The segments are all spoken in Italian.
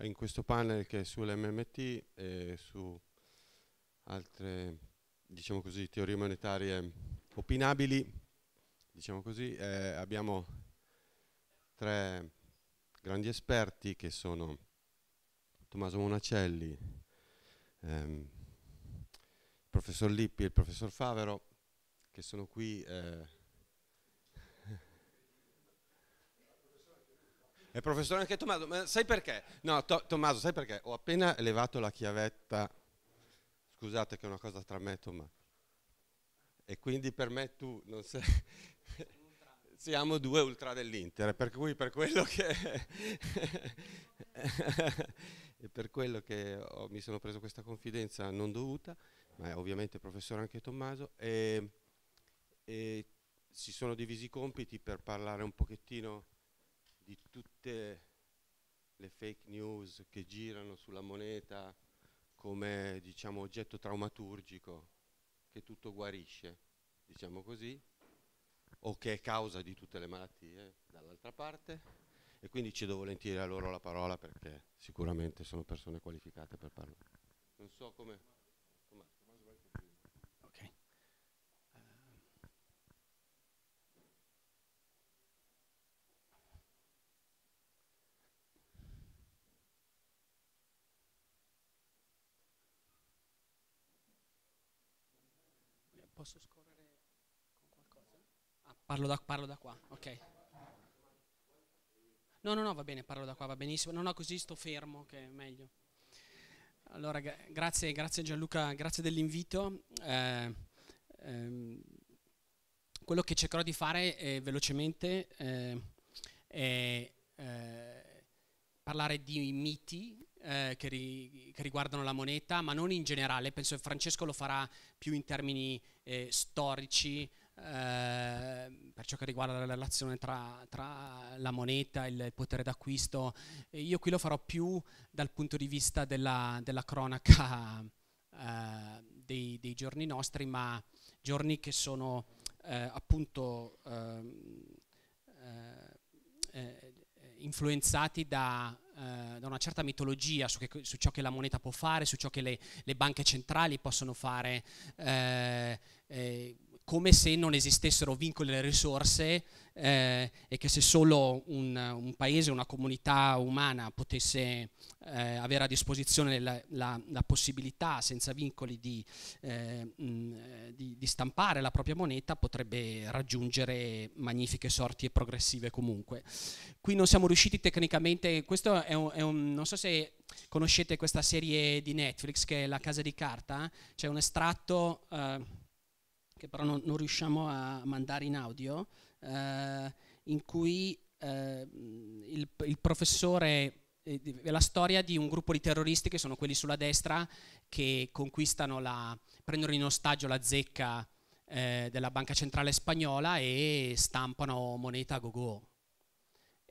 in questo panel che è sull'MMT e su altre diciamo così, teorie monetarie opinabili, diciamo così, eh, abbiamo tre grandi esperti che sono Tommaso Monacelli, ehm, il professor Lippi e il professor Favero, che sono qui eh, E professore anche Tommaso, ma sai perché? No, to Tommaso, sai perché? Ho appena levato la chiavetta, scusate che è una cosa tra me e Tommaso, e quindi per me tu non sei... Siamo due ultra dell'Inter, per cui per quello che... e per quello che ho, mi sono preso questa confidenza non dovuta, ma è ovviamente il professore anche Tommaso, e, e si sono divisi i compiti per parlare un pochettino di tutte le fake news che girano sulla moneta come diciamo, oggetto traumaturgico, che tutto guarisce, diciamo così, o che è causa di tutte le malattie dall'altra parte e quindi cedo volentieri a loro la parola perché sicuramente sono persone qualificate per parlare. Non so come... Posso scorrere con qualcosa? Ah, parlo da, parlo da qua, ok. No, no, no, va bene, parlo da qua, va benissimo. Non ho così sto fermo, che è meglio. Allora, grazie, grazie Gianluca, grazie dell'invito. Eh, ehm, quello che cercherò di fare eh, velocemente eh, è eh, parlare di miti eh, che, ri, che, riguardano la moneta, ma non in generale, penso che Francesco lo farà più in termini eh, storici, eh, per ciò che riguarda la relazione tra, tra la moneta e il potere d'acquisto. Io qui lo farò più dal punto di vista della, della cronaca eh, dei, dei, giorni nostri, ma giorni che sono eh, appunto ehm, eh, eh, influenzati da eh, da una certa mitologia su, che, su, ciò che la moneta può fare, su ciò che le, le banche centrali possono fare, eh, eh, come se non esistessero vincoli alle risorse, eh, e che se solo un, un, paese, una comunità umana potesse eh, avere a disposizione la, la, la, possibilità senza vincoli di, eh, mh, di, di, stampare la propria moneta potrebbe raggiungere magnifiche sorti e progressive comunque. Qui non siamo riusciti tecnicamente, questo è un, è un non so se conoscete questa serie di Netflix che è La casa di carta, eh? c'è un estratto eh, che però non, non riusciamo a mandare in audio eh, in cui eh, il, il, professore è eh, la storia di un gruppo di terroristi che sono quelli sulla destra che conquistano la, prendono in ostaggio la zecca eh, della banca centrale spagnola e stampano moneta a go-go.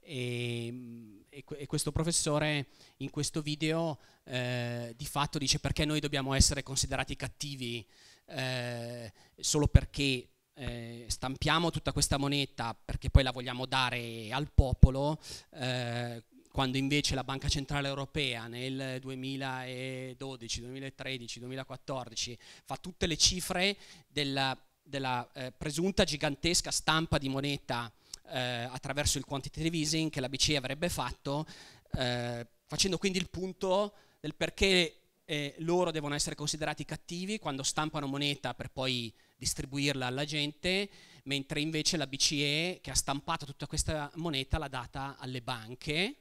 E, e, questo professore in questo video eh, di fatto dice perché noi dobbiamo essere considerati cattivi eh, solo perché eh, stampiamo tutta questa moneta perché poi la vogliamo dare al popolo, eh, quando invece la Banca Centrale Europea nel 2012, 2013, 2014 fa tutte le cifre della, della eh, presunta gigantesca stampa di moneta eh, attraverso il quantitative easing che la BCE avrebbe fatto, eh, facendo quindi il punto del perché eh, loro devono essere considerati cattivi quando stampano moneta per poi distribuirla alla gente, mentre invece la BCE che ha stampato tutta questa moneta l'ha data alle banche,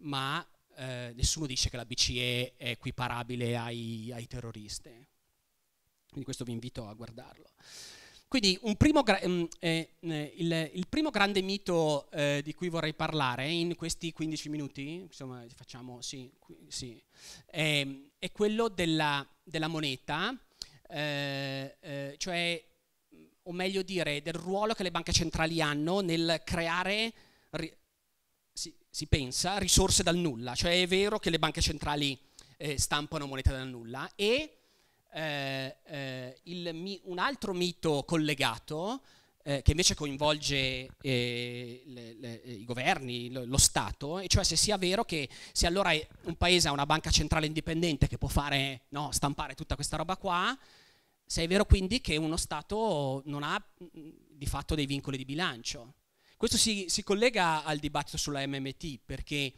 ma eh, nessuno dice che la BCE è equiparabile ai, ai terroristi. Quindi questo vi invito a guardarlo. Quindi primo mm, eh, eh, il, il, primo grande mito eh, di cui vorrei parlare in questi 15 minuti, insomma facciamo sì, sì è, è, quello della, della moneta eh, eh, cioè, o meglio dire, del ruolo che le banche centrali hanno nel creare, ri, si, si, pensa, risorse dal nulla. Cioè è vero che le banche centrali eh, stampano moneta dal nulla e eh, eh, il, un altro mito collegato eh, che invece coinvolge eh, le, le, i governi, lo, lo, Stato, e cioè se sia vero che se allora un paese ha una banca centrale indipendente che può fare, no, stampare tutta questa roba qua, se è vero quindi che uno Stato non ha di fatto dei vincoli di bilancio. Questo si, si collega al dibattito sulla MMT, perché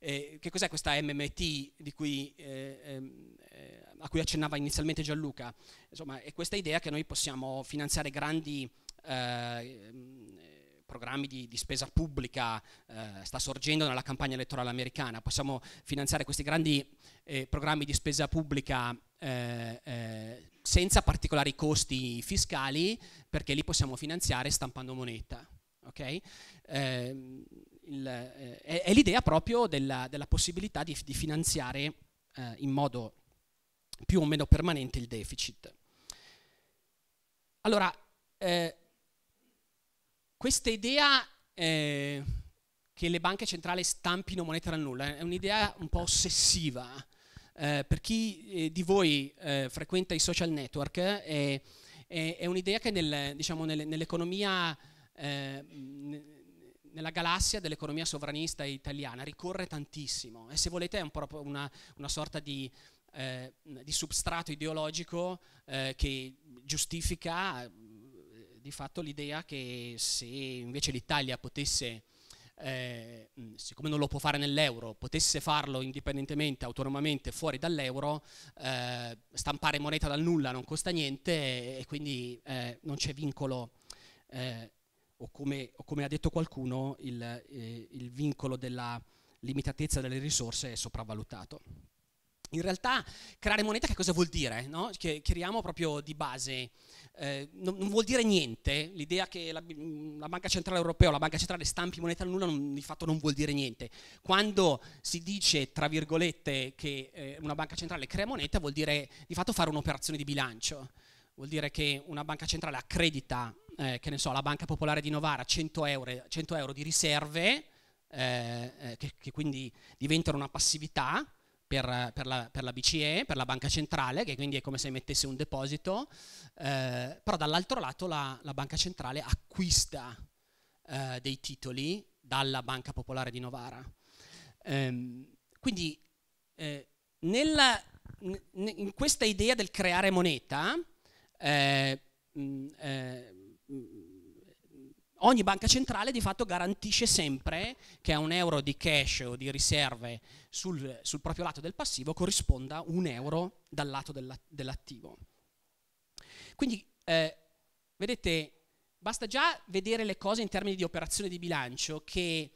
eh, che cos'è questa MMT cui, eh, ehm, eh, a cui accennava inizialmente Gianluca? Insomma, è questa idea che noi possiamo finanziare grandi eh, programmi di, di, spesa pubblica eh, sta sorgendo nella campagna elettorale americana, possiamo finanziare questi grandi eh, programmi di spesa pubblica eh, eh, senza particolari costi fiscali perché li possiamo finanziare stampando moneta. Okay? Eh, il, eh, è, è, l'idea proprio della, della possibilità di, di finanziare eh, in modo più o meno permanente il deficit. Allora, questa idea che le banche centrali stampino moneta dal nulla è un'idea un po' ossessiva, eh, per chi eh, di voi eh, frequenta i social network, è, è, è un'idea che nel, diciamo, nel, nell'economia, eh, nella galassia dell'economia sovranista italiana ricorre tantissimo e se volete è un una, una, sorta di, eh, di substrato ideologico che giustifica di fatto l'idea che se invece l'Italia potesse eh, siccome non lo può fare nell'euro, potesse farlo indipendentemente, autonomamente, fuori dall'euro, eh, stampare moneta dal nulla non costa niente e, e quindi eh, non c'è vincolo, eh, o come, o, come, ha detto qualcuno, il, eh, il vincolo della limitatezza delle risorse è sopravvalutato. In realtà creare moneta che cosa vuol dire? No? Che chiariamo proprio di base, eh, non, non, vuol dire niente, l'idea che la, la, Banca Centrale Europea o la Banca Centrale stampi moneta al nulla non, di fatto non vuol dire niente. Quando si dice, tra virgolette, che eh, una banca centrale crea moneta vuol dire di fatto fare un'operazione di bilancio, vuol dire che una banca centrale accredita, eh, che ne so, la Banca Popolare di Novara 100 euro, 100 euro di riserve, eh, eh, che, che quindi diventano una passività per, per, la, per, la, BCE, per la banca centrale, che quindi è come se mettesse un deposito, eh, però dall'altro lato la, la, banca centrale acquista eh, dei titoli dalla Banca Popolare di Novara. Ehm, quindi eh, nella, in questa idea del creare moneta, eh, eh, mh, ogni banca centrale di fatto garantisce sempre che a un euro di cash o di riserve sul, sul proprio lato del passivo corrisponda un euro dal lato della, dell'attivo. Quindi, eh, vedete, basta già vedere le cose in termini di operazione di bilancio che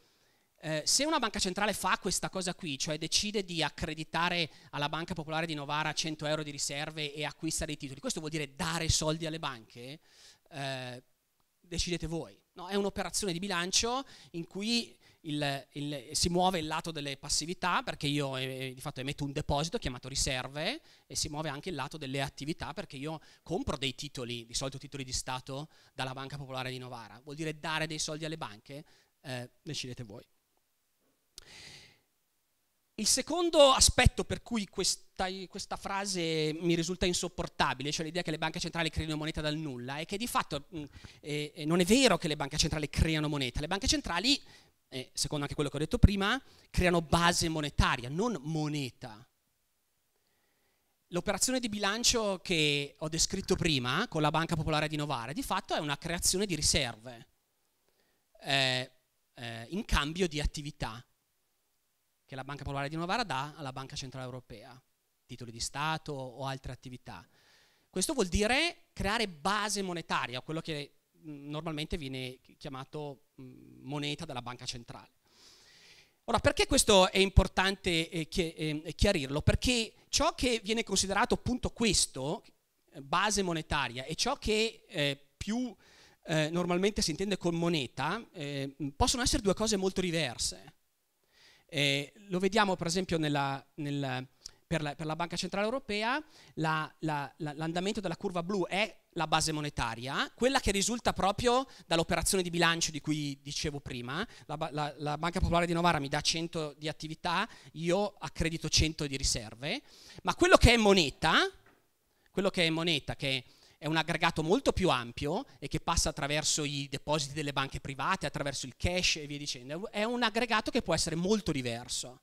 eh, se una banca centrale fa questa cosa qui, cioè decide di accreditare alla Banca Popolare di Novara 100 euro di riserve e acquista dei titoli, questo vuol dire dare soldi alle banche, eh, decidete voi. No, è un'operazione di bilancio in cui il, il, si muove il lato delle passività perché io eh, di fatto emetto un deposito chiamato riserve e si muove anche il lato delle attività perché io compro dei titoli, di solito titoli di Stato, dalla Banca Popolare di Novara. Vuol dire dare dei soldi alle banche? Eh, decidete voi. Il secondo aspetto per cui questa, questa, frase mi risulta insopportabile, cioè l'idea che le banche centrali creino moneta dal nulla, è che di fatto mh, mm, eh, non è vero che le banche centrali creano moneta, le banche centrali eh, secondo anche quello che ho detto prima, creano base monetaria, non moneta. L'operazione di bilancio che ho descritto prima con la Banca Popolare di Novara di fatto è una creazione di riserve eh, eh, in cambio di attività che la Banca Popolare di Novara dà alla Banca Centrale Europea, titoli di Stato o altre attività. Questo vuol dire creare base monetaria, quello che mm, normalmente viene chiamato Mm, moneta dalla banca centrale. Ora, perché questo è importante eh, ehm, chiarirlo? Perché ciò che viene considerato appunto questo, eh, base monetaria, e ciò che eh, più normalmente si intende con moneta, possono essere due cose molto diverse. lo vediamo per esempio nella, nella per la, per la Banca Centrale Europea la, la, l'andamento della curva blu è la base monetaria, quella che risulta proprio dall'operazione di bilancio di cui dicevo prima, la, la, la, Banca Popolare di Novara mi dà 100 di attività, io accredito 100 di riserve, ma quello che è moneta, quello che è moneta, che è un aggregato molto più ampio e che passa attraverso i depositi delle banche private, attraverso il cash e via dicendo, è un aggregato che può essere molto diverso.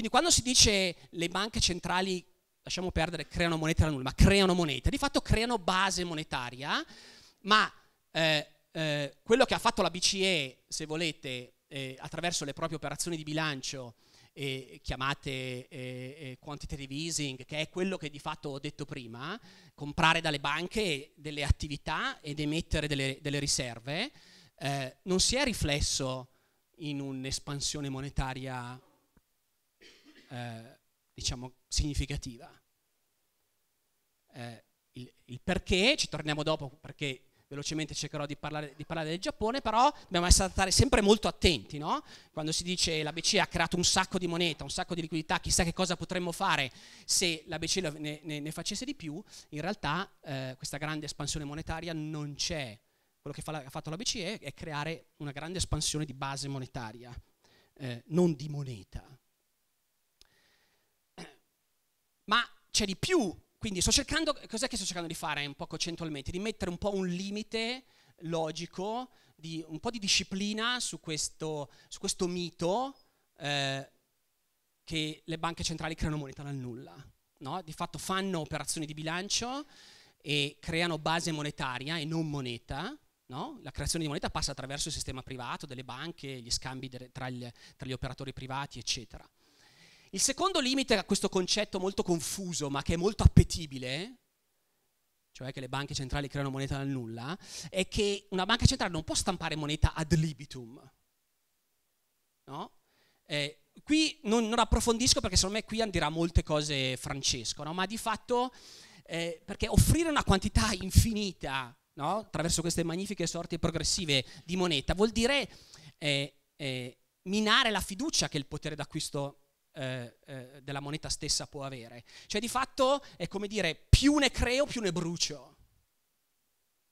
Quindi quando si dice le banche centrali, lasciamo perdere, creano moneta da nulla, ma creano moneta, di fatto creano base monetaria, ma eh, eh, quello che ha fatto la BCE, se volete, eh, attraverso le proprie operazioni di bilancio, eh, chiamate eh, eh, quantitative easing, che è quello che di fatto ho detto prima, comprare dalle banche delle attività ed emettere delle, delle riserve, non si è riflesso in un'espansione monetaria eh, diciamo, significativa. Eh, il, il, perché, ci torniamo dopo perché velocemente cercherò di parlare, di parlare del Giappone, però dobbiamo stare sempre molto attenti, no? Quando si dice che la BCE ha creato un sacco di moneta, un sacco di liquidità, chissà che cosa potremmo fare se la BCE ne, ne, ne facesse di più, in realtà eh, questa grande espansione monetaria non c'è. Quello che fa la, ha fatto la BCE è creare una grande espansione di base monetaria, eh, non di moneta ma c'è di più. Quindi sto cercando, cos'è che sto cercando di fare un po' concettualmente? Di mettere un po' un limite logico, di, un po' di disciplina su questo, su questo mito eh, che le banche centrali creano moneta dal nulla. No? Di fatto fanno operazioni di bilancio e creano base monetaria e non moneta, No? La creazione di moneta passa attraverso il sistema privato, delle banche, gli scambi de- tra, il, tra, gli operatori privati, eccetera. Il secondo limite a questo concetto molto confuso, ma che è molto appetibile, cioè che le banche centrali creano moneta dal nulla, è che una banca centrale non può stampare moneta ad libitum. No? Eh, qui non, non, approfondisco perché secondo me qui dirà molte cose Francesco, no? ma di fatto eh, perché offrire una quantità infinita no? attraverso queste magnifiche sorti progressive di moneta vuol dire eh, eh minare la fiducia che il potere d'acquisto eh, eh, della moneta stessa può avere. Cioè di fatto è come dire più ne creo più ne brucio.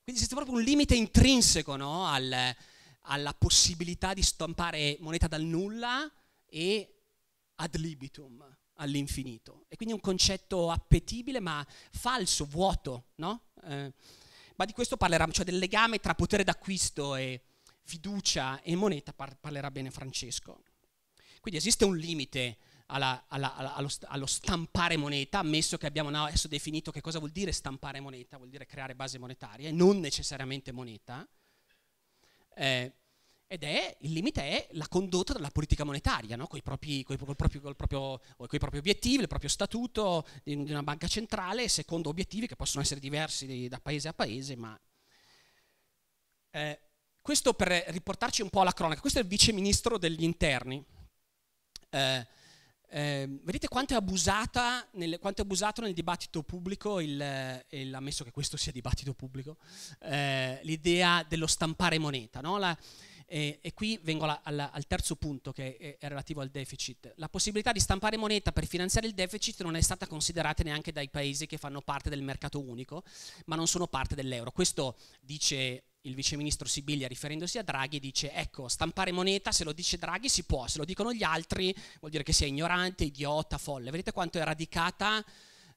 Quindi esiste proprio un limite intrinseco no? Al, alla possibilità di stampare moneta dal nulla e ad libitum all'infinito. E quindi è un concetto appetibile ma falso, vuoto, no? Eh, ma di questo parlerà, cioè del legame tra potere d'acquisto e fiducia e moneta par- parlerà bene Francesco. Quindi esiste un limite alla, alla, allo, allo, stampare moneta, ammesso che abbiamo adesso definito che cosa vuol dire stampare moneta, vuol dire creare base monetaria, e non necessariamente moneta, eh, ed è, il limite è la condotta della politica monetaria, no? con i propri, coi, col proprio, col proprio, coi propri obiettivi, il proprio statuto di, di una banca centrale, secondo obiettivi che possono essere diversi di, da paese a paese, ma... Eh, questo per riportarci un po' alla cronaca, questo è il vice ministro degli interni. Eh, eh, vedete quanto è, abusata nel, quanto è abusato nel dibattito pubblico, il, eh, il, ammesso che questo sia dibattito pubblico, eh, l'idea dello stampare moneta. No? La, eh, e qui vengo alla, alla, al terzo punto che è, è, relativo al deficit. La possibilità di stampare moneta per finanziare il deficit non è stata considerata neanche dai paesi che fanno parte del mercato unico, ma non sono parte dell'euro. Questo dice il viceministro Sibiglia riferendosi a Draghi dice ecco stampare moneta se lo dice Draghi si può, se lo dicono gli altri vuol dire che sia ignorante, idiota, folle. Vedete quanto è radicata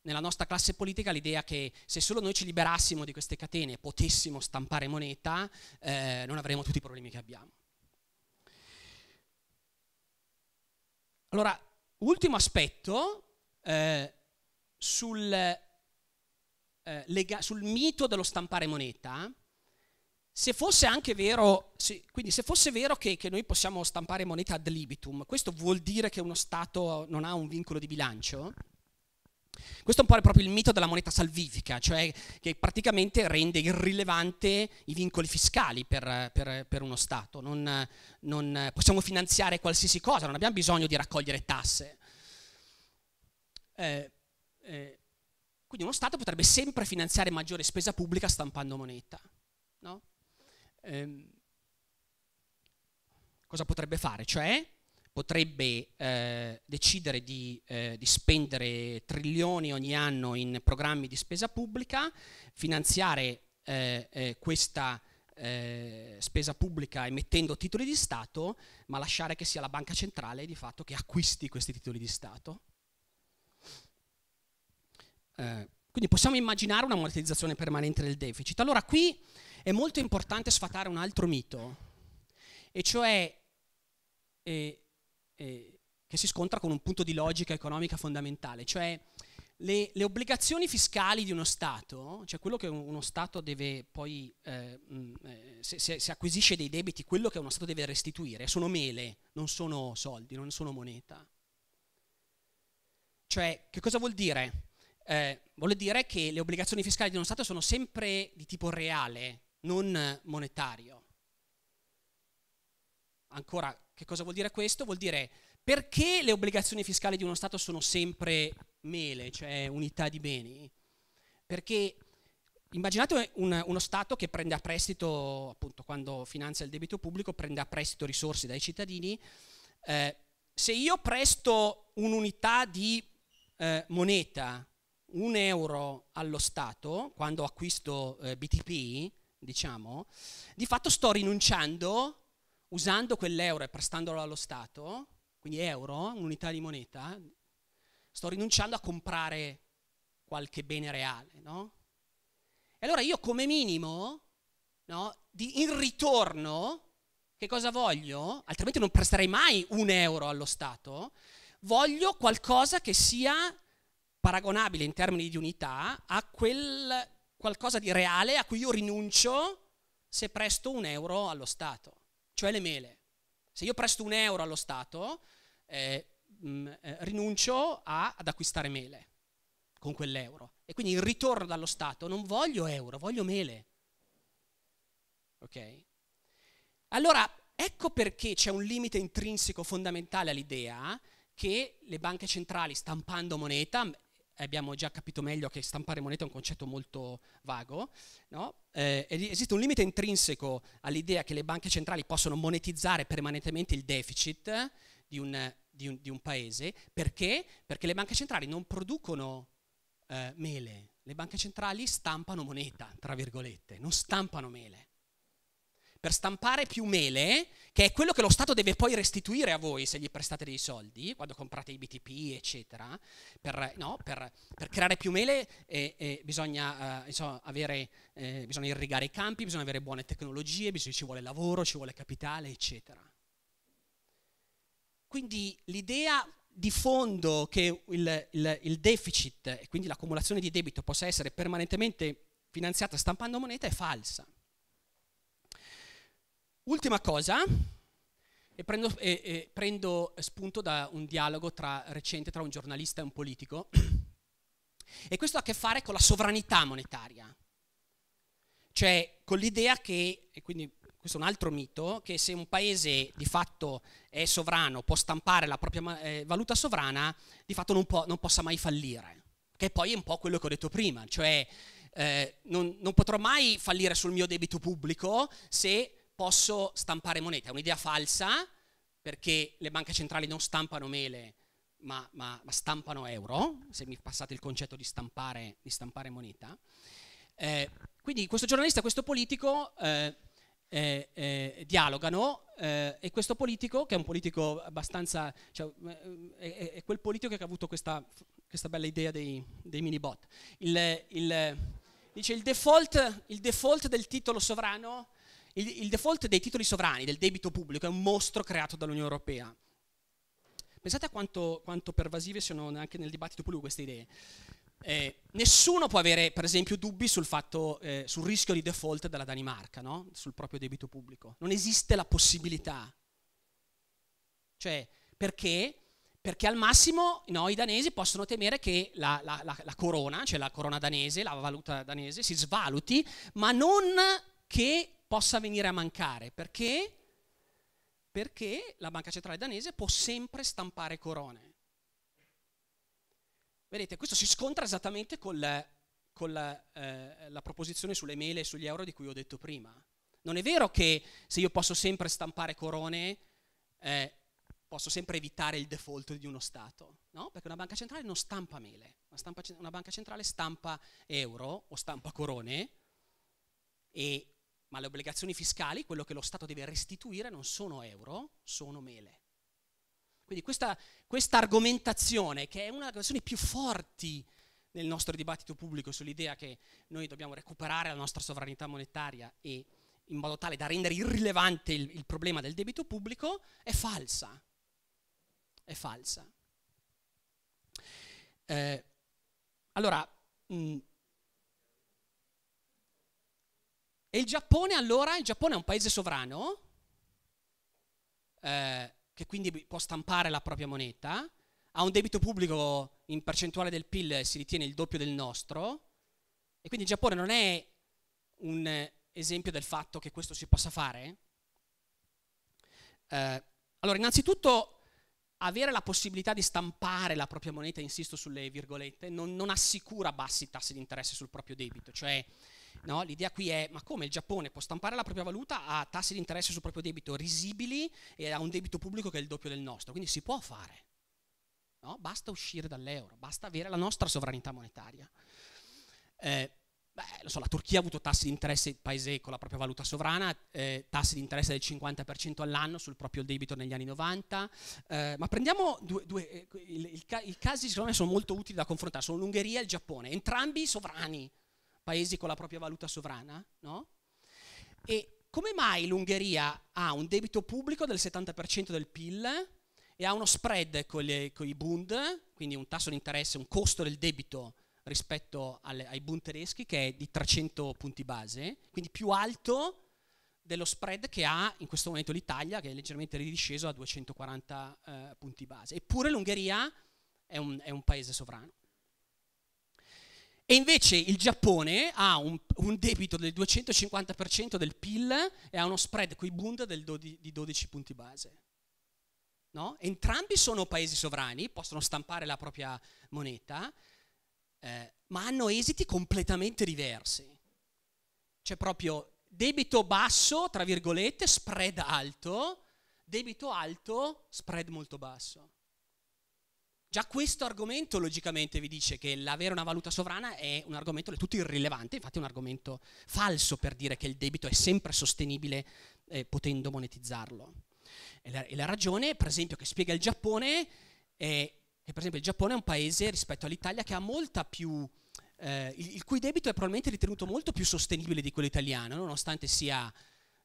nella nostra classe politica l'idea che se solo noi ci liberassimo di queste catene e potessimo stampare moneta eh, non avremmo tutti i problemi che abbiamo. Allora, ultimo aspetto eh, sul, eh, lega- sul mito dello stampare moneta se fosse anche vero, se, quindi se fosse vero che, che, noi possiamo stampare moneta ad libitum, questo vuol dire che uno Stato non ha un vincolo di bilancio? Questo è un po' proprio il mito della moneta salvifica, cioè che praticamente rende irrilevante i vincoli fiscali per, per, per uno Stato. Non, non possiamo finanziare qualsiasi cosa, non abbiamo bisogno di raccogliere tasse. Eh, eh, quindi uno Stato potrebbe sempre finanziare maggiore spesa pubblica stampando moneta. No? eh, cosa potrebbe fare? Cioè potrebbe eh, decidere di, eh, di, spendere trilioni ogni anno in programmi di spesa pubblica, finanziare eh, eh, questa eh, spesa pubblica emettendo titoli di Stato, ma lasciare che sia la banca centrale di fatto che acquisti questi titoli di Stato. quindi possiamo immaginare una monetizzazione permanente del deficit. Allora qui è molto importante sfatare un altro mito, e cioè eh, eh, che si scontra con un punto di logica economica fondamentale, cioè le, le, obbligazioni fiscali di uno Stato, cioè quello che uno Stato deve poi, eh, mm, eh se, se, acquisisce dei debiti, quello che uno Stato deve restituire, sono mele, non sono soldi, non sono moneta. Cioè, che cosa vuol dire? Eh, vuol dire che le obbligazioni fiscali di uno Stato sono sempre di tipo reale, non monetario. Ancora, che cosa vuol dire questo? Vuol dire perché le obbligazioni fiscali di uno Stato sono sempre mele, cioè unità di beni? Perché immaginate un, uno Stato che prende a prestito, appunto quando finanzia il debito pubblico, prende a prestito risorse dai cittadini. Eh, se io presto un'unità di eh, moneta, un euro allo Stato, quando acquisto eh, BTP, diciamo, di fatto sto rinunciando, usando quell'euro e prestandolo allo Stato, quindi euro, un'unità di moneta, sto rinunciando a comprare qualche bene reale, no? E allora io come minimo, no, di, in ritorno, che cosa voglio? Altrimenti non presterei mai un euro allo Stato, voglio qualcosa che sia paragonabile in termini di unità a quel qualcosa di reale a cui io rinuncio se presto un euro allo Stato, cioè le mele. Se io presto un euro allo Stato, eh, mh, mm, eh, rinuncio a, ad acquistare mele con quell'euro. E quindi il ritorno dallo Stato non voglio euro, voglio mele. Ok? Allora, ecco perché c'è un limite intrinseco fondamentale all'idea che le banche centrali stampando moneta eh, abbiamo già capito meglio che stampare moneta è un concetto molto vago, no? eh, esiste un limite intrinseco all'idea che le banche centrali possono monetizzare permanentemente il deficit di un, di un, di un paese, perché? Perché le banche centrali non producono eh, mele, le banche centrali stampano moneta, tra virgolette, non stampano mele per stampare più mele, che è quello che lo Stato deve poi restituire a voi se gli prestate dei soldi, quando comprate i BTP, eccetera. Per, no, per, per creare più mele eh, eh, bisogna, eh, insomma, avere, eh, bisogna irrigare i campi, bisogna avere buone tecnologie, bisogna, ci vuole lavoro, ci vuole capitale, eccetera. Quindi l'idea di fondo che il, il, il deficit e quindi l'accumulazione di debito possa essere permanentemente finanziata stampando moneta è falsa. Ultima cosa, e prendo, e, e prendo, spunto da un dialogo tra, recente tra un giornalista e un politico, e questo ha a che fare con la sovranità monetaria, cioè con l'idea che, e quindi questo è un altro mito, che se un paese di fatto è sovrano, può stampare la propria eh, valuta sovrana, di fatto non, può, non, possa mai fallire, che poi è un po' quello che ho detto prima, cioè eh, non, non potrò mai fallire sul mio debito pubblico se posso stampare moneta, è un'idea falsa perché le banche centrali non stampano mele, ma, ma, ma, stampano euro, se mi passate il concetto di stampare, di stampare moneta. Eh, quindi questo giornalista e questo politico eh, eh, eh dialogano eh, e questo politico, che è un politico abbastanza, cioè, eh, è, è, quel politico che ha avuto questa, questa bella idea dei, dei mini bot. Il, il, dice il default, il default del titolo sovrano il, il default dei titoli sovrani, del debito pubblico, è un mostro creato dall'Unione Europea. Pensate a quanto, quanto pervasive sono anche nel dibattito pubblico queste idee. Eh, nessuno può avere, per esempio, dubbi sul, fatto, eh, sul rischio di default della Danimarca, no? sul proprio debito pubblico. Non esiste la possibilità. Cioè, perché? Perché al massimo no, i danesi possono temere che la, la, la, la corona, cioè la corona danese, la valuta danese, si svaluti, ma non che possa venire a mancare. Perché? Perché la Banca Centrale Danese può sempre stampare corone. Vedete, questo si scontra esattamente col, con la, eh, la, proposizione sulle mele e sugli euro di cui ho detto prima. Non è vero che se io posso sempre stampare corone, eh, posso sempre evitare il default di uno Stato, no? Perché una banca centrale non stampa mele, una, stampa, una banca centrale stampa euro o stampa corone e ma le obbligazioni fiscali, quello che lo Stato deve restituire, non sono euro, sono mele. Quindi questa, questa argomentazione, che è una delle questioni più forti nel nostro dibattito pubblico sull'idea che noi dobbiamo recuperare la nostra sovranità monetaria e in modo tale da rendere irrilevante il, il problema del debito pubblico, è falsa. È falsa. Eh, allora, mh, E il Giappone allora, il Giappone è un paese sovrano, eh, che quindi può stampare la propria moneta, ha un debito pubblico in percentuale del PIL si ritiene il doppio del nostro, e quindi il Giappone non è un esempio del fatto che questo si possa fare. Eh, allora, innanzitutto avere la possibilità di stampare la propria moneta, insisto sulle virgolette, non, non assicura bassi tassi di interesse sul proprio debito, cioè No? L'idea qui è, ma come il Giappone può stampare la propria valuta a tassi di interesse sul proprio debito risibili e a un debito pubblico che è il doppio del nostro? Quindi si può fare. No? Basta uscire dall'euro, basta avere la nostra sovranità monetaria. Eh, beh, lo so, la Turchia ha avuto tassi di interesse, paese con la propria valuta sovrana, eh, tassi di interesse del 50% all'anno sul proprio debito negli anni 90, eh, ma prendiamo due, due eh, i casi secondo me sono molto utili da confrontare, sono l'Ungheria e il Giappone, entrambi sovrani, paesi con la propria valuta sovrana, no? E come mai l'Ungheria ha un debito pubblico del 70% del PIL e ha uno spread con, le, con i Bund, quindi un tasso di interesse, un costo del debito rispetto alle, ai Bund tedeschi che è di 300 punti base, quindi più alto dello spread che ha in questo momento l'Italia, che è leggermente ridisceso a 240 eh, punti base. Eppure l'Ungheria è un, è un paese sovrano. E invece il Giappone ha un, un debito del 250% del PIL e ha uno spread con i Bund del 12, di 12 punti base. No? Entrambi sono paesi sovrani, possono stampare la propria moneta, eh, ma hanno esiti completamente diversi. C'è proprio debito basso, tra virgolette, spread alto, debito alto, spread molto basso. Già questo argomento logicamente vi dice che l'avere una valuta sovrana è un argomento del tutto irrilevante, infatti è un argomento falso per dire che il debito è sempre sostenibile eh, potendo monetizzarlo. E la, e la, ragione, per esempio, che spiega il Giappone è che per esempio il Giappone è un paese rispetto all'Italia che ha molta più... Eh, il, il, cui debito è probabilmente ritenuto molto più sostenibile di quello italiano, nonostante sia,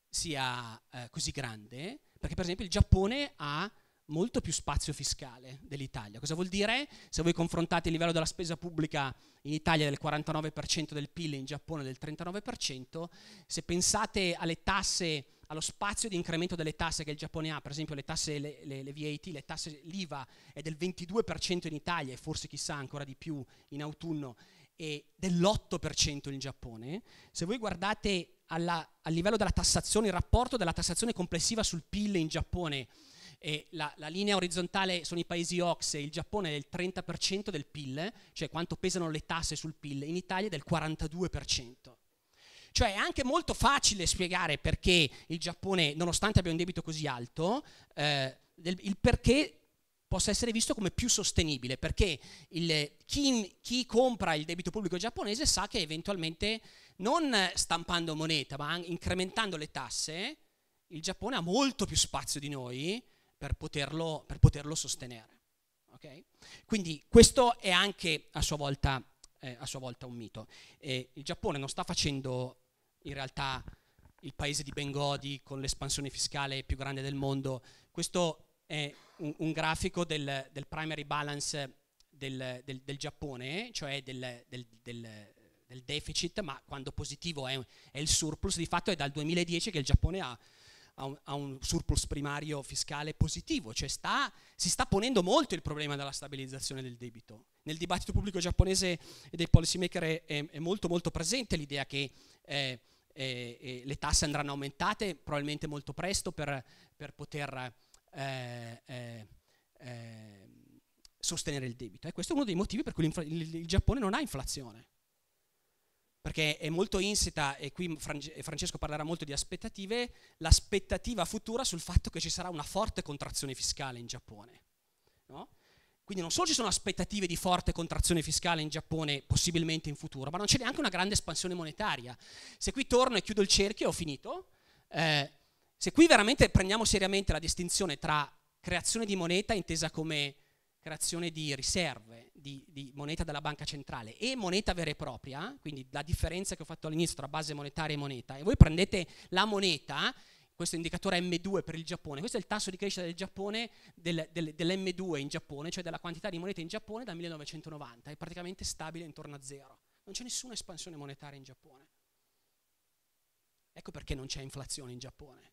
sia eh, così grande, perché per esempio il Giappone ha molto più spazio fiscale dell'Italia. Cosa vuol dire? Se voi confrontate il livello della spesa pubblica in Italia del 49% del PIL, in Giappone del 39%, se pensate alle tasse, allo spazio di incremento delle tasse che il Giappone ha, per esempio le tasse, le, le, le VAT, le tasse, l'IVA è del 22% in Italia e forse chissà ancora di più in autunno e dell'8% in Giappone, se voi guardate alla, al livello della tassazione, il rapporto della tassazione complessiva sul PIL in Giappone e la, la linea orizzontale sono i paesi OXE, il Giappone è del 30% del PIL, cioè quanto pesano le tasse sul PIL, in Italia è del 42%. Cioè è anche molto facile spiegare perché il Giappone, nonostante abbia un debito così alto, eh, del, il perché possa essere visto come più sostenibile, perché il, chi, chi, compra il debito pubblico giapponese sa che eventualmente non stampando moneta, ma incrementando le tasse, il Giappone ha molto più spazio di noi per poterlo, per poterlo sostenere. Okay? Quindi questo è anche a sua volta, eh, a sua volta un mito. Eh, il Giappone non sta facendo in realtà il paese di Bengodi con l'espansione fiscale più grande del mondo. Questo è un, un grafico del, del, primary balance del, del, del Giappone, cioè del, deficit, ma quando positivo è, è il surplus, di fatto è dal 2010 che il Giappone ha a un, a un surplus primario fiscale positivo, cioè sta, si sta ponendo molto il problema della stabilizzazione del debito. Nel dibattito pubblico giapponese e dei policymaker è, è, molto, molto presente l'idea che eh, eh, eh, le tasse andranno aumentate probabilmente molto presto per, per poter eh, eh, eh sostenere il debito. E questo è uno dei motivi per cui il Giappone non ha inflazione perché è molto insita, e qui Francesco parlerà molto di aspettative, l'aspettativa futura sul fatto che ci sarà una forte contrazione fiscale in Giappone. No? Quindi non solo ci sono aspettative di forte contrazione fiscale in Giappone, possibilmente in futuro, ma non c'è neanche una grande espansione monetaria. Se qui torno e chiudo il cerchio, ho finito. Eh, se qui veramente prendiamo seriamente la distinzione tra creazione di moneta intesa come creazione di riserve, di, di, moneta della banca centrale e moneta vera e propria, quindi la differenza che ho fatto all'inizio tra base monetaria e moneta, e voi prendete la moneta, questo indicatore M2 per il Giappone, questo è il tasso di crescita del Giappone, del, del, dell'M2 in Giappone, cioè della quantità di moneta in Giappone dal 1990, è praticamente stabile intorno a zero, non c'è nessuna espansione monetaria in Giappone. Ecco perché non c'è inflazione in Giappone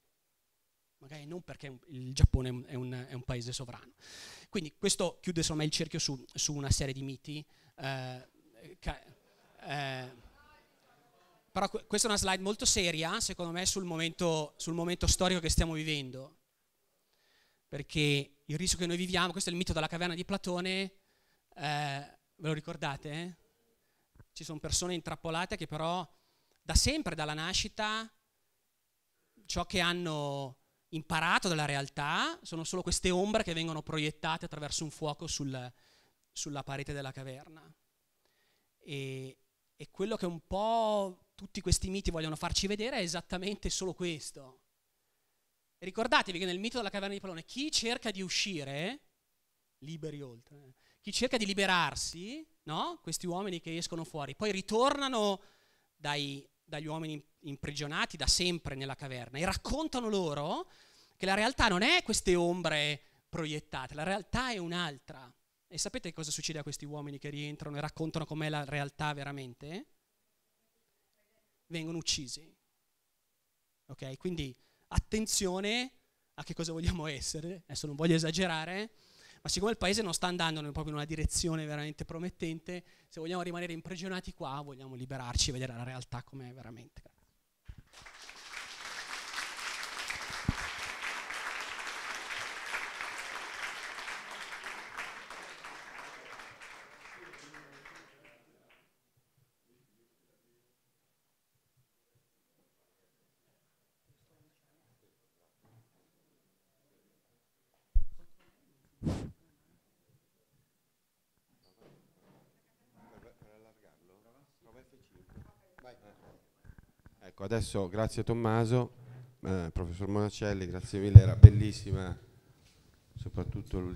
magari non perché il Giappone è un, è un paese sovrano. Quindi questo chiude insomma il cerchio su, su una serie di miti. Eh, eh, però questa è una slide molto seria, secondo me, sul momento, sul momento storico che stiamo vivendo. Perché il rischio che noi viviamo, questo è il mito della caverna di Platone, eh, ve lo ricordate? Ci sono persone intrappolate che però da sempre, dalla nascita, ciò che hanno imparato dalla realtà, sono solo queste ombre che vengono proiettate attraverso un fuoco sul, sulla parete della caverna. E, e quello che un po' tutti questi miti vogliono farci vedere è esattamente solo questo. Ricordatevi che nel mito della caverna di Palone chi cerca di uscire, liberi oltre, chi cerca di liberarsi, no? questi uomini che escono fuori, poi ritornano dai, dagli uomini imprigionati da sempre nella caverna e raccontano loro che la realtà non è queste ombre proiettate, la realtà è un'altra. E sapete cosa succede a questi uomini che rientrano e raccontano com'è la realtà veramente? Vengono uccisi. Ok? Quindi attenzione a che cosa vogliamo essere. Adesso non voglio esagerare, ma siccome il paese non sta andando proprio in una direzione veramente promettente, se vogliamo rimanere imprigionati qua, vogliamo liberarci e vedere la realtà com'è veramente. adesso grazie a Tommaso, eh, professor Monacelli, grazie mille, era bellissima, soprattutto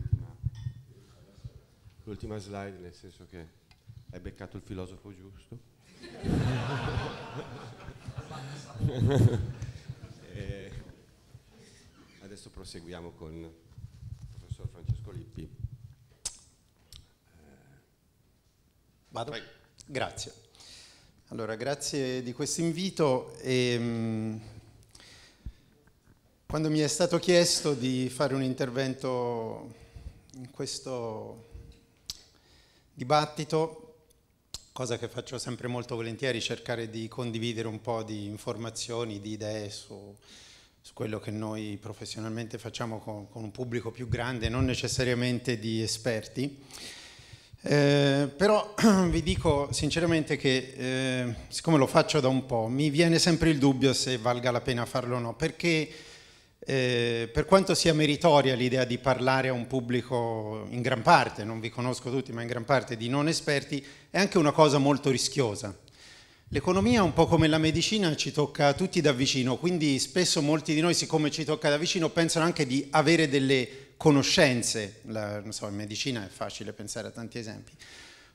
l'ultima slide, nel senso che hai beccato il filosofo giusto. adesso proseguiamo con il professor Francesco Lippi. Eh, Vado? Prego. Grazie. Allora, grazie di questo invito. Mm, quando mi è stato chiesto di fare un intervento in questo dibattito, cosa che faccio sempre molto volentieri, cercare di condividere un po' di informazioni, di idee su, su quello che noi professionalmente facciamo con, con, un pubblico più grande, non necessariamente di esperti. Eh, però vi dico sinceramente che, eh, siccome lo faccio da un po', mi viene sempre il dubbio se valga la pena farlo o no, perché eh, per quanto sia meritoria l'idea di parlare a un pubblico in gran parte, non vi conosco tutti, ma in gran parte di non esperti, è anche una cosa molto rischiosa. L'economia, un po' come la medicina, ci tocca tutti da vicino, quindi spesso molti di noi, siccome ci tocca da vicino, pensano anche di avere delle conoscenze, la, so, in medicina è facile pensare a tanti esempi,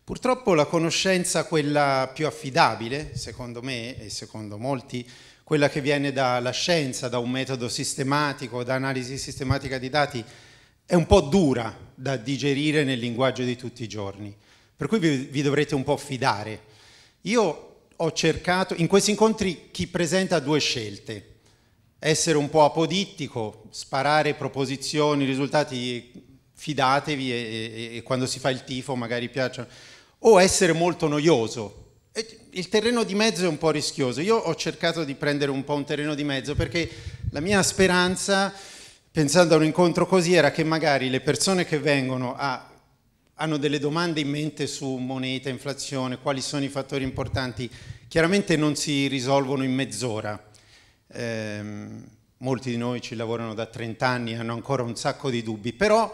purtroppo la conoscenza quella più affidabile, secondo me e secondo molti, quella che viene dalla scienza, da un metodo sistematico, da analisi sistematica di dati, è un po' dura da digerire nel linguaggio di tutti i giorni, per cui vi, vi dovrete un po' fidare. Io ho cercato, in questi incontri chi presenta due scelte, essere un po' apodittico, sparare proposizioni, risultati, fidatevi e, e, e quando si fa il tifo magari piacciono, o essere molto noioso. E il terreno di mezzo è un po' rischioso, io ho cercato di prendere un po' un terreno di mezzo perché la mia speranza, pensando a un incontro così, era che magari le persone che vengono a hanno delle domande in mente su moneta, inflazione, quali sono i fattori importanti, chiaramente non si risolvono in mezz'ora ehm, molti di noi ci lavorano da 30 anni, e hanno ancora un sacco di dubbi, però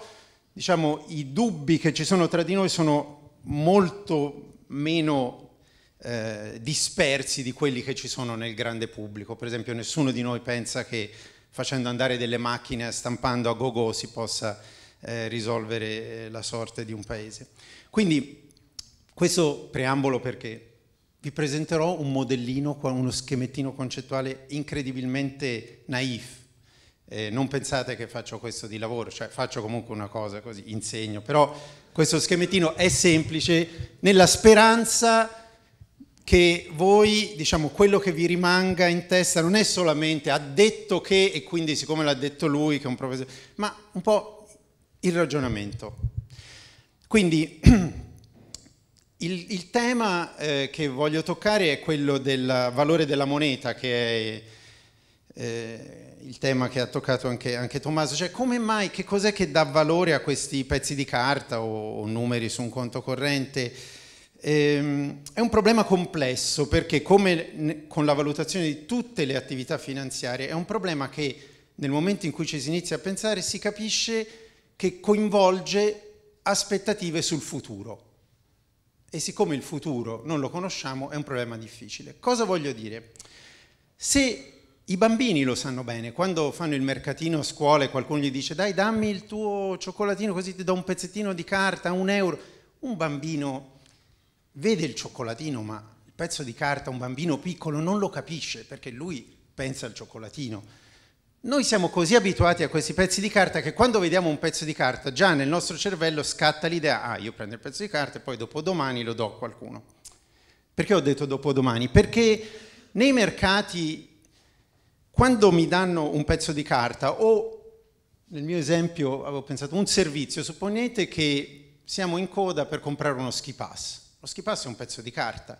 diciamo, i dubbi che ci sono tra di noi sono molto meno eh, dispersi di quelli che ci sono nel grande pubblico. Per esempio nessuno di noi pensa che facendo andare delle macchine stampando a go-go si possa eh, risolvere la sorte di un paese. Quindi questo preambolo perché vi presenterò un modellino, uno schemettino concettuale incredibilmente naif. Eh, non pensate che faccio questo di lavoro, cioè faccio comunque una cosa così, insegno, però questo schemettino è semplice nella speranza che voi, diciamo, quello che vi rimanga in testa non è solamente ha detto che e quindi siccome l'ha detto lui che è un professore, ma un po' il ragionamento. Quindi Il, il tema eh, che voglio toccare è quello del valore della moneta, che è eh, il tema che ha toccato anche, anche, Tommaso. Cioè, come mai, che cos'è che dà valore a questi pezzi di carta o, o numeri su un conto corrente? Ehm, è un problema complesso perché, come con la valutazione di tutte le attività finanziarie, è un problema che nel momento in cui ci si inizia a pensare si capisce che coinvolge aspettative sul futuro e siccome il futuro non lo conosciamo è un problema difficile. Cosa voglio dire? Se i bambini lo sanno bene, quando fanno il mercatino a scuola e qualcuno gli dice dai dammi il tuo cioccolatino così ti do un pezzettino di carta, un euro, un bambino vede il cioccolatino ma il pezzo di carta un bambino piccolo non lo capisce perché lui pensa al cioccolatino noi siamo così abituati a questi pezzi di carta che quando vediamo un pezzo di carta già nel nostro cervello scatta l'idea, ah io prendo il pezzo di carta e poi dopo domani lo do a qualcuno. Perché ho detto dopo domani? Perché nei mercati quando mi danno un pezzo di carta o nel mio esempio avevo pensato un servizio, supponete che siamo in coda per comprare uno ski pass. Lo ski pass è un pezzo di carta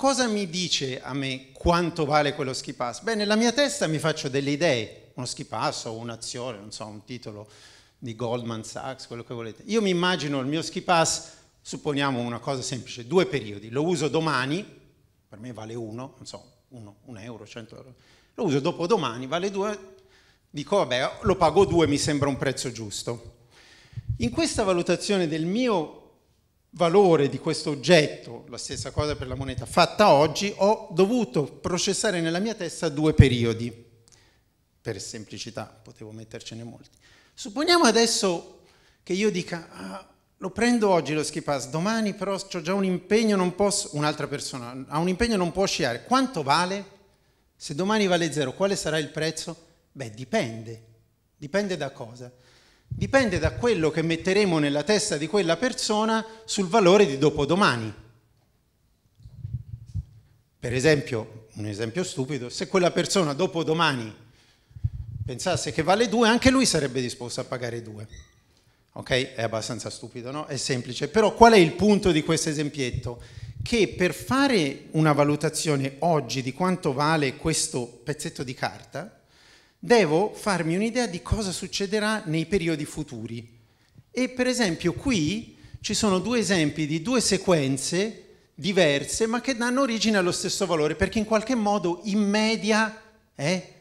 cosa mi dice a me quanto vale quello ski pass? Beh, nella mia testa mi faccio delle idee, uno ski pass o un'azione, non so, un titolo di Goldman Sachs, quello che volete. Io mi immagino il mio ski pass, supponiamo una cosa semplice, due periodi, lo uso domani, per me vale uno, non so, uno, un euro, 100 euro, lo uso dopodomani, vale due, dico vabbè, lo pago due, mi sembra un prezzo giusto. In questa valutazione del mio valore di questo oggetto, la stessa cosa per la moneta fatta oggi, ho dovuto processare nella mia testa due periodi, per semplicità, potevo mettercene molti. Supponiamo adesso che io dica, ah, lo prendo oggi lo ski pass, domani però ho già un impegno, non posso, un'altra persona ha un impegno, non può sciare, quanto vale? Se domani vale zero, quale sarà il prezzo? Beh, dipende, dipende da cosa dipende da quello che metteremo nella testa di quella persona sul valore di dopodomani. Per esempio, un esempio stupido, se quella persona dopodomani pensasse che vale 2, anche lui sarebbe disposto a pagare 2. Ok? È abbastanza stupido, no? È semplice. Però qual è il punto di questo esempietto? Che per fare una valutazione oggi di quanto vale questo pezzetto di carta, devo farmi un'idea di cosa succederà nei periodi futuri. E per esempio qui ci sono due esempi di due sequenze diverse ma che danno origine allo stesso valore perché in qualche modo in media eh,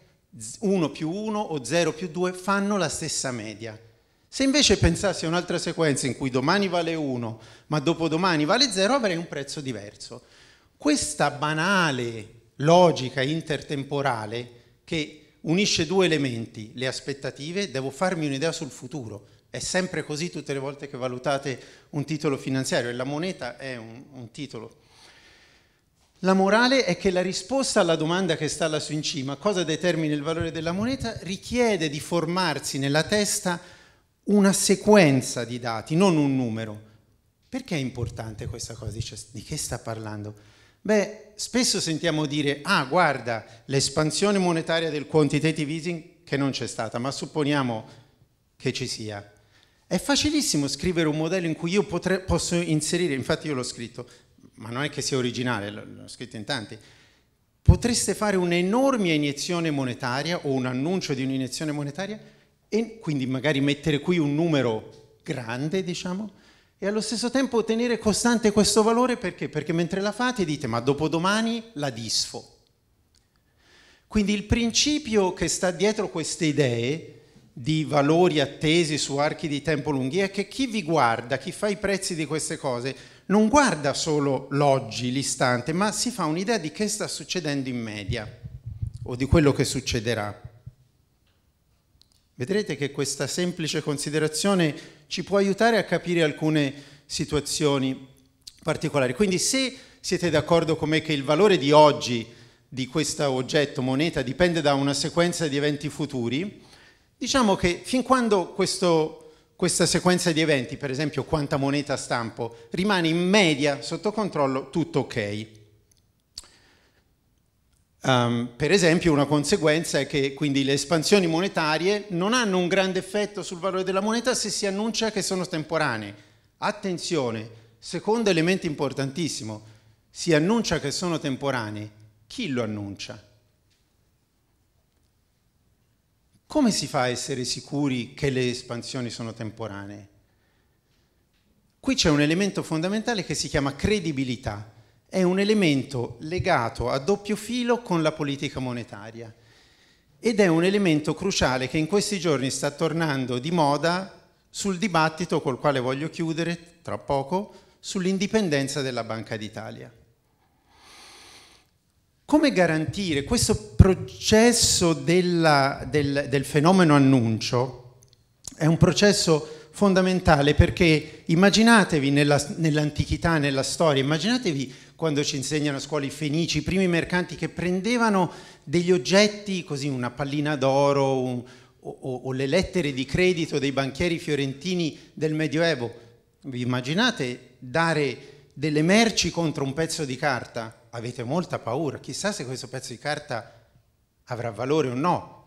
1 più 1 o 0 più 2 fanno la stessa media. Se invece pensassi a un'altra sequenza in cui domani vale 1 ma dopodomani vale 0 avrei un prezzo diverso. Questa banale logica intertemporale che unisce due elementi, le aspettative, devo farmi un'idea sul futuro, è sempre così tutte le volte che valutate un titolo finanziario e la moneta è un, un titolo. La morale è che la risposta alla domanda che sta lassù in cima, cosa determina il valore della moneta, richiede di formarsi nella testa una sequenza di dati, non un numero. Perché è importante questa cosa? di che sta parlando? Beh, spesso sentiamo dire, ah guarda, l'espansione monetaria del quantitative easing che non c'è stata, ma supponiamo che ci sia. È facilissimo scrivere un modello in cui io potrei, posso inserire, infatti io l'ho scritto, ma non è che sia originale, l'ho scritto in tanti, potreste fare un'enorme iniezione monetaria o un annuncio di un'iniezione monetaria e quindi magari mettere qui un numero grande, diciamo, e allo stesso tempo tenere costante questo valore perché? Perché mentre la fate dite ma dopodomani la disfo. Quindi il principio che sta dietro queste idee di valori attesi su archi di tempo lunghi è che chi vi guarda, chi fa i prezzi di queste cose, non guarda solo l'oggi, l'istante, ma si fa un'idea di che sta succedendo in media o di quello che succederà. Vedrete che questa semplice considerazione ci può aiutare a capire alcune situazioni particolari. Quindi se siete d'accordo con me che il valore di oggi di questo oggetto, moneta, dipende da una sequenza di eventi futuri, diciamo che fin quando questo, questa sequenza di eventi, per esempio quanta moneta stampo, rimane in media sotto controllo, tutto ok. Um, per esempio una conseguenza è che quindi le espansioni monetarie non hanno un grande effetto sul valore della moneta se si annuncia che sono temporanee. Attenzione, secondo elemento importantissimo, si annuncia che sono temporanee. Chi lo annuncia? Come si fa a essere sicuri che le espansioni sono temporanee? Qui c'è un elemento fondamentale che si chiama credibilità è un elemento legato a doppio filo con la politica monetaria ed è un elemento cruciale che in questi giorni sta tornando di moda sul dibattito col quale voglio chiudere tra poco sull'indipendenza della Banca d'Italia. Come garantire questo processo della, del, del fenomeno annuncio? È un processo fondamentale perché immaginatevi nell'antichità, nella, nell nella storia, immaginatevi quando ci insegnano a scuola i fenici, i primi mercanti che prendevano degli oggetti, così una pallina d'oro un, o, o, o, le lettere di credito dei banchieri fiorentini del Medioevo. Vi immaginate dare delle merci contro un pezzo di carta? Avete molta paura, chissà se questo pezzo di carta avrà valore o no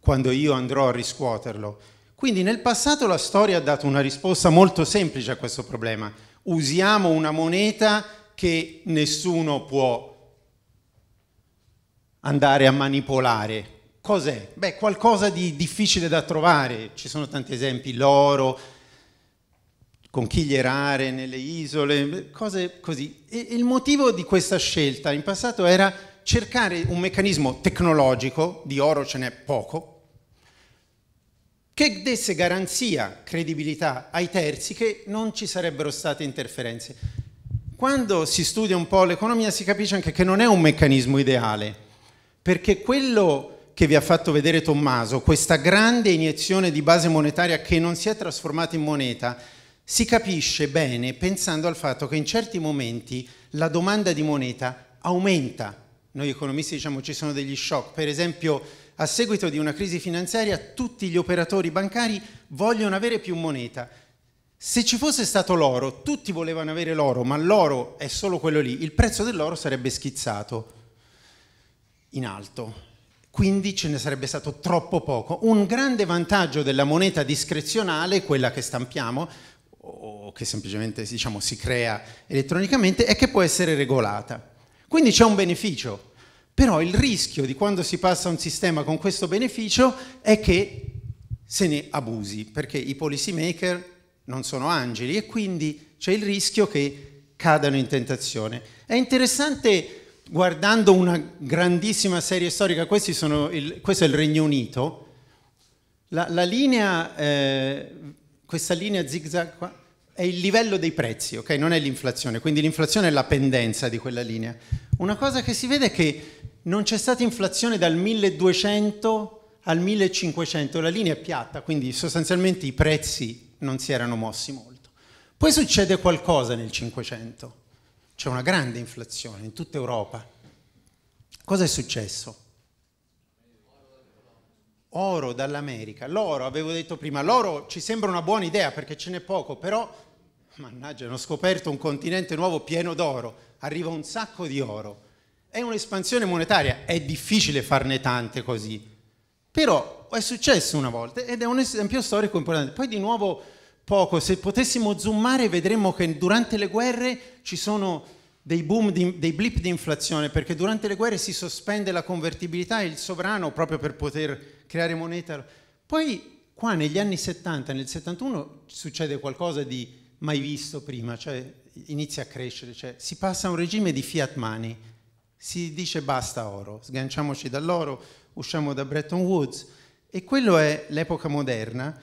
quando io andrò a riscuoterlo. Quindi nel passato la storia ha dato una risposta molto semplice a questo problema. Usiamo una moneta che nessuno può andare a manipolare. Cos'è? Beh, qualcosa di difficile da trovare, ci sono tanti esempi, l'oro, conchiglie rare nelle isole, cose così. E il motivo di questa scelta in passato era cercare un meccanismo tecnologico, di oro ce n'è poco, che desse garanzia, credibilità ai terzi che non ci sarebbero state interferenze. Quando si studia un po' l'economia si capisce anche che non è un meccanismo ideale, perché quello che vi ha fatto vedere Tommaso, questa grande iniezione di base monetaria che non si è trasformata in moneta, si capisce bene pensando al fatto che in certi momenti la domanda di moneta aumenta. Noi economisti diciamo ci sono degli shock, per esempio a seguito di una crisi finanziaria tutti gli operatori bancari vogliono avere più moneta se ci fosse stato l'oro, tutti volevano avere l'oro, ma l'oro è solo quello lì, il prezzo dell'oro sarebbe schizzato in alto, quindi ce ne sarebbe stato troppo poco. Un grande vantaggio della moneta discrezionale, quella che stampiamo, o che semplicemente diciamo, si crea elettronicamente, è che può essere regolata. Quindi c'è un beneficio, però il rischio di quando si passa a un sistema con questo beneficio è che se ne abusi, perché i policy maker non sono angeli e quindi c'è il rischio che cadano in tentazione. È interessante guardando una grandissima serie storica, il, questo è il Regno Unito, la, la linea, eh, questa linea zigzag qua, è il livello dei prezzi, ok? Non è l'inflazione, quindi l'inflazione è la pendenza di quella linea. Una cosa che si vede è che non c'è stata inflazione dal 1200 al 1500, la linea è piatta, quindi sostanzialmente i prezzi non si erano mossi molto. Poi succede qualcosa nel 500, c'è una grande inflazione in tutta Europa. Cosa è successo? Oro dall'America, l'oro, avevo detto prima, l'oro ci sembra una buona idea perché ce n'è poco, però, mannaggia, hanno scoperto un continente nuovo pieno d'oro, arriva un sacco di oro. È un'espansione monetaria, è difficile farne tante così, però è successo una volta ed è un esempio storico importante. Poi di nuovo poco, se potessimo zoomare vedremmo che durante le guerre ci sono dei boom, di, dei blip di inflazione, perché durante le guerre si sospende la convertibilità e il sovrano proprio per poter creare moneta. Poi qua negli anni 70, nel 71 succede qualcosa di mai visto prima, cioè inizia a crescere, cioè si passa a un regime di fiat money, si dice basta oro, sganciamoci dall'oro, usciamo da Bretton Woods e quello è l'epoca moderna.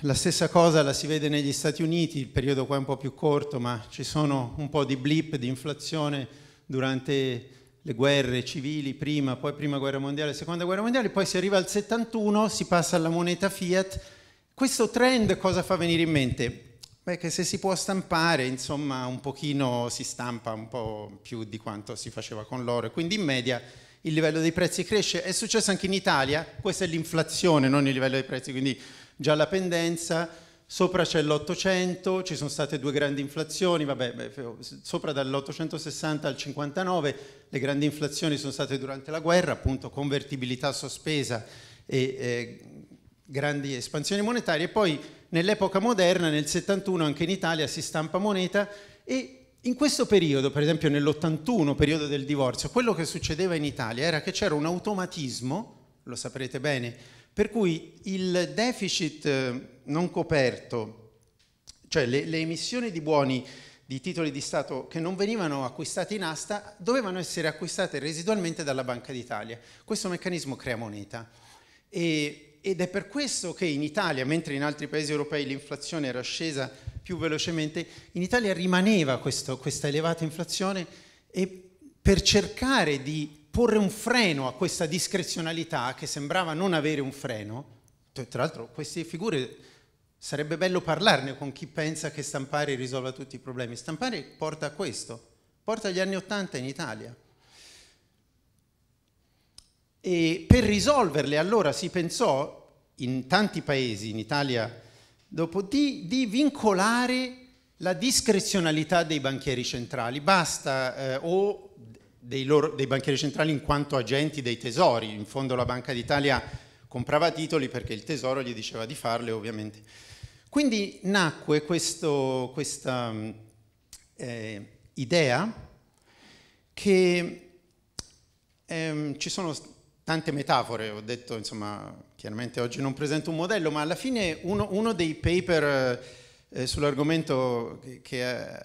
La stessa cosa la si vede negli Stati Uniti, il periodo qua è un po' più corto, ma ci sono un po' di blip, di inflazione durante le guerre civili, prima, poi prima guerra mondiale, seconda guerra mondiale, poi si arriva al 71, si passa alla moneta fiat. Questo trend cosa fa venire in mente? Beh, che se si può stampare, insomma, un pochino si stampa un po' più di quanto si faceva con l'oro, e quindi in media il livello dei prezzi cresce. È successo anche in Italia, questa è l'inflazione, non il livello dei prezzi, quindi già la pendenza, sopra c'è l'800, ci sono state due grandi inflazioni, vabbè, sopra dall'860 al 59, le grandi inflazioni sono state durante la guerra, appunto convertibilità sospesa e eh, grandi espansioni monetarie, poi nell'epoca moderna, nel 71 anche in Italia si stampa moneta e in questo periodo, per esempio nell'81, periodo del divorzio, quello che succedeva in Italia era che c'era un automatismo, lo saprete bene, per cui il deficit eh, non coperto, cioè le, le emissioni di buoni di titoli di Stato che non venivano acquistati in asta, dovevano essere acquistate residualmente dalla Banca d'Italia. Questo meccanismo crea moneta. E, ed è per questo che in Italia, mentre in altri paesi europei l'inflazione era scesa più velocemente, in Italia rimaneva questo, questa elevata inflazione e per cercare di porre un freno a questa discrezionalità che sembrava non avere un freno, tra l'altro queste figure sarebbe bello parlarne con chi pensa che stampare risolva tutti i problemi, stampare porta a questo, porta agli anni Ottanta in Italia. E per risolverle allora si pensò in tanti paesi, in Italia dopo di, di vincolare la discrezionalità dei banchieri centrali. Basta eh, o dei, loro, dei, banchieri centrali in quanto agenti dei tesori. In fondo la Banca d'Italia comprava titoli perché il tesoro gli diceva di farle, ovviamente. Quindi nacque questo, questa mm, eh, idea che ehm, ci sono tante metafore, ho detto insomma Chiaramente oggi non presento un modello, ma alla fine uno, uno dei paper eh, eh sull'argomento che, che eh, ha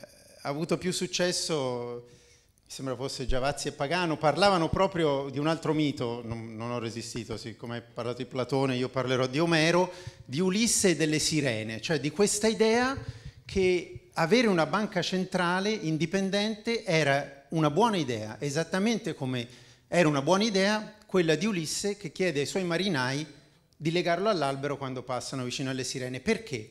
avuto più successo mi sembra fosse Giavazzi e Pagano, parlavano proprio di un altro mito, non, non ho resistito, siccome hai parlato di Platone io parlerò di Omero, di Ulisse e delle sirene, cioè di questa idea che avere una banca centrale indipendente era una buona idea, esattamente come era una buona idea quella di Ulisse che chiede ai suoi marinai di legarlo all'albero quando passano vicino alle sirene. Perché?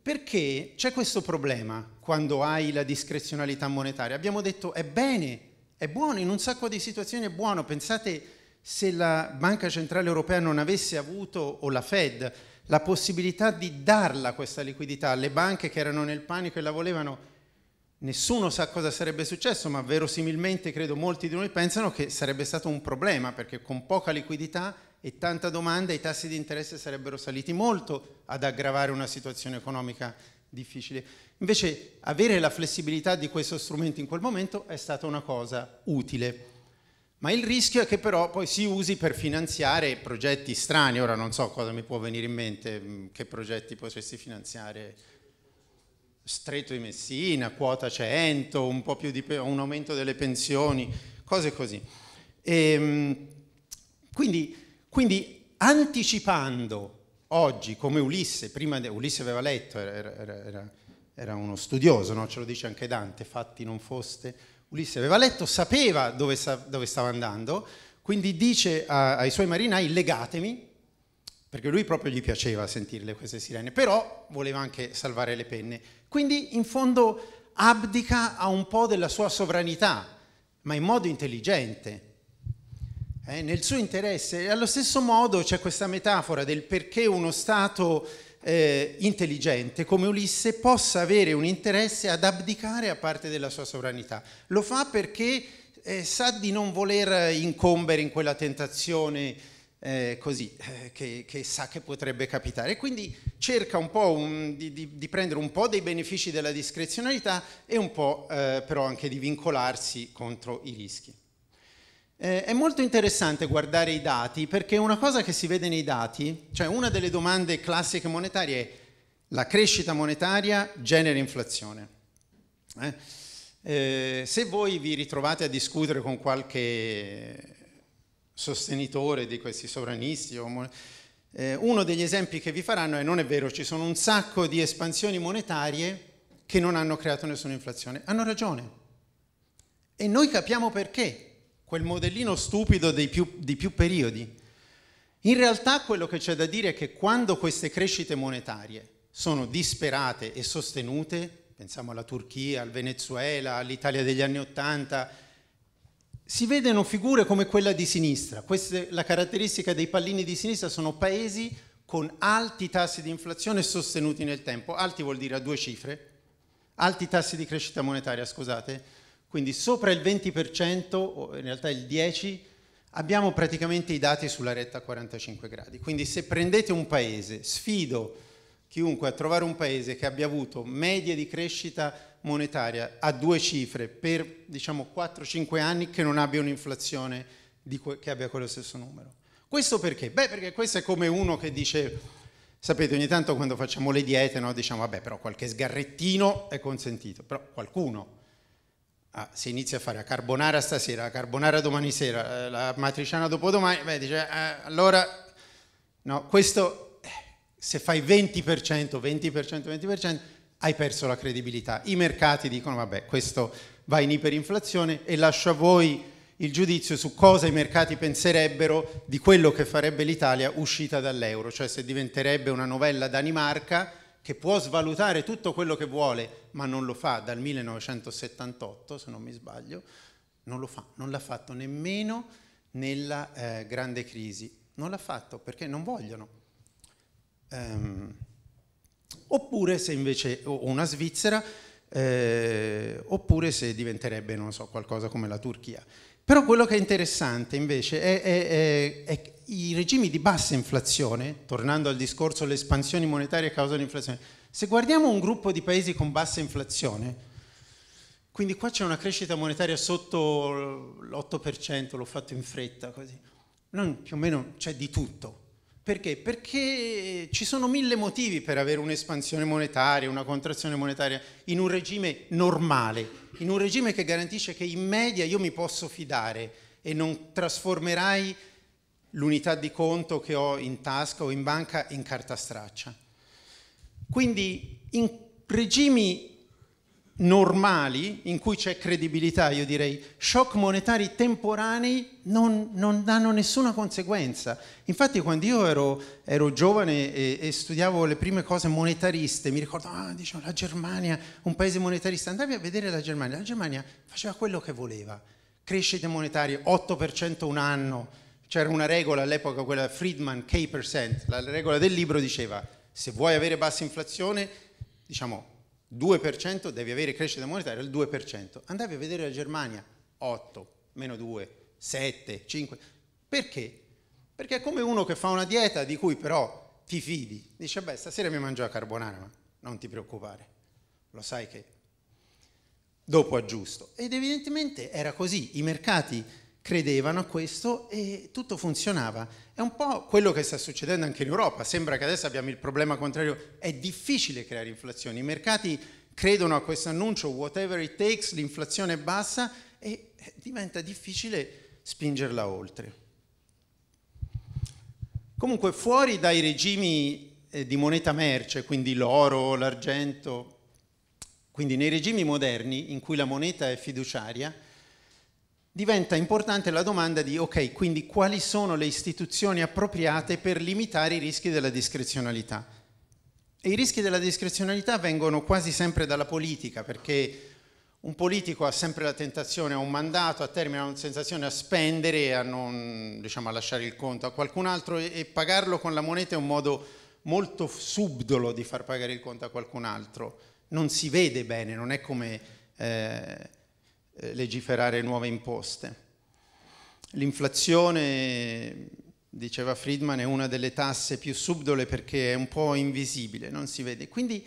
Perché c'è questo problema quando hai la discrezionalità monetaria. Abbiamo detto è bene, è buono, in un sacco di situazioni è buono. Pensate se la Banca Centrale Europea non avesse avuto, o la Fed, la possibilità di darla questa liquidità alle banche che erano nel panico e la volevano, nessuno sa cosa sarebbe successo, ma verosimilmente credo molti di noi pensano che sarebbe stato un problema, perché con poca liquidità e tanta domanda, i tassi di interesse sarebbero saliti molto ad aggravare una situazione economica difficile. Invece avere la flessibilità di questo strumento in quel momento è stata una cosa utile. Ma il rischio è che però poi si usi per finanziare progetti strani, ora non so cosa mi può venire in mente, mm, che progetti potresti finanziare, Stretto di Messina, quota 100, un, po più di, un aumento delle pensioni, cose così. E, ehm, quindi quindi anticipando oggi, come Ulisse, prima Ulisse aveva letto, era, era, era uno studioso, no? ce lo dice anche Dante, fatti non foste, Ulisse aveva letto, sapeva dove, dove stava andando, quindi dice a, ai suoi marinai legatemi, perché lui proprio gli piaceva sentirle queste sirene, però voleva anche salvare le penne. Quindi in fondo abdica a un po' della sua sovranità, ma in modo intelligente eh, nel suo interesse. E allo stesso modo c'è questa metafora del perché uno Stato eh, intelligente come Ulisse possa avere un interesse ad abdicare a parte della sua sovranità. Lo fa perché eh, sa di non voler incombere in quella tentazione eh, così, eh, che, che, sa che potrebbe capitare. Quindi cerca un po' un, di, di, di, prendere un po' dei benefici della discrezionalità e un po' eh, però anche di vincolarsi contro i rischi. Eh, è molto interessante guardare i dati perché una cosa che si vede nei dati, cioè una delle domande classiche monetarie è la crescita monetaria genera inflazione. Eh? Eh, se voi vi ritrovate a discutere con qualche sostenitore di questi sovranisti, eh, uno degli esempi che vi faranno è non è vero, ci sono un sacco di espansioni monetarie che non hanno creato nessuna inflazione. Hanno ragione. E noi capiamo perché quel modellino stupido più, di più periodi. In realtà quello che c'è da dire è che quando queste crescite monetarie sono disperate e sostenute, pensiamo alla Turchia, al Venezuela, all'Italia degli anni Ottanta, si vedono figure come quella di sinistra. Queste, la caratteristica dei pallini di sinistra sono paesi con alti tassi di inflazione sostenuti nel tempo. Alti vuol dire a due cifre, alti tassi di crescita monetaria, scusate, quindi sopra il 20%, o in realtà il 10%, abbiamo praticamente i dati sulla retta a 45 gradi. Quindi se prendete un paese, sfido chiunque a trovare un paese che abbia avuto medie di crescita monetaria a due cifre per diciamo 4-5 anni che non abbia un'inflazione che abbia quello stesso numero. Questo perché? Beh, perché questo è come uno che dice, sapete, ogni tanto quando facciamo le diete, no, diciamo, vabbè, però qualche sgarrettino è consentito, però qualcuno Ah, se inizia a fare la carbonara stasera, la carbonara domani sera, eh, la matriciana dopodomani, beh, dice, eh, allora, no, questo, eh, se fai 20%, 20%, 20%, hai perso la credibilità. I mercati dicono, vabbè, questo va in iperinflazione e lascio a voi il giudizio su cosa i mercati penserebbero di quello che farebbe l'Italia uscita dall'euro, cioè se diventerebbe una novella Danimarca che può svalutare tutto quello che vuole ma non lo fa dal 1978, se non mi sbaglio, non lo fa, non l'ha fatto nemmeno nella eh, grande crisi, non l'ha fatto perché non vogliono. Ehm, oppure se invece o una Svizzera, eh, oppure se diventerebbe, non so, qualcosa come la Turchia. Però quello che è interessante invece è, che i regimi di bassa inflazione, tornando al discorso delle espansioni monetarie a causa dell'inflazione, se guardiamo un gruppo di paesi con bassa inflazione, quindi qua c'è una crescita monetaria sotto l'8%, l'ho fatto in fretta così, non, più o meno c'è di tutto. Perché? Perché ci sono mille motivi per avere un'espansione monetaria, una contrazione monetaria in un regime normale, in un regime che garantisce che in media io mi posso fidare e non trasformerai l'unità di conto che ho in tasca o in banca in carta straccia. Quindi in regimi normali, in cui c'è credibilità, io direi, shock monetari temporanei non, non danno nessuna conseguenza. Infatti quando io ero, ero giovane e, e, studiavo le prime cose monetariste, mi ricordo, ah, diciamo, la Germania, un paese monetarista, andavi a vedere la Germania, la Germania faceva quello che voleva, crescite monetarie, 8% un anno, c'era una regola all'epoca, quella Friedman, K%, la regola del libro diceva se vuoi avere bassa inflazione, diciamo 2%, devi avere crescita monetaria al 2%. Andavi a vedere la Germania, 8, meno 2, 7, 5. Perché? Perché è come uno che fa una dieta di cui però ti fidi. Dice, beh, stasera mi mangio la carbonara, ma non ti preoccupare. Lo sai che dopo aggiusto. Ed evidentemente era così. I mercati credevano a questo e tutto funzionava. È un po' quello che sta succedendo anche in Europa, sembra che adesso abbiamo il problema contrario, è difficile creare inflazione, i mercati credono a questo annuncio, whatever it takes, l'inflazione è bassa e eh, diventa difficile spingerla oltre. Comunque fuori dai regimi eh, di moneta merce, quindi l'oro, l'argento, quindi nei regimi moderni in cui la moneta è fiduciaria, diventa importante la domanda di, ok, quindi quali sono le istituzioni appropriate per limitare i rischi della discrezionalità? E i rischi della discrezionalità vengono quasi sempre dalla politica, perché un politico ha sempre la tentazione ha un mandato, a termine, ha una sensazione a spendere, a, non, diciamo, a lasciare il conto a qualcun altro e, e pagarlo con la moneta è un modo molto subdolo di far pagare il conto a qualcun altro. Non si vede bene, non è come... Eh, eh, legiferare nuove imposte. L'inflazione, diceva Friedman, è una delle tasse più subdole perché è un po' invisibile, non si vede. Quindi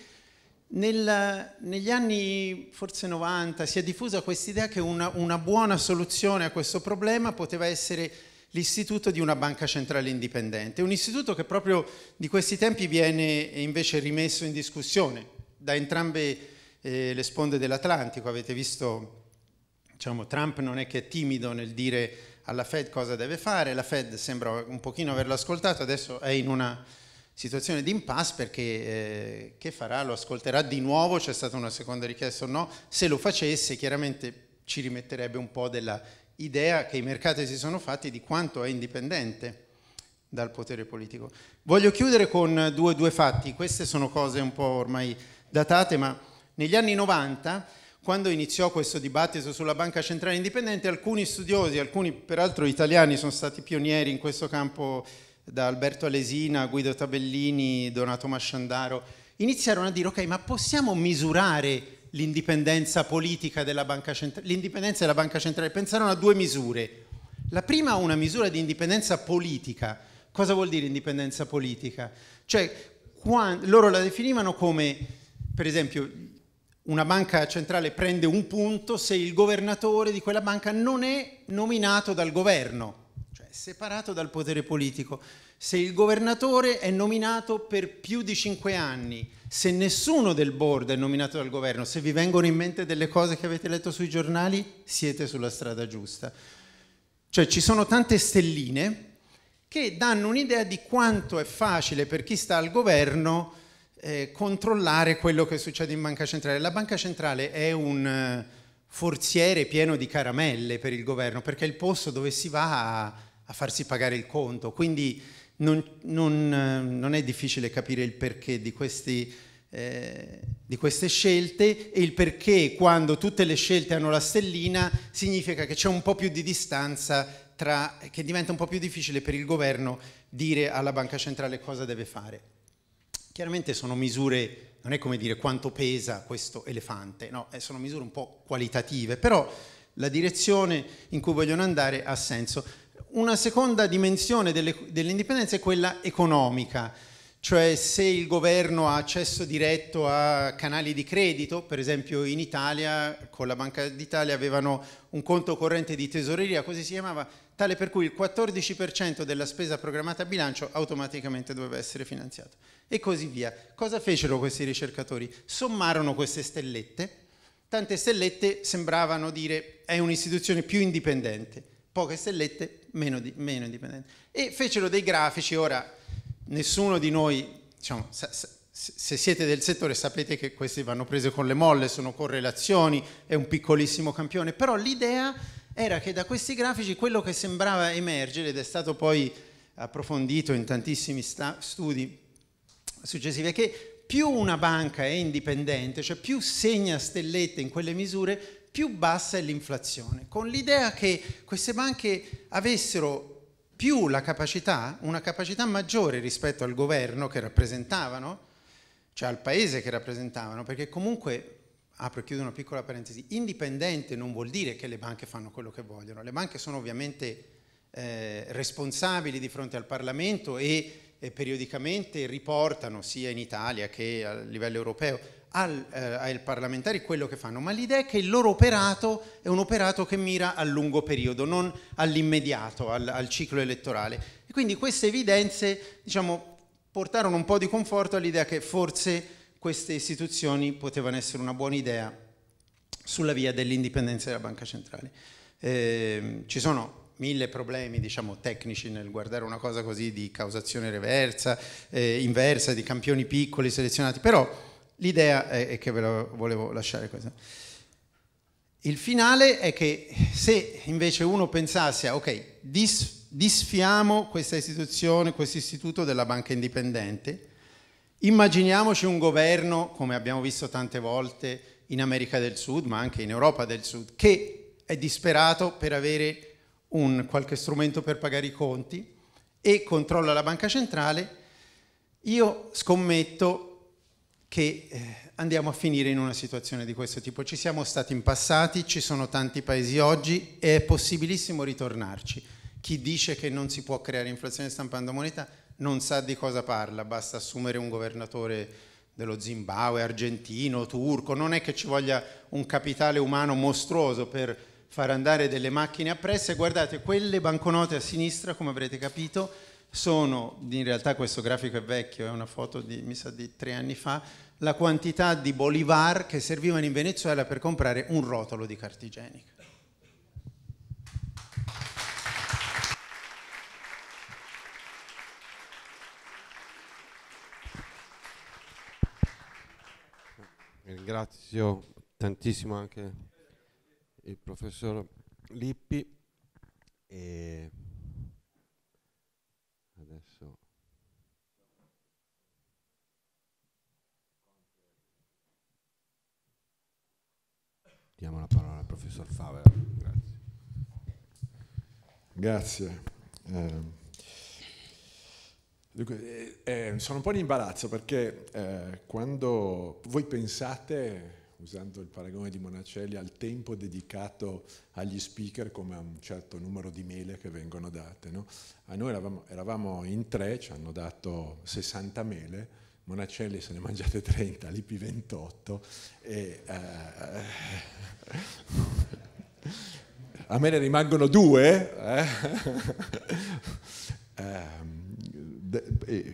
nel, negli anni forse 90 si è diffusa questa idea che una, una buona soluzione a questo problema poteva essere l'istituto di una banca centrale indipendente, un istituto che proprio di questi tempi viene invece rimesso in discussione da entrambe eh, le sponde dell'Atlantico, avete visto diciamo, Trump non è che è timido nel dire alla Fed cosa deve fare, la Fed sembra un pochino averlo ascoltato, adesso è in una situazione di impasse perché eh, che farà? Lo ascolterà di nuovo? C'è stata una seconda richiesta o no? Se lo facesse chiaramente ci rimetterebbe un po' dell'idea che i mercati si sono fatti di quanto è indipendente dal potere politico. Voglio chiudere con due, due fatti, queste sono cose un po' ormai datate, ma negli anni 90 quando iniziò questo dibattito sulla Banca Centrale Indipendente, alcuni studiosi, alcuni peraltro italiani, sono stati pionieri in questo campo, da Alberto Alesina, Guido Tabellini, Donato Masciandaro, iniziarono a dire, ok, ma possiamo misurare l'indipendenza politica della Banca Centrale? L'indipendenza della Banca Centrale, pensarono a due misure. La prima una misura di indipendenza politica. Cosa vuol dire indipendenza politica? Cioè, quando, loro la definivano come, per esempio, una banca centrale prende un punto se il governatore di quella banca non è nominato dal governo, cioè separato dal potere politico. Se il governatore è nominato per più di cinque anni, se nessuno del board è nominato dal governo, se vi vengono in mente delle cose che avete letto sui giornali, siete sulla strada giusta. Cioè ci sono tante stelline che danno un'idea di quanto è facile per chi sta al governo eh, controllare quello che succede in banca centrale. La banca centrale è un eh, forziere pieno di caramelle per il governo, perché è il posto dove si va a, a farsi pagare il conto. Quindi non, non, eh, non, è difficile capire il perché di, questi, eh, di queste scelte e il perché quando tutte le scelte hanno la stellina significa che c'è un po' più di distanza tra, che diventa un po' più difficile per il governo dire alla banca centrale cosa deve fare. Chiaramente sono misure, non è come dire quanto pesa questo elefante, no, eh, sono misure un po' qualitative, però la direzione in cui vogliono andare ha senso. Una seconda dimensione dell'indipendenza è quella economica, cioè se il governo ha accesso diretto a canali di credito, per esempio in Italia con la Banca d'Italia avevano un conto corrente di tesoreria, così si chiamava, tale per cui il 14% della spesa programmata a bilancio automaticamente doveva essere finanziato. E così via. Cosa fecero questi ricercatori? Sommarono queste stellette, tante stellette sembravano dire è un'istituzione più indipendente, poche stellette meno, di, meno indipendente. E fecero dei grafici, ora nessuno di noi, diciamo, sa, sa, se siete del settore sapete che questi vanno presi con le molle, sono correlazioni, è un piccolissimo campione, però l'idea era che da questi grafici quello che sembrava emergere, ed è stato poi approfondito in tantissimi studi successivi, è che più una banca è indipendente, cioè più segna stellette in quelle misure, più bassa è l'inflazione, con l'idea che queste banche avessero più la capacità, una capacità maggiore rispetto al governo che rappresentavano, cioè al paese che rappresentavano, perché comunque apro ah, e chiudo una piccola parentesi, indipendente non vuol dire che le banche fanno quello che vogliono, le banche sono ovviamente eh, responsabili di fronte al Parlamento e eh, periodicamente riportano sia in Italia che a livello europeo al, eh, ai parlamentari quello che fanno, ma l'idea è che il loro operato è un operato che mira al lungo periodo, non all'immediato, al, al ciclo elettorale. E quindi queste evidenze diciamo, portarono un po' di conforto all'idea che forse queste istituzioni potevano essere una buona idea sulla via dell'indipendenza della banca centrale. Eh, ci sono mille problemi diciamo, tecnici nel guardare una cosa così di causazione reversa, eh, inversa, di campioni piccoli selezionati, però l'idea è, è, che ve la volevo lasciare questa. Il finale è che se invece uno pensasse ok, dis, disfiamo questa istituzione, questo istituto della banca indipendente, Immaginiamoci un governo, come abbiamo visto tante volte in America del Sud, ma anche in Europa del Sud, che è disperato per avere un, qualche strumento per pagare i conti e controlla la banca centrale. Io scommetto che eh, andiamo a finire in una situazione di questo tipo. Ci siamo stati in passati, ci sono tanti paesi oggi e è possibilissimo ritornarci. Chi dice che non si può creare inflazione stampando moneta non sa di cosa parla, basta assumere un governatore dello Zimbabwe, argentino, turco, non è che ci voglia un capitale umano mostruoso per far andare delle macchine appresso guardate quelle banconote a sinistra, come avrete capito, sono, in realtà questo grafico è vecchio, è una foto di, mi sa, di tre anni fa, la quantità di bolivar che servivano in Venezuela per comprare un rotolo di carta igienica. ringrazio tantissimo anche il professor Lippi e adesso diamo la parola al professor Faber. Grazie. Grazie. Eh. Dunque, eh, eh, sono un po' in imbarazzo perché eh, quando voi pensate, usando il paragone di Monacelli, al tempo dedicato agli speaker come a un certo numero di mele che vengono date, no? a noi eravamo, eravamo, in tre, ci hanno dato 60 mele, Monacelli se ne mangiate 30, Lippi 28 e... Eh, a me ne rimangono due. um,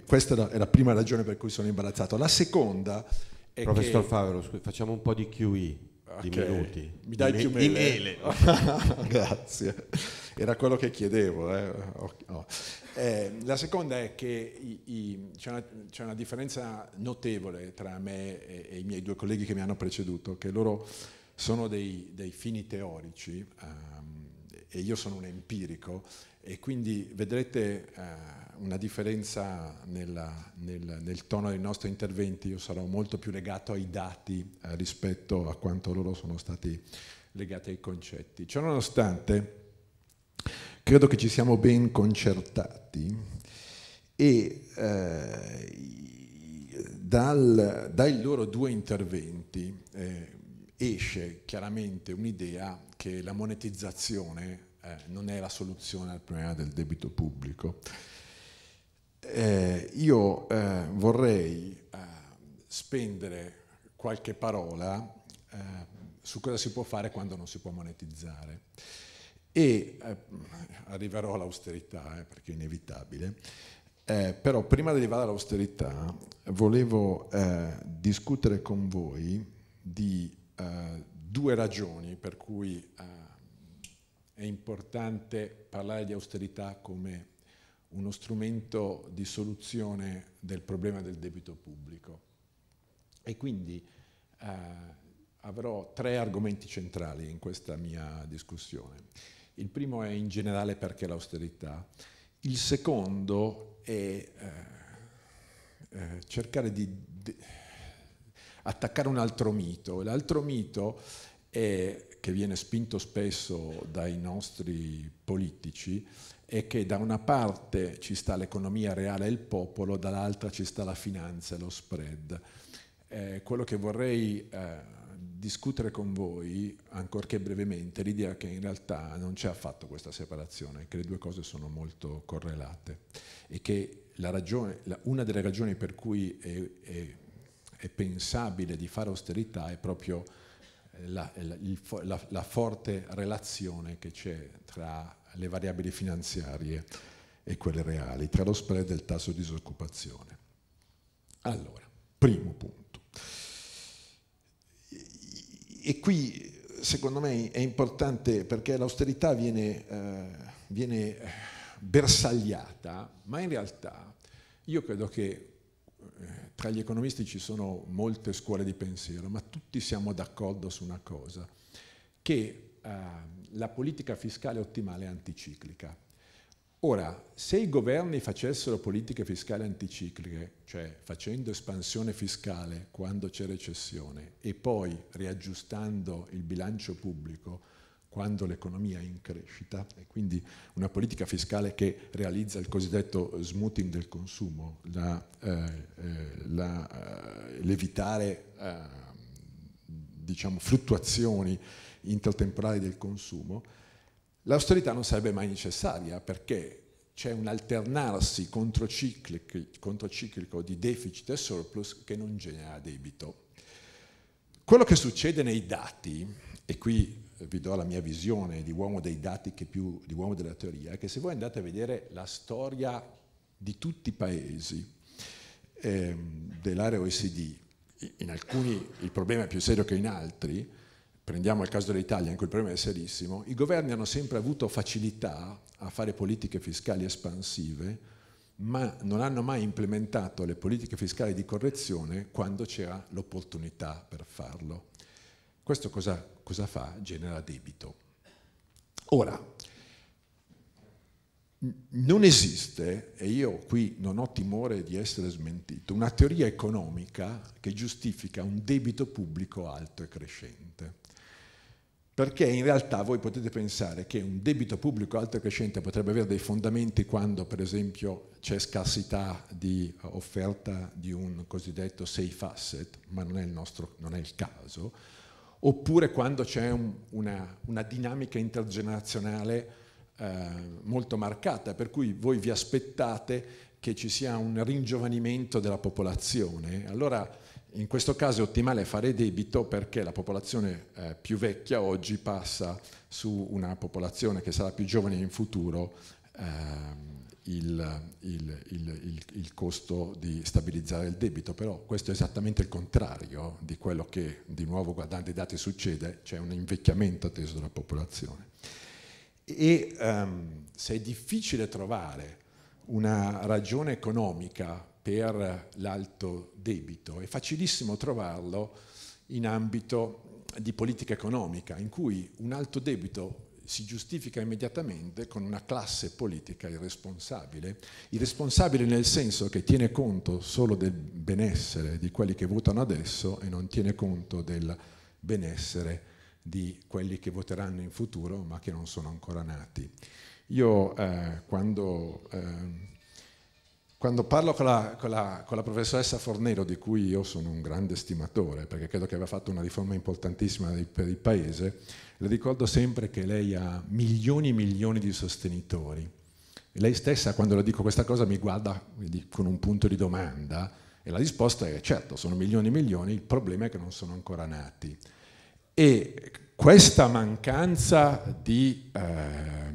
questa è la prima ragione per cui sono imbarazzato. La seconda è Professor che... Favero, scu- facciamo un po' di QE. Okay. Di minuti. Mi dai di me- mele? Di mele. Grazie. Era quello che chiedevo. Eh. Okay. Eh, la seconda è che i, i, c'è, una, c'è, una, differenza notevole tra me e, e, i miei due colleghi che mi hanno preceduto, che loro sono dei, dei fini teorici um, e io sono un empirico e quindi vedrete... Uh, una differenza nella, nel, nel, tono dei nostri interventi, io sarò molto più legato ai dati eh, rispetto a quanto loro sono stati legati ai concetti. Ciononostante, credo che ci siamo ben concertati e eh, dal, dai loro due interventi eh, esce chiaramente un'idea che la monetizzazione eh, non è la soluzione al problema del debito pubblico eh, io eh, vorrei eh, spendere qualche parola eh, su cosa si può fare quando non si può monetizzare. E eh, arriverò all'austerità, eh, perché è inevitabile, però prima di arrivare all'austerità volevo discutere con voi di due ragioni per cui è importante parlare di austerità come uno strumento di soluzione del problema del debito pubblico. E quindi eh, avrò tre argomenti centrali in questa mia discussione. Il primo è in generale perché l'austerità, il secondo è eh, eh, cercare di, attaccare un altro mito. L'altro mito è, che viene spinto spesso dai nostri politici è che da una parte ci sta l'economia reale e il popolo, dall'altra ci sta la finanza e lo spread. Eh, quello che vorrei eh, discutere con voi, ancorché brevemente, è l'idea che in realtà non c'è affatto questa separazione, che le due cose sono molto correlate e che la ragione, la, una delle ragioni per cui è, è, è, pensabile di fare austerità è proprio eh, la, la forte relazione che c'è tra le variabili finanziarie e quelle reali, tra lo spread e il tasso di disoccupazione. Allora, primo punto. E qui secondo me è importante perché l'austerità viene, eh, viene bersagliata, ma in realtà io credo che eh, tra gli economisti ci sono molte scuole di pensiero, ma tutti siamo d'accordo su una cosa, che eh, la politica fiscale ottimale anticiclica. Ora, se i governi facessero politiche fiscali anticicliche, cioè facendo espansione fiscale quando c'è recessione e poi riaggiustando il bilancio pubblico quando l'economia è in crescita, e quindi una politica fiscale che realizza il cosiddetto smoothing del consumo, eh, eh, eh, l'evitare eh, eh, diciamo, fluttuazioni intertemporali del consumo, l'austerità non sarebbe mai necessaria perché c'è un alternarsi controciclico di deficit e surplus che non genera debito. Quello che succede nei dati, e qui vi do la mia visione di uomo dei dati che più di uomo della teoria, è che se voi andate a vedere la storia di tutti i paesi eh, dell'area OECD, in alcuni il problema è più serio che in altri, prendiamo il caso dell'Italia in cui il problema è serissimo, i governi hanno sempre avuto facilità a fare politiche fiscali espansive, ma non hanno mai implementato le politiche fiscali di correzione quando c'era l'opportunità per farlo. Questo cosa, cosa fa? Genera debito. Ora, non esiste, e io qui non ho timore di essere smentito, una teoria economica che giustifica un debito pubblico alto e crescente. Perché in realtà voi potete pensare che un debito pubblico alto e crescente potrebbe avere dei fondamenti quando, per esempio, c'è scarsità di offerta di un cosiddetto safe asset, ma non è il, nostro, non è il caso, oppure quando c'è un, una, una dinamica intergenerazionale eh, molto marcata, per cui voi vi aspettate che ci sia un ringiovanimento della popolazione. Allora in questo caso è ottimale fare debito perché la popolazione eh, più vecchia oggi passa su una popolazione che sarà più giovane in futuro eh, il, il, il, il, costo di stabilizzare il debito, però questo è esattamente il contrario di quello che di nuovo guardando i dati succede, c'è cioè un invecchiamento atteso della popolazione. E um, se è difficile trovare una ragione economica per l'alto debito, è facilissimo trovarlo in ambito di politica economica, in cui un alto debito si giustifica immediatamente con una classe politica irresponsabile, irresponsabile nel senso che tiene conto solo del benessere di quelli che votano adesso e non tiene conto del benessere di quelli che voteranno in futuro ma che non sono ancora nati. Io eh, quando, eh, quando, parlo con la, con, la, con la, professoressa Fornero, di cui io sono un grande stimatore, perché credo che abbia fatto una riforma importantissima per il Paese, le ricordo sempre che lei ha milioni e milioni di sostenitori. E lei stessa, quando le dico questa cosa, mi guarda con un punto di domanda e la risposta è certo, sono milioni e milioni, il problema è che non sono ancora nati. E questa mancanza di, eh,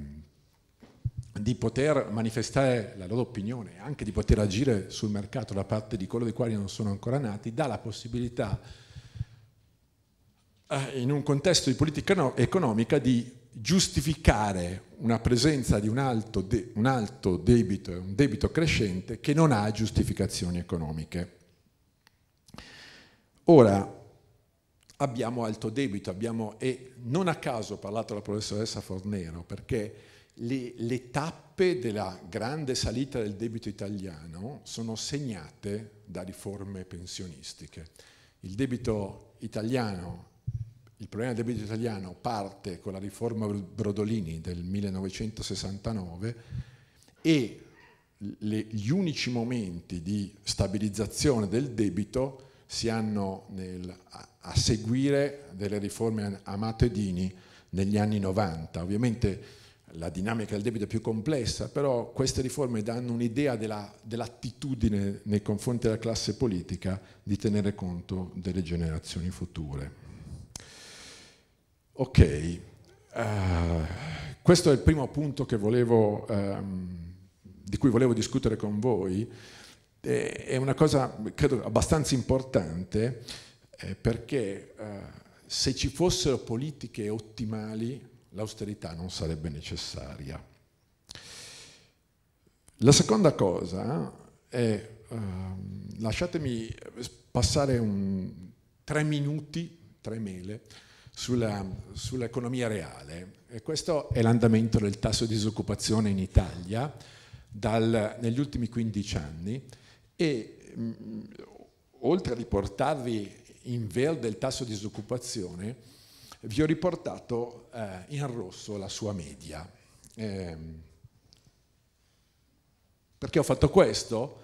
di, poter manifestare la loro opinione e anche di poter agire sul mercato da parte di coloro i quali non sono ancora nati dà la possibilità eh, in un contesto di politica economica di giustificare una presenza di un alto, de un alto debito un debito crescente che non ha giustificazioni economiche. Ora, abbiamo alto debito, abbiamo, e non a caso ho parlato alla professoressa Fornero, perché le, le tappe della grande salita del debito italiano sono segnate da riforme pensionistiche. Il debito italiano il problema del debito italiano parte con la riforma Brodolini del 1969 e le, gli unici momenti di stabilizzazione del debito si hanno nel, a seguire delle riforme amate Dini negli anni 90. Ovviamente la dinamica del debito è più complessa, però queste riforme danno un'idea dell'attitudine dell nei confronti della classe politica di tenere conto delle generazioni future. Ok, uh, questo è il primo punto volevo, um, di cui volevo discutere con voi, eh, è una cosa credo abbastanza importante eh, perché eh, se ci fossero politiche ottimali l'austerità non sarebbe necessaria. La seconda cosa è, ehm, lasciatemi passare un, tre minuti, tre mele, sulla, sull'economia reale. E questo è l'andamento del tasso di disoccupazione in Italia dal, negli ultimi 15 anni e mh, mm, oltre a riportarvi in verde del tasso di disoccupazione, vi ho riportato eh, in rosso la sua media. Eh, perché ho fatto questo?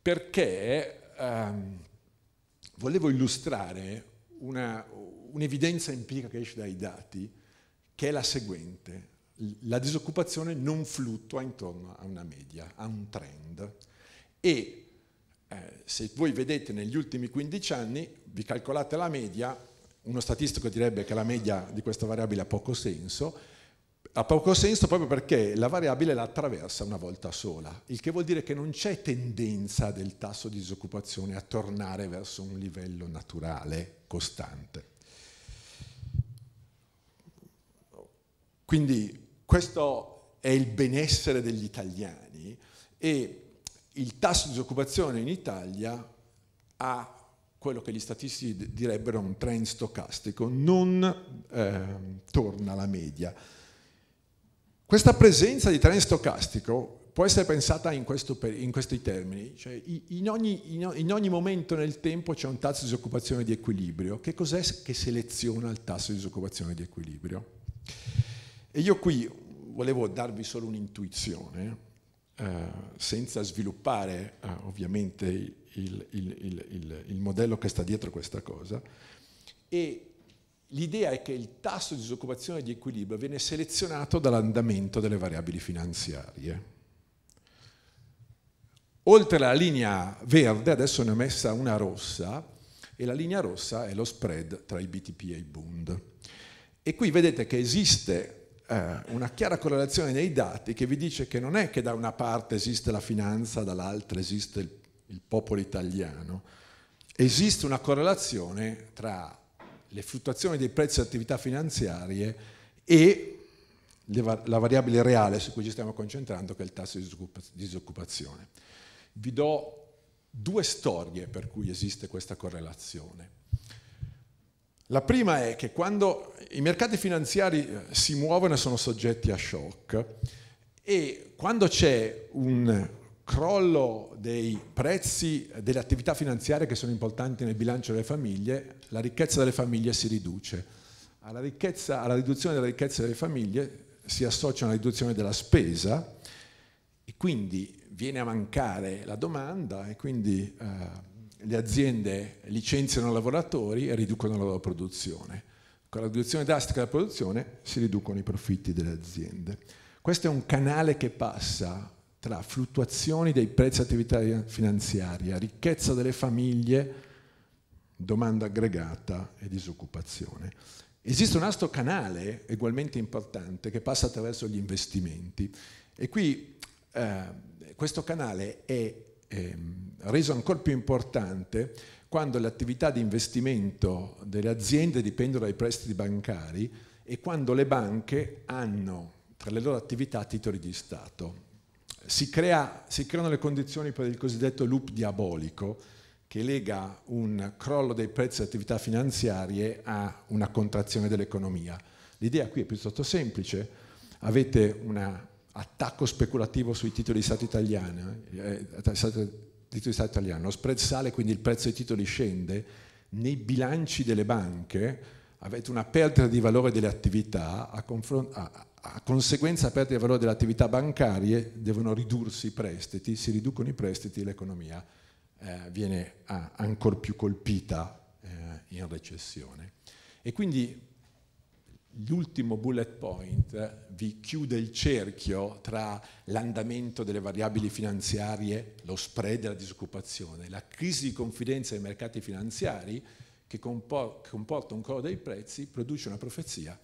Perché ehm, volevo illustrare un'evidenza empirica che esce dai dati, che è la seguente. La disoccupazione non fluttua intorno a una media, a un trend. E eh, se voi vedete negli ultimi 15 anni vi calcolate la media, uno statistico direbbe che la media di questa variabile ha poco senso, ha poco senso proprio perché la variabile la attraversa una volta sola, il che vuol dire che non c'è tendenza del tasso di disoccupazione a tornare verso un livello naturale costante. Quindi questo è il benessere degli italiani e il tasso di disoccupazione in Italia ha quello che gli statisti direbbero un trend stocastico, non eh, torna alla media. Questa presenza di trend stocastico può essere pensata in, questo, in questi termini, cioè in ogni, in ogni, momento nel tempo c'è un tasso di disoccupazione di equilibrio. Che cos'è che seleziona il tasso di disoccupazione di equilibrio? E io qui volevo darvi solo un'intuizione, eh, senza sviluppare eh, ovviamente il, il, il, il modello che sta dietro questa cosa e l'idea è che il tasso di disoccupazione di equilibrio viene selezionato dall'andamento delle variabili finanziarie. Oltre alla linea verde, adesso ne ho messa una rossa, e la linea rossa è lo spread tra i BTP e i Bund. E qui vedete che esiste eh, una chiara correlazione nei dati che vi dice che non è che da una parte esiste la finanza, dall'altra esiste il il popolo italiano, esiste una correlazione tra le fluttuazioni dei prezzi delle attività finanziarie e la variabile reale su cui ci stiamo concentrando, che è il tasso di disoccupazione. Vi do due storie per cui esiste questa correlazione. La prima è che quando i mercati finanziari eh, si muovono e sono soggetti a shock e quando c'è un crollo dei prezzi delle attività finanziarie che sono importanti nel bilancio delle famiglie, la ricchezza delle famiglie si riduce. Alla, ricchezza, alla riduzione della ricchezza delle famiglie si associa una riduzione della spesa e quindi viene a mancare la domanda e quindi eh, le aziende licenziano i lavoratori e riducono la loro produzione. Con la riduzione drastica della produzione si riducono i profitti delle aziende. Questo è un canale che passa tra fluttuazioni dei prezzi attività finanziaria, ricchezza delle famiglie, domanda aggregata e disoccupazione. Esiste un altro canale ugualmente importante che passa attraverso gli investimenti e qui eh, questo canale è eh, reso ancora più importante quando le attività di investimento delle aziende dipendono dai prestiti bancari e quando le banche hanno tra le loro attività titoli di Stato si, crea, si creano le condizioni per il cosiddetto loop diabolico che lega un crollo dei prezzi delle attività finanziarie a una contrazione dell'economia. L'idea qui è piuttosto semplice, avete un attacco speculativo sui titoli di Stato italiano, eh, eh titoli Stato italiano, lo spread sale, quindi il prezzo dei titoli scende, nei bilanci delle banche avete una perdita di valore delle attività a, a, a conseguenza perdita del valore delle attività bancarie devono ridursi i prestiti, si riducono i prestiti e l'economia eh, viene ah, ancora più colpita eh, in recessione. E quindi l'ultimo bullet point eh, vi chiude il cerchio tra l'andamento delle variabili finanziarie, lo spread e la disoccupazione, la crisi di confidenza dei mercati finanziari che comporta un coro dei prezzi, produce una profezia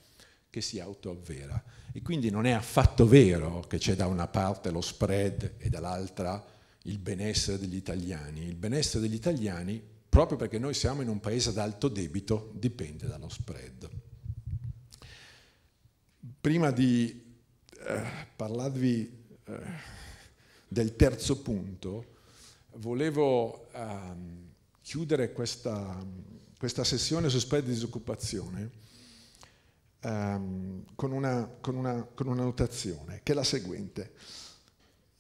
che si autoavvera. E quindi non è affatto vero che c'è da una parte lo spread e dall'altra il benessere degli italiani. Il benessere degli italiani, proprio perché noi siamo in un paese ad alto debito, dipende dallo spread. Prima di eh, parlarvi eh, del terzo punto, volevo eh, chiudere questa, questa sessione su spread e disoccupazione um, con, una, con, una, con, una, notazione, che è la seguente.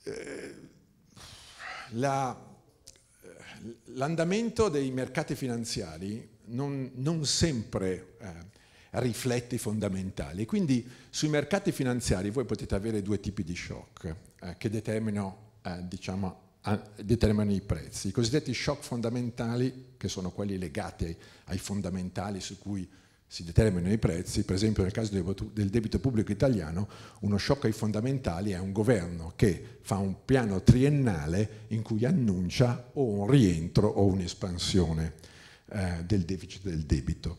Eh, la, eh, l'andamento dei mercati finanziari non, non sempre eh, riflette i fondamentali, quindi sui mercati finanziari voi potete avere due tipi di shock eh, che determinano, eh, diciamo, determinano, i prezzi, i cosiddetti shock fondamentali che sono quelli legati ai fondamentali su cui si determinano i prezzi, per esempio nel caso del debito pubblico italiano, uno shock ai fondamentali è un governo che fa un piano triennale in cui annuncia o un rientro o un'espansione eh, del deficit del debito.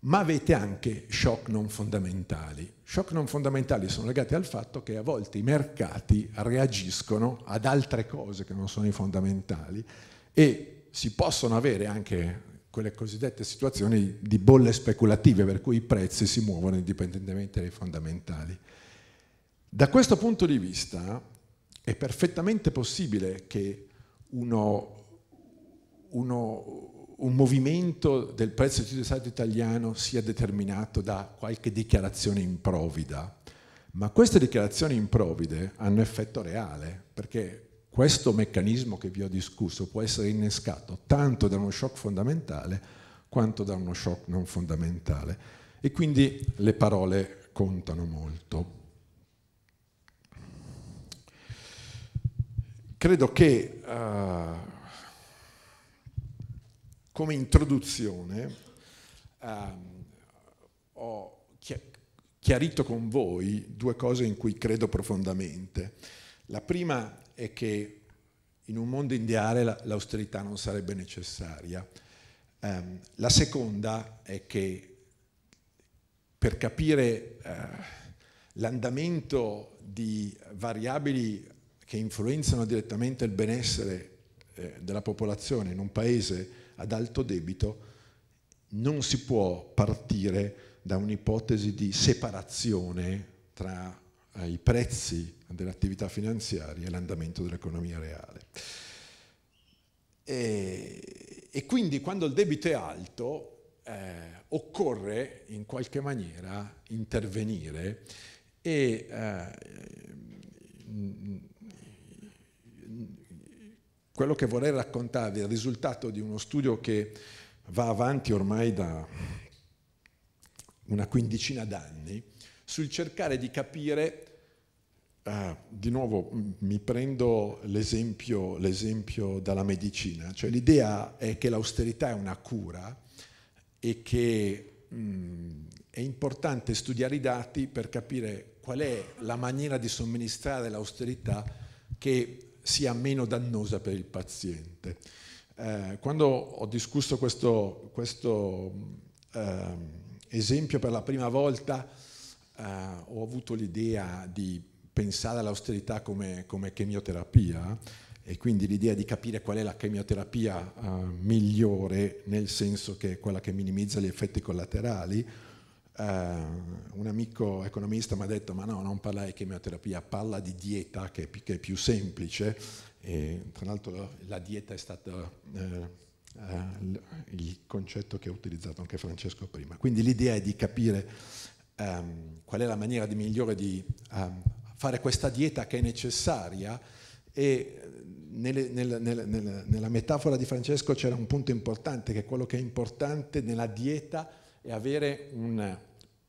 Ma avete anche shock non fondamentali. Shock non fondamentali sono legati al fatto che a volte i mercati reagiscono ad altre cose che non sono i fondamentali e si possono avere anche quelle cosiddette situazioni di bolle speculative per cui i prezzi si muovono indipendentemente dai fondamentali. Da questo punto di vista è perfettamente possibile che uno, uno, un movimento del prezzo del Stato italiano sia determinato da qualche dichiarazione improvvida, ma queste dichiarazioni improvvide hanno effetto reale, perché questo meccanismo che vi ho discusso può essere innescato tanto da uno shock fondamentale quanto da uno shock non fondamentale. E quindi le parole contano molto. Credo che uh, come introduzione uh, ho chiarito con voi due cose in cui credo profondamente. La prima è che in un mondo ideale l'austerità non sarebbe necessaria. Um, la seconda è che per capire uh, l'andamento di variabili che influenzano direttamente il benessere eh, della popolazione in un paese ad alto debito, non si può partire da un'ipotesi di separazione tra ai prezzi dell'attività finanziaria e l'andamento dell'economia reale. E, e, quindi quando il debito è alto eh, occorre in qualche maniera intervenire e eh, quello che vorrei raccontarvi è il risultato di uno studio che va avanti ormai da una quindicina d'anni sul cercare di capire Ah, di nuovo mi prendo l'esempio, l'esempio dalla medicina, cioè l'idea è che l'austerità è una cura e che mh, mm, è importante studiare i dati per capire qual è la maniera di somministrare l'austerità che sia meno dannosa per il paziente. Eh, quando ho discusso questo, questo eh, esempio per la prima volta, eh, ho avuto l'idea di pensare all'austerità come, come chemioterapia e quindi l'idea di capire qual è la chemioterapia eh, migliore, nel senso che è quella che minimizza gli effetti collaterali, eh, un amico economista mi ha detto ma no, non parla di chemioterapia, parla di dieta che è, che è più semplice, e, tra l'altro la dieta è stato eh, eh, il concetto che ha utilizzato anche Francesco prima. Quindi l'idea è di capire um, qual è la maniera di migliore di um, fare questa dieta che è necessaria e eh, nelle, nella, nella, nella metafora di Francesco c'era un punto importante, che quello che è importante nella dieta è avere un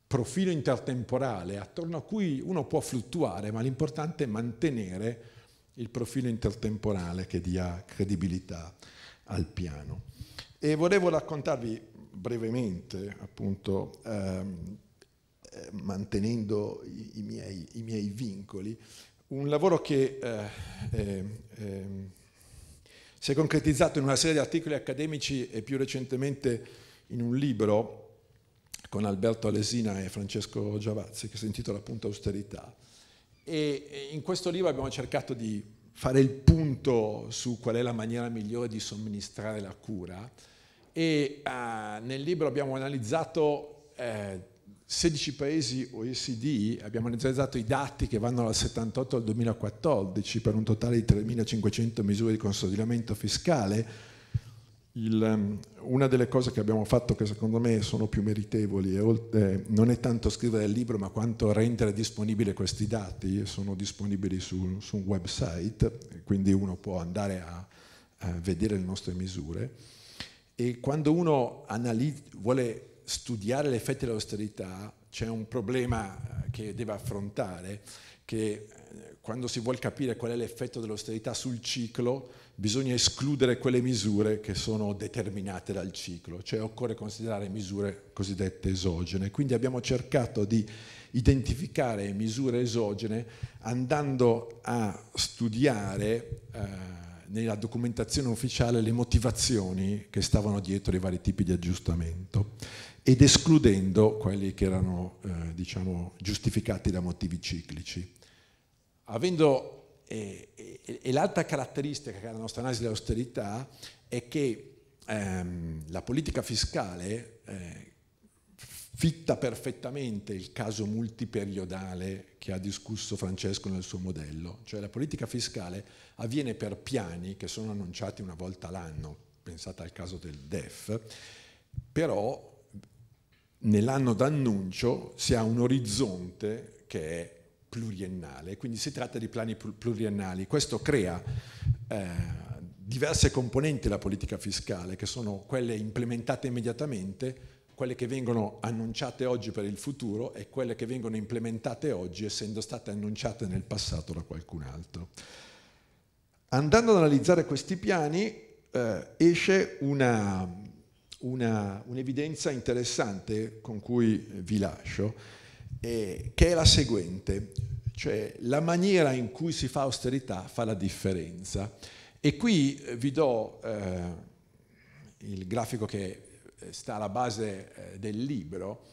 profilo intertemporale attorno a cui uno può fluttuare, ma l'importante è mantenere il profilo intertemporale che dia credibilità al piano. E volevo raccontarvi brevemente appunto ehm, eh, mantenendo i, i, miei, i, miei, vincoli, un lavoro che eh, eh, ehm, si è concretizzato in una serie di articoli accademici e più recentemente in un libro con Alberto Alesina e Francesco Giavazzi che si intitola appunto Austerità. E in questo libro abbiamo cercato di fare il punto su qual è la maniera migliore di somministrare la cura e eh, nel libro abbiamo analizzato eh, 16 paesi OECD, abbiamo analizzato i dati che vanno dal 78 al 2014 per un totale di 3.500 misure di consolidamento fiscale. Il, ehm, una delle cose che abbiamo fatto che secondo me sono più meritevoli è, non è tanto scrivere il libro ma quanto rendere disponibili questi dati, sono disponibili su, su un website, quindi uno può andare a, a vedere le nostre misure e quando uno vuole studiare gli effetti dell'austerità c'è un problema eh, che deve affrontare, che eh, quando si vuole capire qual è l'effetto dell'austerità sul ciclo, bisogna escludere quelle misure che sono determinate dal ciclo, cioè occorre considerare misure cosiddette esogene. Quindi abbiamo cercato di identificare misure esogene andando a studiare eh, nella documentazione ufficiale le motivazioni che stavano dietro i vari tipi di aggiustamento ed escludendo quelli che erano eh, diciamo, giustificati da motivi ciclici. Avendo, eh, e, eh, e l'altra caratteristica della nostra analisi dell'austerità è che ehm, la politica fiscale eh, fitta perfettamente il caso multiperiodale che ha discusso Francesco nel suo modello, cioè la politica fiscale avviene per piani che sono annunciati una volta l'anno, pensate al caso del DEF, però nell'anno d'annuncio si ha un orizzonte che è pluriennale, quindi si tratta di piani pluriennali. Questo crea eh, diverse componenti della politica fiscale, che sono quelle implementate immediatamente, quelle che vengono annunciate oggi per il futuro e quelle che vengono implementate oggi essendo state annunciate nel passato da qualcun altro. Andando ad analizzare questi piani eh, esce una, una, un'evidenza interessante con cui eh, vi lascio, eh, che è la seguente, cioè la maniera in cui si fa austerità fa la differenza. E qui eh, vi do eh, il grafico che eh, sta alla base del libro,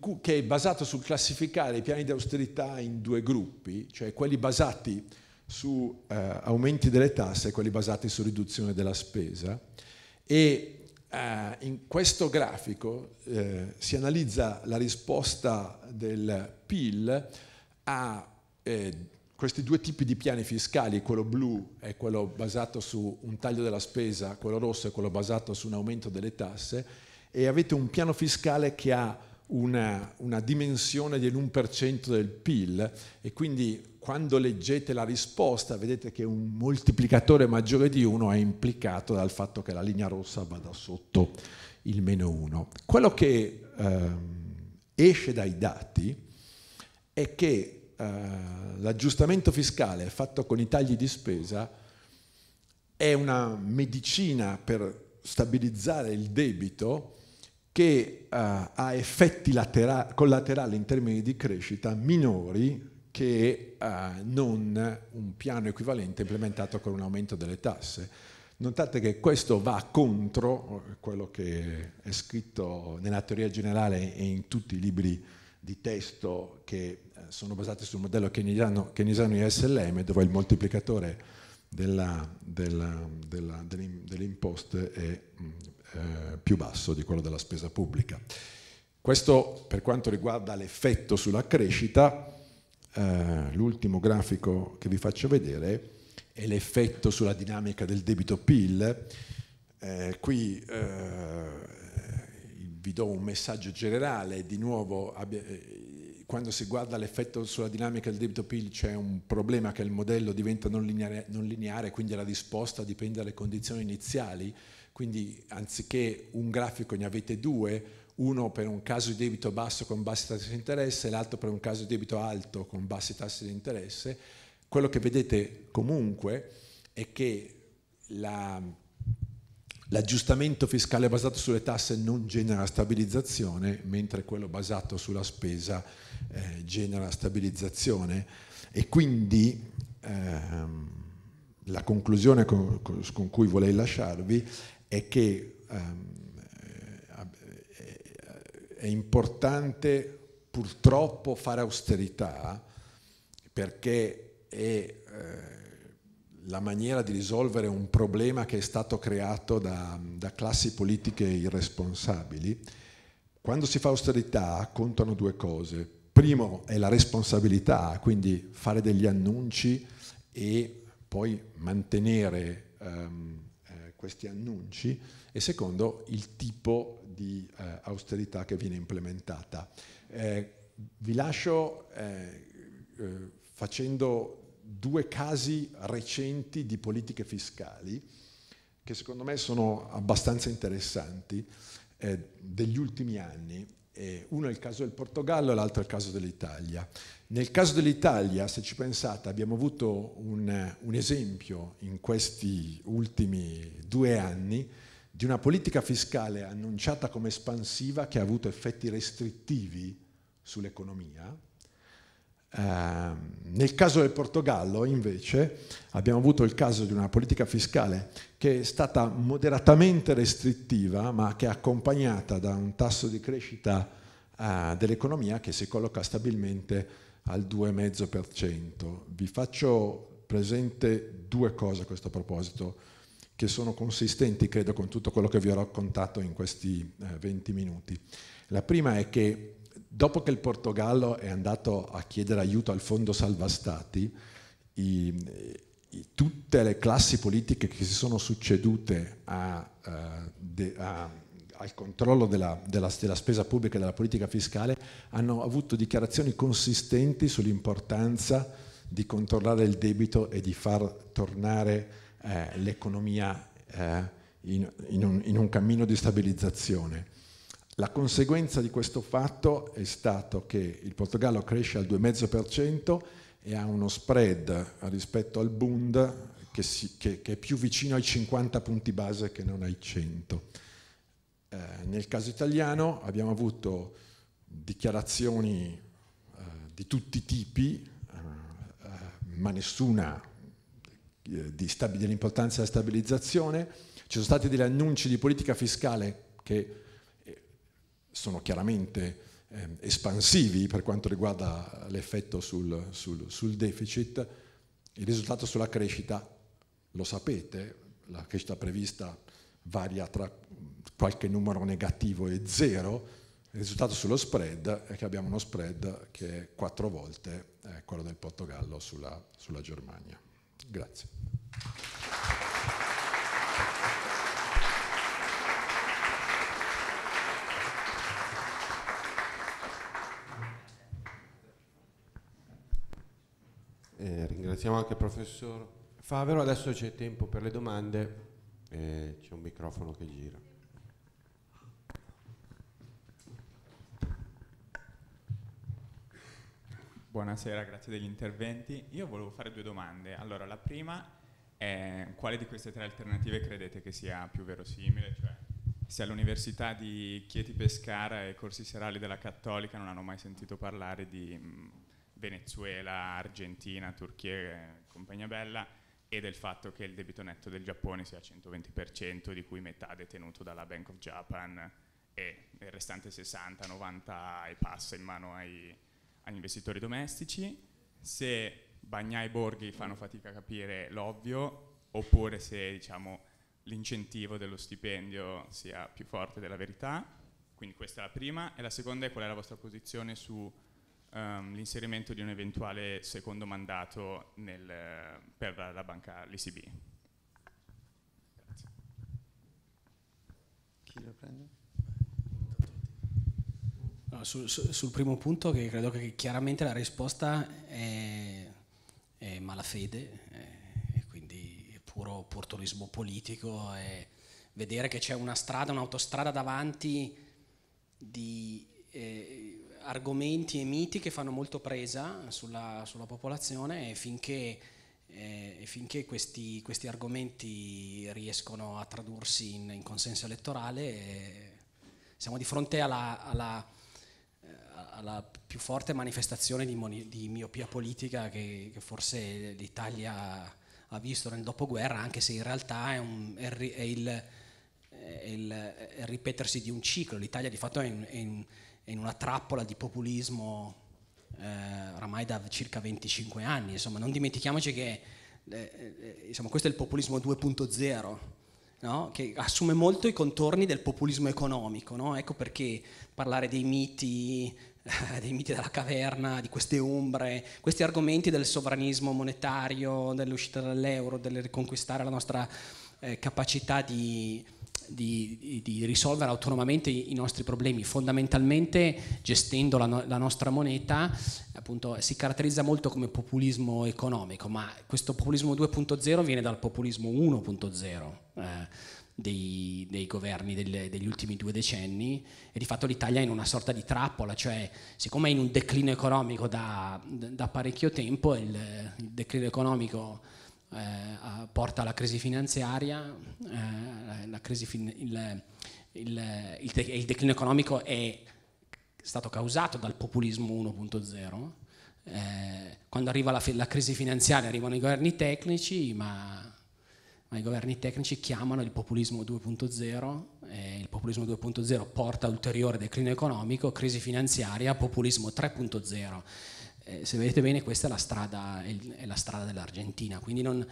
cui, che è basato sul classificare i piani di austerità in due gruppi, cioè quelli basati su eh, aumenti delle tasse e quelli basati su riduzione della spesa e eh, in questo grafico eh, si analizza la risposta del PIL a eh, questi due tipi di piani fiscali, quello blu e quello basato su un taglio della spesa, quello rosso è quello basato su un aumento delle tasse, e avete un piano fiscale che ha una, una dimensione dell'1% del PIL e quindi quando leggete la risposta vedete che un moltiplicatore maggiore di 1 è implicato dal fatto che la linea rossa vada sotto il meno 1. Quello che eh, esce dai dati è che eh, l'aggiustamento fiscale fatto con i tagli di spesa è una medicina per stabilizzare il debito che eh, ha effetti collaterali in termini di crescita minori che eh, non un piano equivalente implementato con un aumento delle tasse. Notate che questo va contro eh, quello che è scritto nella teoria generale e in tutti i libri di testo che eh, sono basati sul modello keynesiano, keynesiano ISLM, dove il moltiplicatore della, della, della, delle imposte è mm, eh, più basso di quello della spesa pubblica. Questo per quanto riguarda l'effetto sulla crescita, eh, l'ultimo grafico che vi faccio vedere è l'effetto sulla dinamica del debito PIL. Eh, qui eh, vi do un messaggio generale, di nuovo abbia, eh, quando si guarda l'effetto sulla dinamica del debito PIL c'è un problema che il modello diventa non lineare, non lineare quindi la risposta dipende dalle condizioni iniziali, quindi anziché un grafico ne avete due, uno per un caso di debito basso con bassi tassi di interesse, l'altro per un caso di debito alto con bassi tassi di interesse, quello che vedete comunque è che la, l'aggiustamento fiscale basato sulle tasse non genera stabilizzazione, mentre quello basato sulla spesa eh, genera stabilizzazione e quindi ehm, la conclusione con, con, cui volevo lasciarvi è che ehm, è importante purtroppo fare austerità perché è eh, la maniera di risolvere un problema che è stato creato da, da classi politiche irresponsabili. Quando si fa austerità contano due cose. Primo è la responsabilità, quindi fare degli annunci e poi mantenere ehm, eh, questi annunci e secondo il tipo di eh, austerità che viene implementata. Eh, vi lascio eh, eh, facendo due casi recenti di politiche fiscali che secondo me sono abbastanza interessanti eh, degli ultimi anni. uno è il caso del Portogallo e l'altro è il caso dell'Italia. Nel caso dell'Italia, se ci pensate, abbiamo avuto un, un esempio in questi ultimi due anni di una politica fiscale annunciata come espansiva che ha avuto effetti restrittivi sull'economia. Eh, nel caso del Portogallo invece abbiamo avuto il caso di una politica fiscale che è stata moderatamente restrittiva ma che è accompagnata da un tasso di crescita eh, dell'economia che si colloca stabilmente al 2,5%. Vi faccio presente due cose a questo proposito che sono consistenti, credo, con tutto quello che vi ho raccontato in questi 20 eh, minuti. La prima è che dopo che il Portogallo è andato a chiedere aiuto al Fondo Salva Stati, i, i, tutte le classi politiche che si sono succedute a, uh, de, a, al controllo della, della, della spesa pubblica e della politica fiscale hanno avuto dichiarazioni consistenti sull'importanza di controllare il debito e di far tornare eh, l'economia eh, in, in, un, in un cammino di stabilizzazione. La conseguenza di questo fatto è stato che il Portogallo cresce al 2,5% e ha uno spread eh, rispetto al Bund che, si, che, che, è più vicino ai 50 punti base che non ai 100. Eh, nel caso italiano abbiamo avuto dichiarazioni eh, di tutti i tipi, eh, eh ma nessuna eh, stabi- dell'importanza della stabilizzazione, ci sono stati degli annunci di politica fiscale che eh, sono chiaramente eh, espansivi per quanto riguarda l'effetto sul, sul, sul deficit, il risultato sulla crescita lo sapete, la crescita prevista varia tra qualche numero negativo e zero, il risultato sullo spread è che abbiamo uno spread che è quattro volte eh, quello del Portogallo sulla, sulla Germania. Grazie. Eh, ringraziamo anche il professor Favero, adesso c'è tempo per le domande, eh, c'è un microfono che gira. Buonasera, grazie degli interventi. Io volevo fare due domande. Allora, la prima è quale di queste tre alternative credete che sia più verosimile? Cioè, se all'Università di Chieti Pescara e corsi serali della Cattolica non hanno mai sentito parlare di mh, mm, Venezuela, Argentina, Turchia e compagnia bella, e del fatto che il debito netto del Giappone sia al 120%, di cui metà detenuto dalla Bank of Japan e il restante 60-90 e passa in mano ai agli investitori domestici, se Bagnai e Borghi fanno fatica a capire l'ovvio oppure se diciamo, l'incentivo dello stipendio sia più forte della verità. Quindi questa è la prima. E la seconda è qual è la vostra posizione sull'inserimento ehm, um, di un eventuale secondo mandato nel, per la, la banca, l'ICB. Chi lo prende? Sul, sul, primo punto che credo che chiaramente la risposta è, è malafede, eh, è, è quindi puro, opportunismo politico, è vedere che c'è una strada, un'autostrada davanti di eh, argomenti e miti che fanno molto presa sulla, sulla popolazione e finché, eh, finché questi, questi, argomenti riescono a tradursi in, in consenso elettorale eh, siamo di fronte alla, alla alla più forte manifestazione di, di miopia politica che, che forse l'Italia ha visto nel dopoguerra, anche se in realtà è, un, è, è, il, è il, il, ripetersi di un ciclo. L'Italia di fatto è in, in, in una trappola di populismo eh, oramai da circa 25 anni. Insomma, non dimentichiamoci che eh, eh insomma, questo è il populismo 2.0. No? che assume molto i contorni del populismo economico, no? ecco perché parlare dei miti, dei miti della caverna, di queste ombre, questi argomenti del sovranismo monetario, dell'uscita dall'euro, del riconquistare la nostra eh, capacità di, di, di, risolvere autonomamente i nostri problemi, fondamentalmente gestendo la, no, la, nostra moneta, appunto si caratterizza molto come populismo economico, ma questo populismo 2.0 viene dal populismo 1.0. Eh dei, dei governi delle, degli ultimi due decenni e di fatto l'Italia è in una sorta di trappola, cioè siccome è in un declino economico da, da parecchio tempo, il, il declino economico eh, porta alla crisi finanziaria, eh, la crisi fin- il, il, il, il declino economico è stato causato dal populismo 1.0. Eh, quando arriva la, la, crisi finanziaria arrivano i governi tecnici, ma ma i governi tecnici chiamano il populismo 2.0, il populismo 2.0 porta ulteriore declino economico, crisi finanziaria, populismo 3.0. Eh, se vedete bene questa è la strada, è la strada dell'Argentina, quindi non,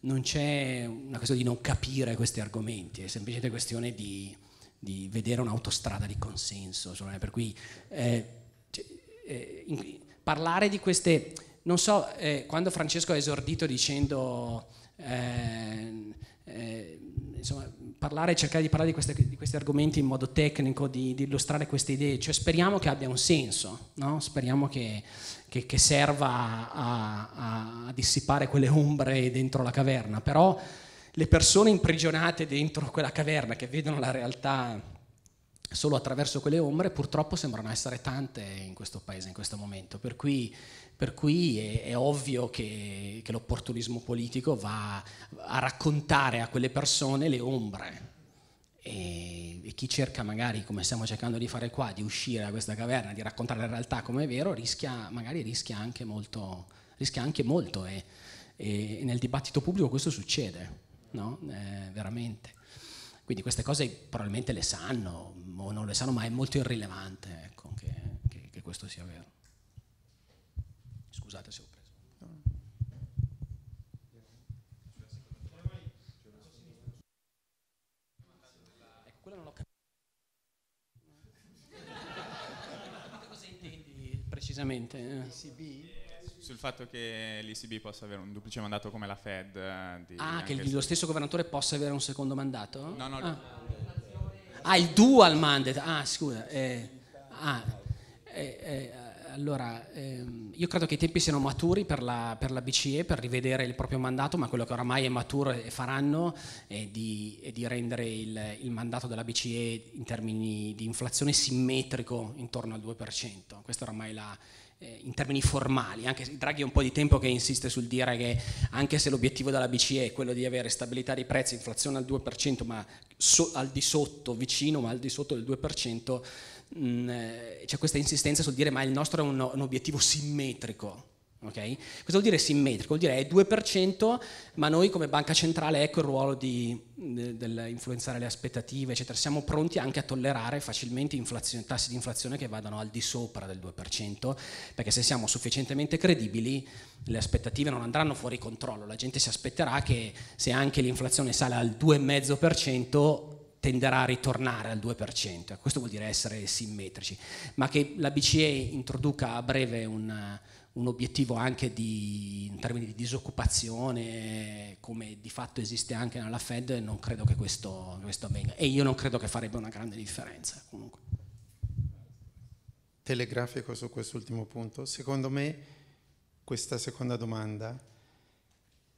non c'è una questione di non capire questi argomenti, è semplicemente questione di, di vedere un'autostrada di consenso, cioè, per cui eh, cioè, eh, in, parlare di queste, non so, eh, quando Francesco ha esordito dicendo eh, eh, insomma, parlare, cercare di parlare di, queste, di, questi argomenti in modo tecnico, di, di, illustrare queste idee, cioè speriamo che abbia un senso, no? speriamo che, che, che serva a, a, dissipare quelle ombre dentro la caverna, però le persone imprigionate dentro quella caverna che vedono la realtà solo attraverso quelle ombre purtroppo sembrano essere tante in questo paese in questo momento, per cui per cui è, è ovvio che, che l'opportunismo politico va a raccontare a quelle persone le ombre. E, e, chi cerca magari, come stiamo cercando di fare qua, di uscire da questa caverna, di raccontare la realtà come è vero, rischia, magari rischia anche molto. Rischia anche molto e, e nel dibattito pubblico questo succede, no? eh, veramente. Quindi queste cose probabilmente le sanno o non le sanno, ma è molto irrilevante ecco, che, che, che questo sia vero. Scusate se ho preso. Ecco, quella non l'ho capito. Cosa intendi precisamente? CB? Sul fatto che l'ICB possa avere un duplice mandato come la Fed. Eh, ah, che lo stesso governatore possa avere un secondo mandato? No, no. Ah, ah il dual mandate. Ah, scusa. Eh, ah, eh, eh, allora, ehm, io credo che i tempi siano maturi per la, per la, BCE, per rivedere il proprio mandato, ma quello che oramai è maturo e faranno è di, è di rendere il, il, mandato della BCE in termini di inflazione simmetrico intorno al 2%. Questo oramai è la, eh, in termini formali, anche se Draghi è un po' di tempo che insiste sul dire che anche se l'obiettivo della BCE è quello di avere stabilità dei prezzi, inflazione al 2%, ma so, al di sotto, vicino, ma al di sotto del 2%, Mm, eh, c'è questa insistenza sul dire ma il nostro è un, un obiettivo simmetrico. Okay? Cosa vuol dire simmetrico? Vuol dire è 2%, ma noi come banca centrale, ecco il ruolo di, de, del influenzare le aspettative, eccetera, siamo pronti anche a tollerare facilmente tassi di inflazione che vadano al di sopra del 2%, perché se siamo sufficientemente credibili le aspettative non andranno fuori controllo, la gente si aspetterà che se anche l'inflazione sale al 2,5% tenderà a ritornare al 2%, questo vuol dire essere simmetrici, ma che la BCE introduca a breve un, un obiettivo anche di, in termini di disoccupazione, come di fatto esiste anche nella Fed, non credo che questo, questo avvenga e io non credo che farebbe una grande differenza comunque. Telegrafico su quest'ultimo punto, secondo me questa seconda domanda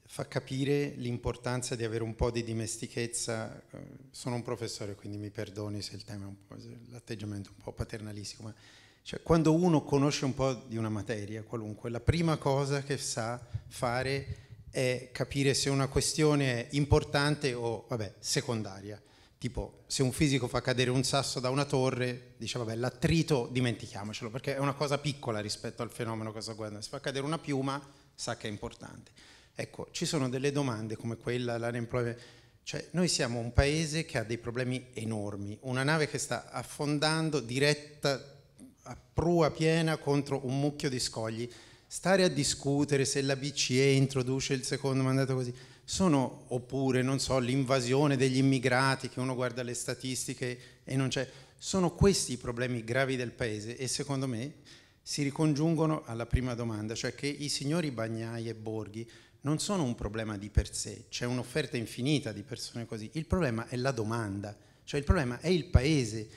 fa capire l'importanza di avere un po' di dimestichezza. Eh, sono un professore, quindi mi perdoni se il tema è un po', l'atteggiamento è un po' paternalistico, ma cioè, quando uno conosce un po' di una materia qualunque, la prima cosa che sa fare è capire se una questione è importante o, vabbè, secondaria. Tipo, se un fisico fa cadere un sasso da una torre, dice, vabbè, l'attrito dimentichiamocelo, perché è una cosa piccola rispetto al fenomeno che sta guardando. Se fa cadere una piuma, sa che è importante Ecco, ci sono delle domande come quella, l'unemployment. Cioè, noi siamo un paese che ha dei problemi enormi, una nave che sta affondando diretta a prua piena contro un mucchio di scogli. Stare a discutere se la BCE introduce il secondo mandato così, sono oppure, non so, l'invasione degli immigrati che uno guarda le statistiche e non c'è, sono questi i problemi gravi del paese e secondo me si ricongiungono alla prima domanda, cioè che i signori Bagnai e Borghi non sono un problema di per sé, c'è un'offerta infinita di persone così, il problema è la domanda, cioè il problema è il paese.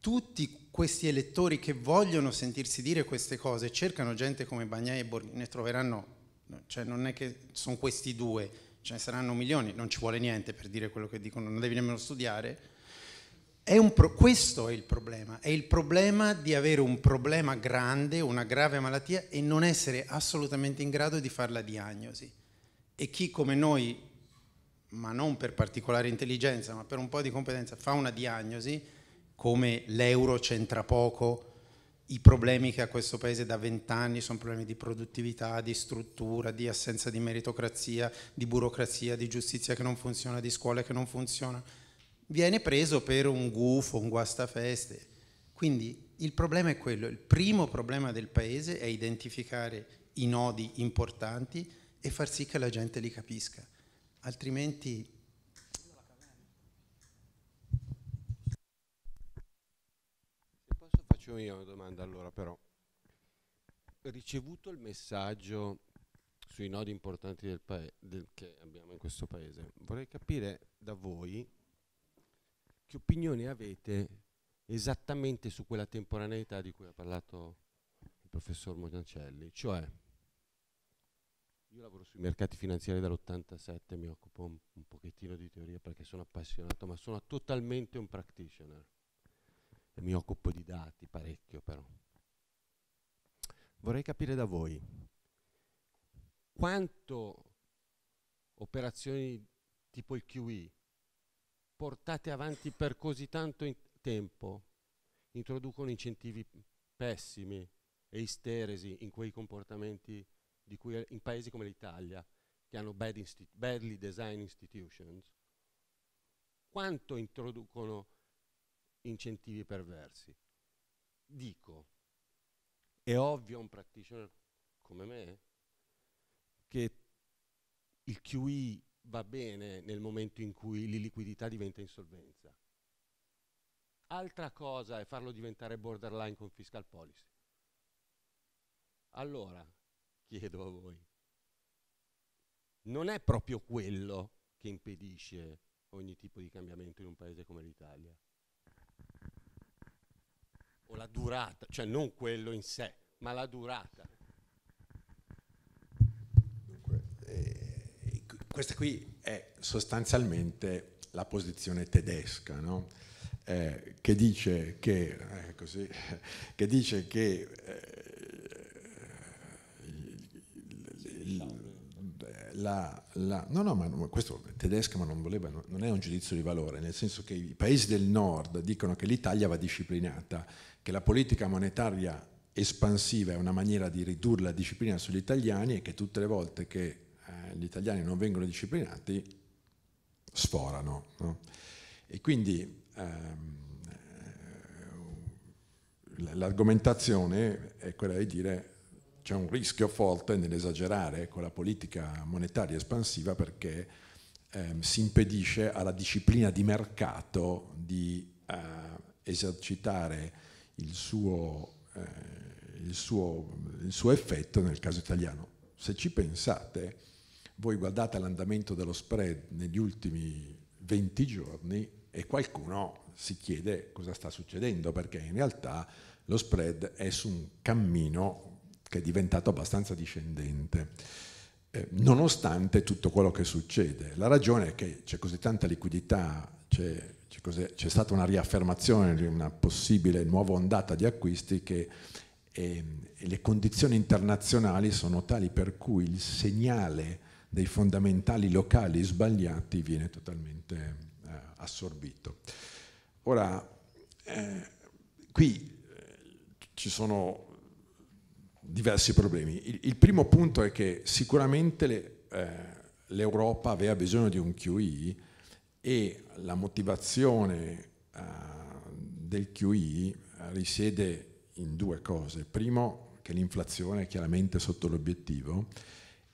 Tutti questi elettori che vogliono sentirsi dire queste cose cercano gente come Bagnai e Borghini, ne troveranno, cioè non è che sono questi due, ce ne saranno milioni, non ci vuole niente per dire quello che dicono, non devi nemmeno studiare. È pro- questo è il problema, è il problema di avere un problema grande, una grave malattia e non essere assolutamente in grado di fare la diagnosi e chi come noi, ma non per particolare intelligenza, ma per un po' di competenza, fa una diagnosi, come l'euro c'entra poco, i problemi che ha questo paese da vent'anni sono problemi di produttività, di struttura, di assenza di meritocrazia, di burocrazia, di giustizia che non funziona, di scuole che non funziona, viene preso per un gufo, un guastafeste. Quindi il problema è quello, il primo problema del paese è identificare i nodi importanti e far sì che la gente li capisca, altrimenti... Se posso faccio io una domanda allora però. Ricevuto il messaggio sui nodi importanti del del che abbiamo in questo paese, vorrei capire da voi che opinioni avete esattamente su quella temporaneità di cui ha parlato il professor Modancelli, cioè io lavoro sui mercati finanziari dall'87, mi occupo un, un, pochettino di teoria perché sono appassionato, ma sono totalmente un practitioner. E mi occupo di dati parecchio però. Vorrei capire da voi quanto operazioni tipo il QE portate avanti per così tanto in tempo introducono incentivi pessimi e isteresi in quei comportamenti di cui in paesi come l'Italia, che hanno bad badly designed institutions, quanto introducono incentivi perversi? Dico, è ovvio a un practitioner come me che il QE va bene nel momento in cui l'illiquidità diventa insolvenza. Altra cosa è farlo diventare borderline con fiscal policy. Allora, chiedo a voi. Non è proprio quello che impedisce ogni tipo di cambiamento in un paese come l'Italia. O la durata, cioè non quello in sé, ma la durata. Dunque, eh, questa qui è sostanzialmente la posizione tedesca, no? eh, che dice che, eh, così, che, dice che eh, la, la, no, no, ma questo è tedesco, ma non voleva, non è un giudizio di valore, nel senso che i paesi del nord dicono che l'Italia va disciplinata, che la politica monetaria espansiva è una maniera di ridurre la disciplina sugli italiani e che tutte le volte che eh, gli italiani non vengono disciplinati sforano. No? E quindi ehm, eh, l'argomentazione è quella di dire c'è un rischio forte nell'esagerare con la politica monetaria espansiva perché ehm, si impedisce alla disciplina di mercato di eh, esercitare il suo, eh, il, suo, il suo effetto nel caso italiano. Se ci pensate, voi guardate l'andamento dello spread negli ultimi 20 giorni e qualcuno si chiede cosa sta succedendo perché in realtà lo spread è su un cammino che è diventato abbastanza discendente, eh, nonostante tutto quello che succede. La ragione è che c'è così tanta liquidità, c'è, c'è, c'è stata una riaffermazione di una possibile nuova ondata di acquisti che eh, le condizioni internazionali sono tali per cui il segnale dei fondamentali locali sbagliati viene totalmente eh, assorbito. Ora, eh, qui eh, ci sono diversi problemi. Il, il, primo punto è che sicuramente l'Europa le, eh, aveva bisogno di un QE e la motivazione eh, del QE eh, risiede in due cose. Primo, che l'inflazione è chiaramente sotto l'obiettivo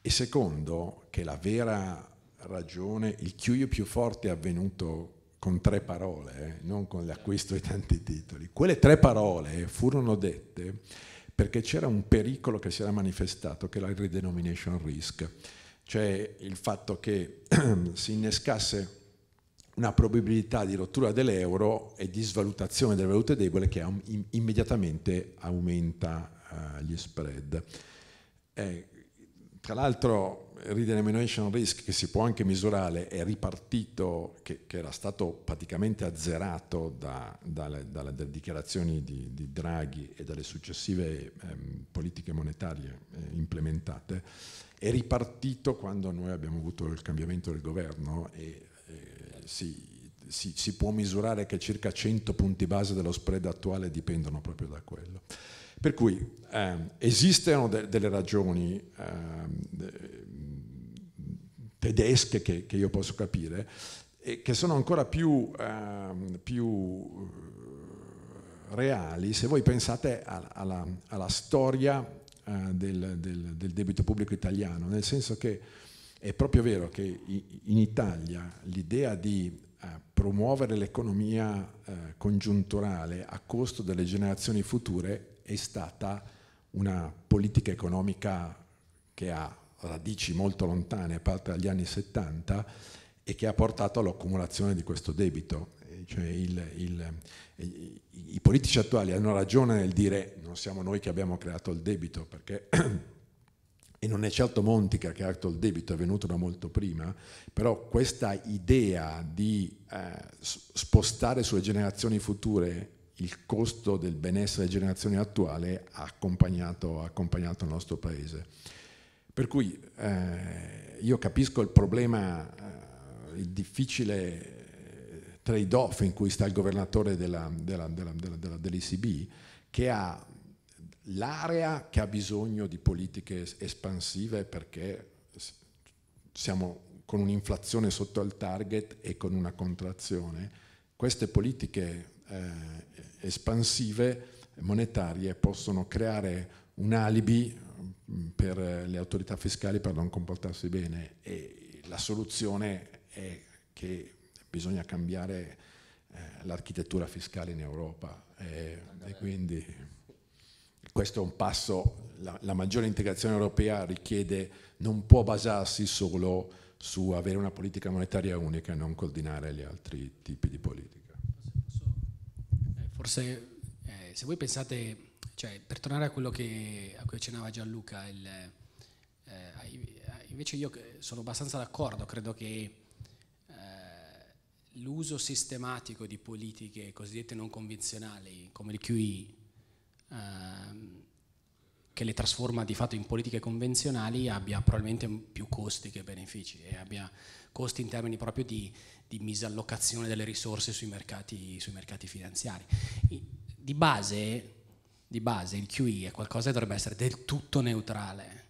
e secondo, che la vera ragione, il QE più forte è avvenuto con tre parole, eh, non con l'acquisto di tanti titoli. Quelle tre parole furono dette perché c'era un pericolo che si era manifestato, che era il redenomination risk, cioè il fatto che si innescasse una probabilità di rottura dell'euro e di svalutazione delle valute debole che immediatamente aumenta eh, gli spread. Eh, tra l'altro Redenomination Risk, che si può anche misurare, è ripartito, che, che era stato praticamente azzerato da, dalle, dalle, dalle, dichiarazioni di, di, Draghi e dalle successive ehm, politiche monetarie eh, implementate, è ripartito quando noi abbiamo avuto il cambiamento del governo e eh, si, si, si può misurare che circa 100 punti base dello spread attuale dipendono proprio da quello. Per cui ehm, esistono de delle ragioni ehm, tedesche che, che io posso capire, e che sono ancora più, ehm, eh, più reali se voi pensate alla, alla, alla storia eh, del, del, del, debito pubblico italiano, nel senso che è proprio vero che in Italia l'idea di eh, promuovere l'economia eh, congiunturale a costo delle generazioni future è stata una politica economica che ha radici molto lontane, a parte dagli anni 70, e che ha portato all'accumulazione di questo debito. Cioè il, il, i, I politici attuali hanno ragione nel dire non siamo noi che abbiamo creato il debito, perché e non è certo Monti che ha creato il debito, è venuto da molto prima, però questa idea di eh, spostare sulle generazioni future il costo del benessere delle generazioni attuali ha accompagnato, ha accompagnato il nostro paese. Per cui eh, io capisco il problema, eh, il difficile eh, trade-off in cui sta il governatore della, della, della, dell'ECB, che ha l'area che ha bisogno di politiche espansive perché siamo con un'inflazione sotto al target e con una contrazione, queste politiche eh, espansive monetarie possono creare un alibi per eh, le autorità fiscali per non comportarsi bene e la soluzione è che bisogna cambiare eh, l'architettura fiscale in Europa e, e, quindi questo è un passo, la, la maggiore integrazione europea richiede, non può basarsi solo su avere una politica monetaria unica e non coordinare gli altri tipi di politica. Forse eh, se voi pensate cioè, per tornare a quello che, a cui accennava Gianluca, il, eh, invece io eh, sono abbastanza d'accordo, credo che eh, l'uso sistematico di politiche cosiddette non convenzionali, come il QI, ehm, che le trasforma di fatto in politiche convenzionali, abbia probabilmente più costi che benefici e abbia costi in termini proprio di, di misallocazione delle risorse sui mercati, sui mercati finanziari. Di base di base, il QI è qualcosa che dovrebbe essere del tutto neutrale,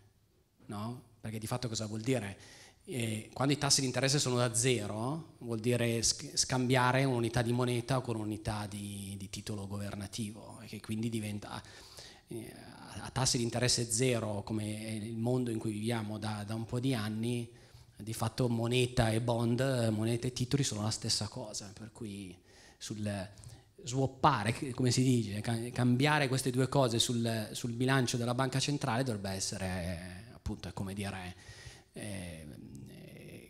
no? Perché di fatto cosa vuol dire? E eh, quando i tassi di interesse sono da zero, vuol dire scambiare un'unità di moneta con un'unità di, di titolo governativo, che quindi diventa eh, a tassi di interesse zero, come il mondo in cui viviamo da, da un po' di anni, di fatto moneta e bond, moneta e titoli sono la stessa cosa, per cui sul, swappare, come si dice, cambiare queste due cose sul, sul bilancio della banca centrale dovrebbe essere, appunto, come dire, eh,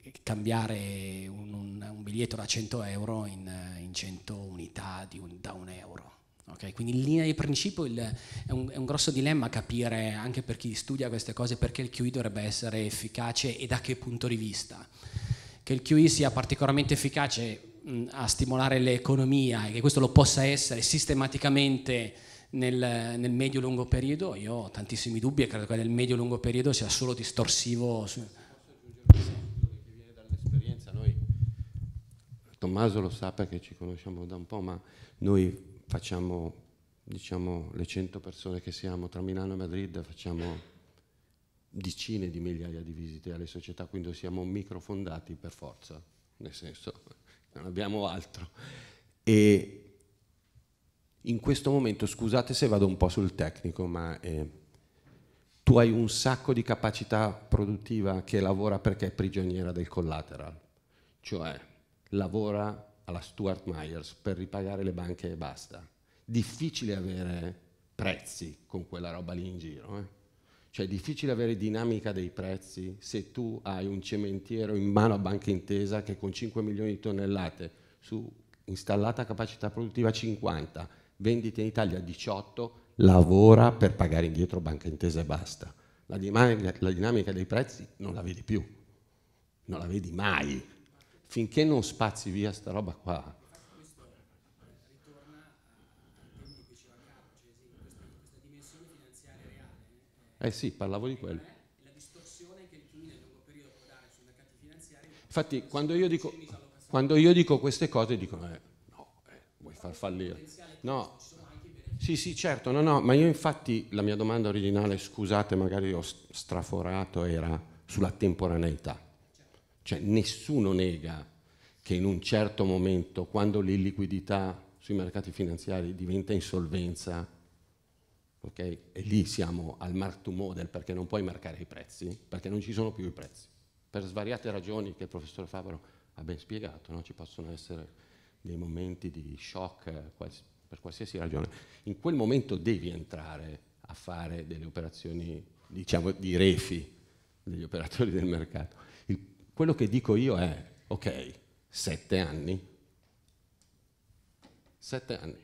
eh, cambiare un, un, un, biglietto da 100 euro in, in 100 unità un, da un euro. Okay? Quindi in linea di principio il, è, un, è, un, grosso dilemma capire anche per chi studia queste cose perché il QI dovrebbe essere efficace e da che punto di vista. Che il QI sia particolarmente efficace a stimolare l'economia e che questo lo possa essere sistematicamente nel, nel medio-lungo periodo, io ho tantissimi dubbi e credo che nel medio-lungo periodo sia solo distorsivo. Posso aggiungere Su... Tommaso lo sa perché ci conosciamo da un po', ma noi facciamo, diciamo, le 100 persone che siamo tra Milano e Madrid, facciamo decine di migliaia di visite alle società, quindi siamo microfondati per forza, nel senso non abbiamo altro. E in questo momento, scusate se vado un po' sul tecnico, ma eh, tu hai un sacco di capacità produttiva che lavora perché è prigioniera del collateral, cioè lavora alla Stuart Myers per ripagare le banche e basta. Difficile avere prezzi con quella roba lì in giro. Eh? Cioè è difficile avere dinamica dei prezzi se tu hai un cementiero in mano a Banca Intesa che con 5 milioni di tonnellate su installata capacità produttiva 50, vendite in Italia 18, lavora per pagare indietro Banca Intesa e basta. La dinamica, la dinamica dei prezzi non la vedi più, non la vedi mai. Finché non spazi via sta roba qua, Eh sì, parlavo di quello. Eh, la distorsione che il chi nel lungo periodo può dare sui mercati finanziari. Infatti, quando io dico, quando io dico queste cose, dicono: eh, no, eh, vuoi far fallire. No. Sì, sì, certo, no, no, ma io infatti la mia domanda originale, scusate, magari ho straforato, era sulla temporaneità. Certo. Cioè nessuno nega che in un certo momento, quando l'illiquidità sui mercati finanziari diventa insolvenza, Okay? E lì siamo al mark to model perché non puoi marcare i prezzi, perché non ci sono più i prezzi. Per svariate ragioni che il professor Favaro ha ben spiegato, no? ci possono essere dei momenti di shock eh, per qualsiasi ragione. In quel momento devi entrare a fare delle operazioni, diciamo, di refi degli operatori del mercato. Il, quello che dico io è, ok, sette anni, sette anni,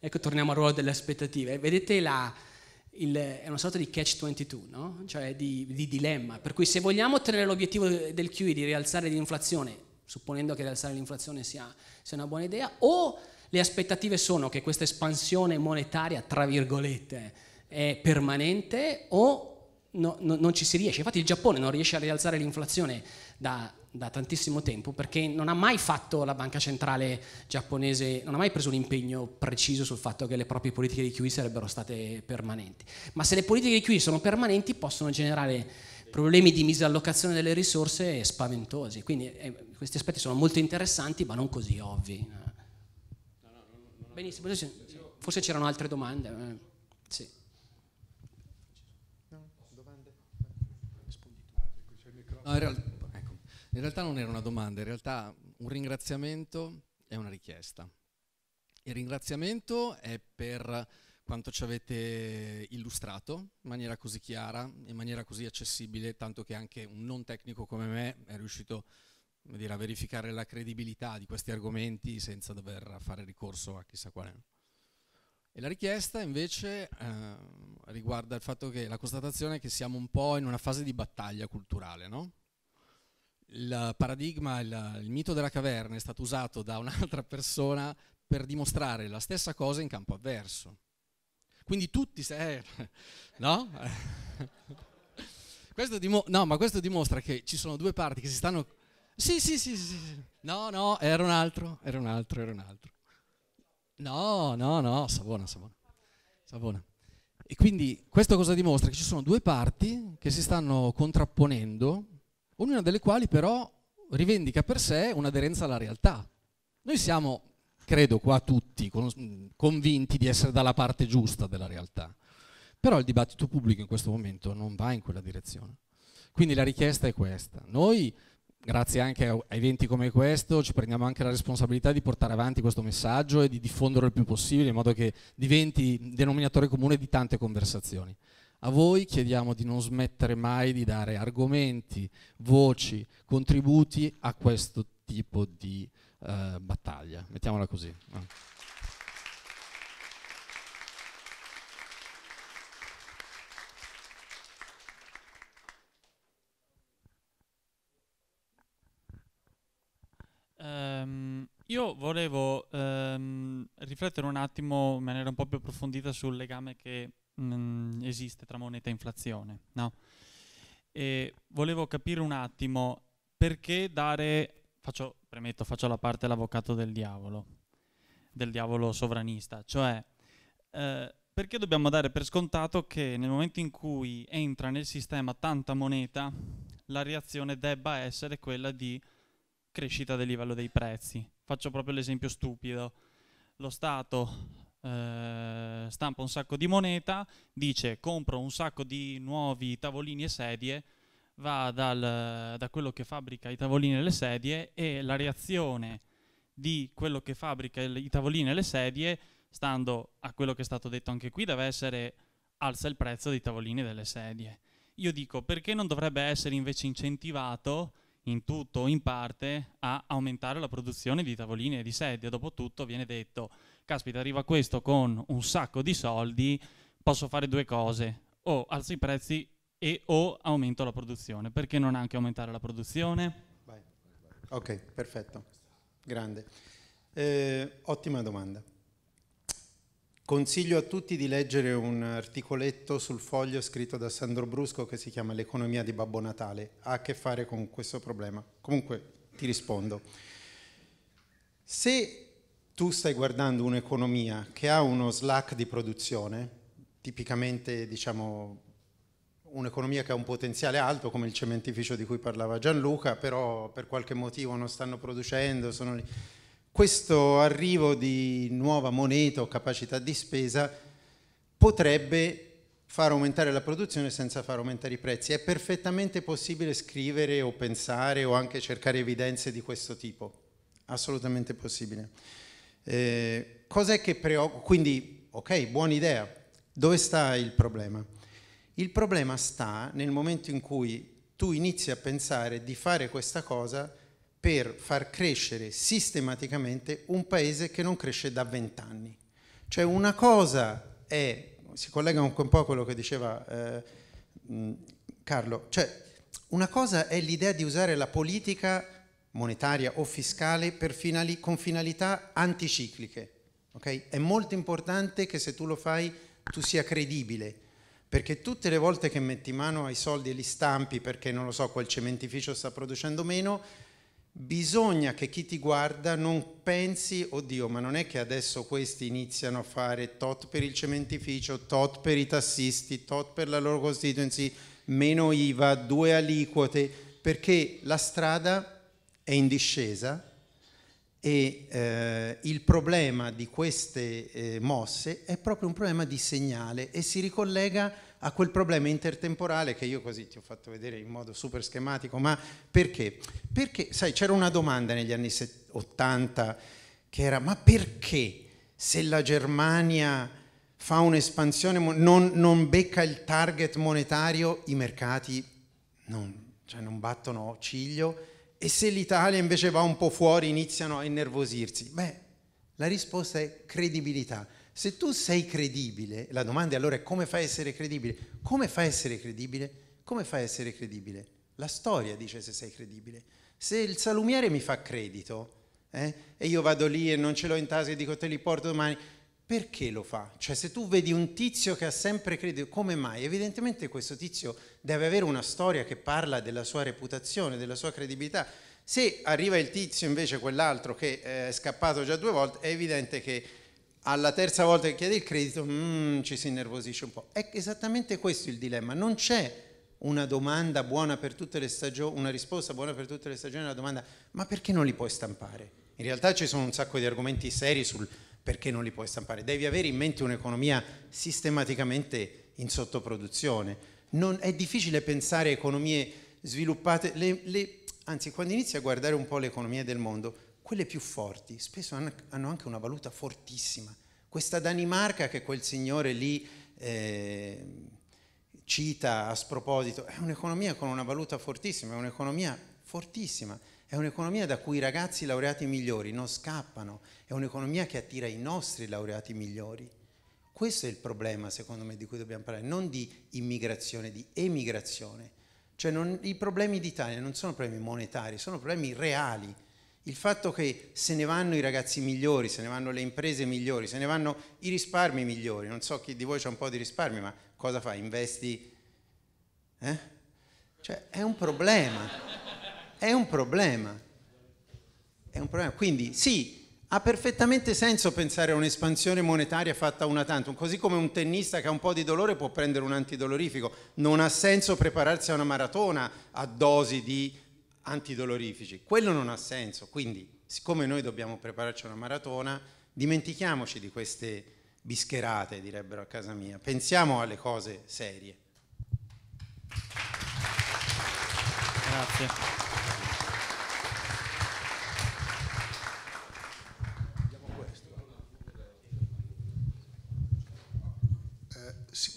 Ecco, torniamo al ruolo delle aspettative. Vedete la, il, è una sorta di catch 22, no? cioè di, di, dilemma. Per cui se vogliamo ottenere l'obiettivo del QE di rialzare l'inflazione, supponendo che rialzare l'inflazione sia, sia, una buona idea, o le aspettative sono che questa espansione monetaria, tra virgolette, è permanente o no, no, non ci si riesce. Infatti il Giappone non riesce a rialzare l'inflazione da da tantissimo tempo perché non ha mai fatto la banca centrale giapponese, non ha mai preso un impegno preciso sul fatto che le proprie politiche di QE sarebbero state permanenti. Ma se le politiche di QE sono permanenti possono generare problemi di misallocazione delle risorse spaventosi. Quindi eh, questi aspetti sono molto interessanti ma non così ovvi. Eh. Benissimo, forse c'erano altre domande. Eh. Sì. No, domande. Ah, ecco, in realtà in realtà non era una domanda, in realtà un ringraziamento è una richiesta. Il ringraziamento è per quanto ci avete illustrato in maniera così chiara, in maniera così accessibile, tanto che anche un non tecnico come me è riuscito dire, a verificare la credibilità di questi argomenti senza dover fare ricorso a chissà quale. E la richiesta invece eh, riguarda il fatto che la constatazione è che siamo un po' in una fase di battaglia culturale, no? il paradigma, il, il, mito della caverna è stato usato da un'altra persona per dimostrare la stessa cosa in campo avverso. Quindi tutti, se, eh, no? questo dimo- no, ma questo dimostra che ci sono due parti che si stanno... Sì, sì, sì, sì, sì. No, no, era un altro, era un altro, era un altro. No, no, no, Savona, Savona. Savona. E quindi questo cosa dimostra? Che ci sono due parti che si stanno contrapponendo ognuna delle quali però rivendica per sé un'aderenza alla realtà. Noi siamo, credo qua tutti, convinti di essere dalla parte giusta della realtà, però il dibattito pubblico in questo momento non va in quella direzione. Quindi la richiesta è questa. Noi, grazie anche a eventi come questo, ci prendiamo anche la responsabilità di portare avanti questo messaggio e di diffonderlo il più possibile in modo che diventi denominatore comune di tante conversazioni. A voi chiediamo di non smettere mai di dare argomenti, voci, contributi a questo tipo di eh, battaglia. Mettiamola così. Um, io volevo um, riflettere un attimo in maniera un po' più approfondita sul legame che mh, mm, esiste tra moneta e inflazione. No? E volevo capire un attimo perché dare, faccio, premetto, faccio la parte dell'avvocato del diavolo, del diavolo sovranista, cioè eh, perché dobbiamo dare per scontato che nel momento in cui entra nel sistema tanta moneta, la reazione debba essere quella di crescita del livello dei prezzi. Faccio proprio l'esempio stupido. Lo Stato eh, stampa un sacco di moneta, dice compro un sacco di nuovi tavolini e sedie, va dal, da quello che fabbrica i tavolini e le sedie e la reazione di quello che fabbrica i tavolini e le sedie, stando a quello che è stato detto anche qui, deve essere alza il prezzo dei tavolini e delle sedie. Io dico perché non dovrebbe essere invece incentivato in tutto o in parte a aumentare la produzione di tavolini e di sedie. Dopotutto viene detto caspita, arriva questo con un sacco di soldi, posso fare due cose, o alzo i prezzi e o aumento la produzione. Perché non anche aumentare la produzione? Vai. Ok, perfetto, grande. Eh, ottima domanda. Consiglio a tutti di leggere un articoletto sul foglio scritto da Sandro Brusco che si chiama L'economia di Babbo Natale. Ha a che fare con questo problema. Comunque ti rispondo. Se tu stai guardando un'economia che ha uno slack di produzione, tipicamente diciamo un'economia che ha un potenziale alto come il cementificio di cui parlava Gianluca, però per qualche motivo non stanno producendo, questo arrivo di nuova moneta o capacità di spesa potrebbe far aumentare la produzione senza far aumentare i prezzi. È perfettamente possibile scrivere o pensare o anche cercare evidenze di questo tipo, assolutamente possibile. Eh, cos'è che preoccupa? Quindi, ok, buona idea, dove sta il problema? Il problema sta nel momento in cui tu inizi a pensare di fare questa cosa per far crescere sistematicamente un paese che non cresce da vent'anni. Cioè una cosa è, si collega un po' a quello che diceva eh, Carlo, cioè una cosa è l'idea di usare la politica monetaria o fiscale finali, con finalità anticicliche. Okay? È molto importante che se tu lo fai tu sia credibile, perché tutte le volte che metti mano ai soldi e li stampi perché non lo so, quel cementificio sta producendo meno, bisogna che chi ti guarda non pensi, oddio, ma non è che adesso questi iniziano a fare tot per il cementificio, tot per i tassisti, tot per la loro constituency, meno IVA, due aliquote, perché la strada è in discesa e eh, il problema di queste eh, mosse è proprio un problema di segnale e si ricollega a quel problema intertemporale che io così ti ho fatto vedere in modo super schematico, ma perché? Perché, sai, c'era una domanda negli anni 80 che era ma perché se la Germania fa un'espansione, non, non becca il target monetario, i mercati non, cioè non battono ciglio? E se l'Italia invece va un po' fuori, iniziano a innervosirsi? Beh, la risposta è credibilità. Se tu sei credibile, la domanda allora è come fai a essere credibile? Come fai a essere credibile? Come fai a essere credibile? La storia dice se sei credibile. Se il salumiere mi fa credito eh, e io vado lì e non ce l'ho in tasca e dico te li porto domani, perché lo fa? Cioè se tu vedi un tizio che ha sempre creduto, come mai? Evidentemente questo tizio deve avere una storia che parla della sua reputazione, della sua credibilità. Se arriva il tizio invece, quell'altro che eh, è scappato già due volte, è evidente che alla terza volta che chiede il credito mm, ci si innervosisce un po'. È esattamente questo il dilemma, non c'è una domanda buona per tutte le stagioni, una risposta buona per tutte le stagioni alla domanda ma perché non li puoi stampare? In realtà ci sono un sacco di argomenti seri sul perché non li puoi stampare? Devi avere in mente un'economia sistematicamente in sottoproduzione. Non, è difficile pensare a economie sviluppate, le, le, anzi quando inizi a guardare un po' le economie del mondo, quelle più forti spesso hanno, hanno anche una valuta fortissima. Questa Danimarca che quel signore lì eh, cita a sproposito, è un'economia con una valuta fortissima, è un'economia fortissima è un'economia da cui i ragazzi laureati migliori non scappano, è un'economia che attira i nostri laureati migliori. Questo è il problema, secondo me, di cui dobbiamo parlare, non di immigrazione, di emigrazione. Cioè non, i problemi d'Italia non sono problemi monetari, sono problemi reali. Il fatto che se ne vanno i ragazzi migliori, se ne vanno le imprese migliori, se ne vanno i risparmi migliori. Non so chi di voi ha un po' di risparmi, ma cosa fa? Investi? Eh? Cioè, è un problema è un problema. È un problema. Quindi sì, ha perfettamente senso pensare a un'espansione monetaria fatta una tanto, così come un tennista che ha un po' di dolore può prendere un antidolorifico. Non ha senso prepararsi a una maratona a dosi di antidolorifici. Quello non ha senso. Quindi, siccome noi dobbiamo prepararci a una maratona, dimentichiamoci di queste bischerate, direbbero a casa mia. Pensiamo alle cose serie. Grazie.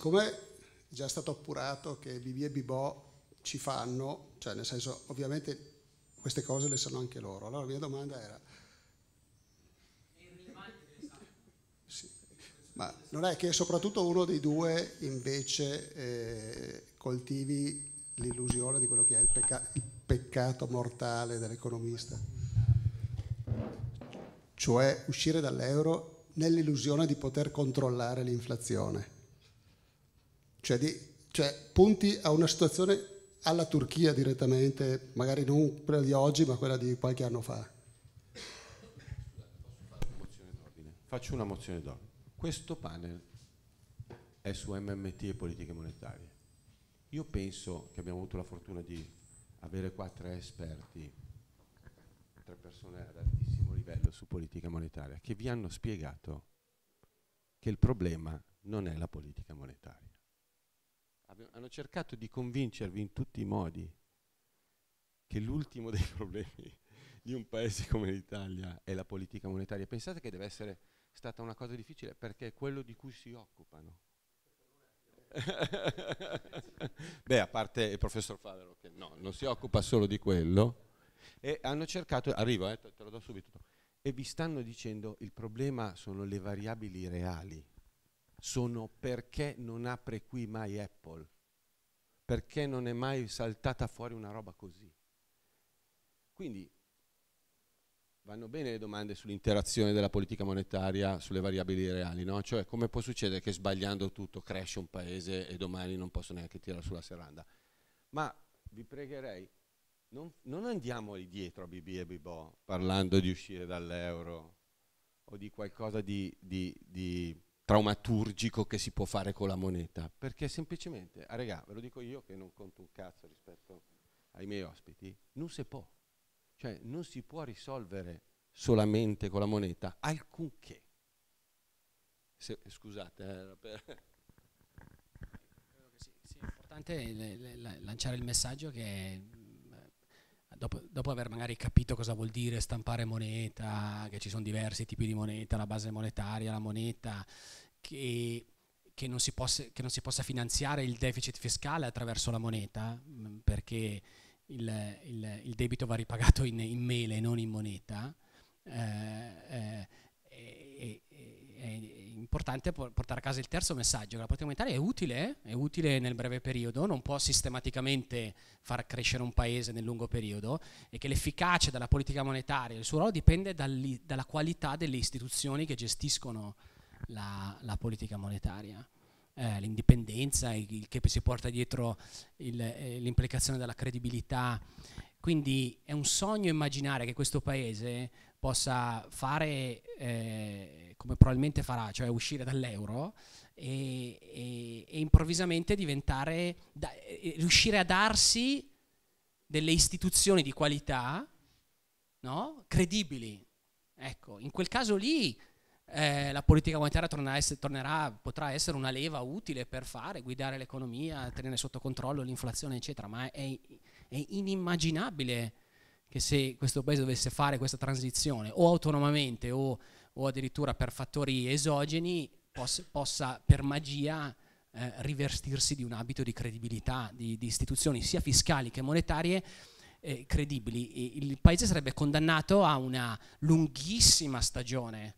siccome è già stato appurato che Bibi e Bibò ci fanno, cioè nel senso ovviamente queste cose le sanno anche loro, allora la mia domanda era... Sì. Ma non è che soprattutto uno dei due invece eh, coltivi l'illusione di quello che è il, pecca- il peccato mortale dell'economista, cioè uscire dall'euro nell'illusione di poter controllare l'inflazione cioè, di, cioè punti a una situazione alla Turchia direttamente, magari non quella di oggi, ma quella di qualche anno fa. Faccio una mozione d'ordine. Questo panel è su MMT e politiche monetarie. Io penso che abbiamo avuto la fortuna di avere qua tre esperti, tre persone ad altissimo livello su politica monetaria, che vi hanno spiegato che il problema non è la politica monetaria hanno cercato di convincervi in tutti i modi che l'ultimo dei problemi di un paese come l'Italia è la politica monetaria. Pensate che deve essere stata una cosa difficile perché è quello di cui si occupano. Beh, a parte il professor Fadero che no, non si occupa solo di quello e hanno cercato, arrivo, eh, te lo do subito, e vi stanno dicendo il problema sono le variabili reali sono perché non apre qui mai Apple, perché non è mai saltata fuori una roba così. Quindi vanno bene le domande sull'interazione della politica monetaria sulle variabili reali, no? cioè come può succedere che sbagliando tutto cresce un paese e domani non posso neanche tirare sulla serranda. Ma vi pregherei, non, non andiamo lì dietro a BB e Bibò parlando di uscire dall'euro o di qualcosa di, di, di traumaturgico che si può fare con la moneta, perché semplicemente, a ah, regà, ve lo dico io che non conto un cazzo rispetto ai miei ospiti, non si può, cioè non si può risolvere solamente con la moneta alcunché. Se, scusate, eh, era per... Credo che sia sì, sì, importante le, le, la, lanciare il messaggio che dopo, dopo, aver magari capito cosa vuol dire stampare moneta, che ci sono diversi tipi di moneta, la base monetaria, la moneta, che, che, non possa, che, non si possa, finanziare il deficit fiscale attraverso la moneta, mm, perché il, il, il debito va ripagato in, in, mele, non in moneta, eh, eh, eh, importante portare a casa il terzo messaggio, che la politica monetaria è utile, è utile nel breve periodo, non può sistematicamente far crescere un paese nel lungo periodo e che l'efficacia della politica monetaria, il suo ruolo dipende dalla qualità delle istituzioni che gestiscono la, la politica monetaria. Eh, l'indipendenza, il, il, che si porta dietro il, eh, l'implicazione della credibilità. Quindi è un sogno immaginare che questo paese possa fare eh, come probabilmente farà, cioè uscire dall'euro e, e, e improvvisamente diventare, da, eh, riuscire a darsi delle istituzioni di qualità no? credibili. Ecco, in quel caso lì eh, la politica monetaria tornerà, tornerà, potrà essere una leva utile per fare, guidare l'economia, tenere sotto controllo l'inflazione, eccetera, ma è, è inimmaginabile che se questo paese dovesse fare questa transizione o autonomamente o, o addirittura per fattori esogeni poss possa per magia eh, rivestirsi di un abito di credibilità di, di istituzioni sia fiscali che monetarie eh, credibili. E il paese sarebbe condannato a una lunghissima stagione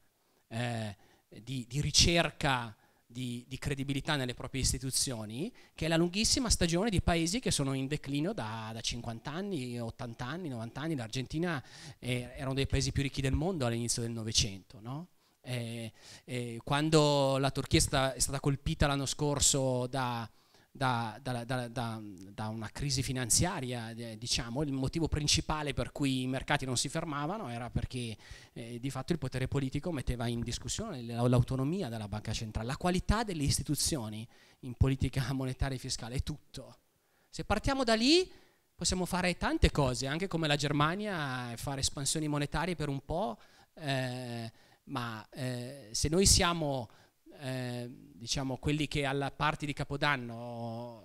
eh, di, di, ricerca di, di, credibilità nelle proprie istituzioni, che è la lunghissima stagione di paesi che sono in declino da, da 50 anni, 80 anni, 90 anni. L'Argentina eh, era uno dei paesi più ricchi del mondo all'inizio del Novecento, no? eh, eh, quando la Turchia è stata colpita l'anno scorso da, da, da, da, da, una crisi finanziaria, eh, diciamo, il motivo principale per cui i mercati non si fermavano era perché eh, di fatto il potere politico metteva in discussione l'autonomia della banca centrale, la qualità delle istituzioni in politica monetaria e fiscale, è tutto. Se partiamo da lì possiamo fare tante cose, anche come la Germania, eh, fare espansioni monetarie per un po', eh, ma eh, se noi siamo eh, diciamo, quelli che alla parte di Capodanno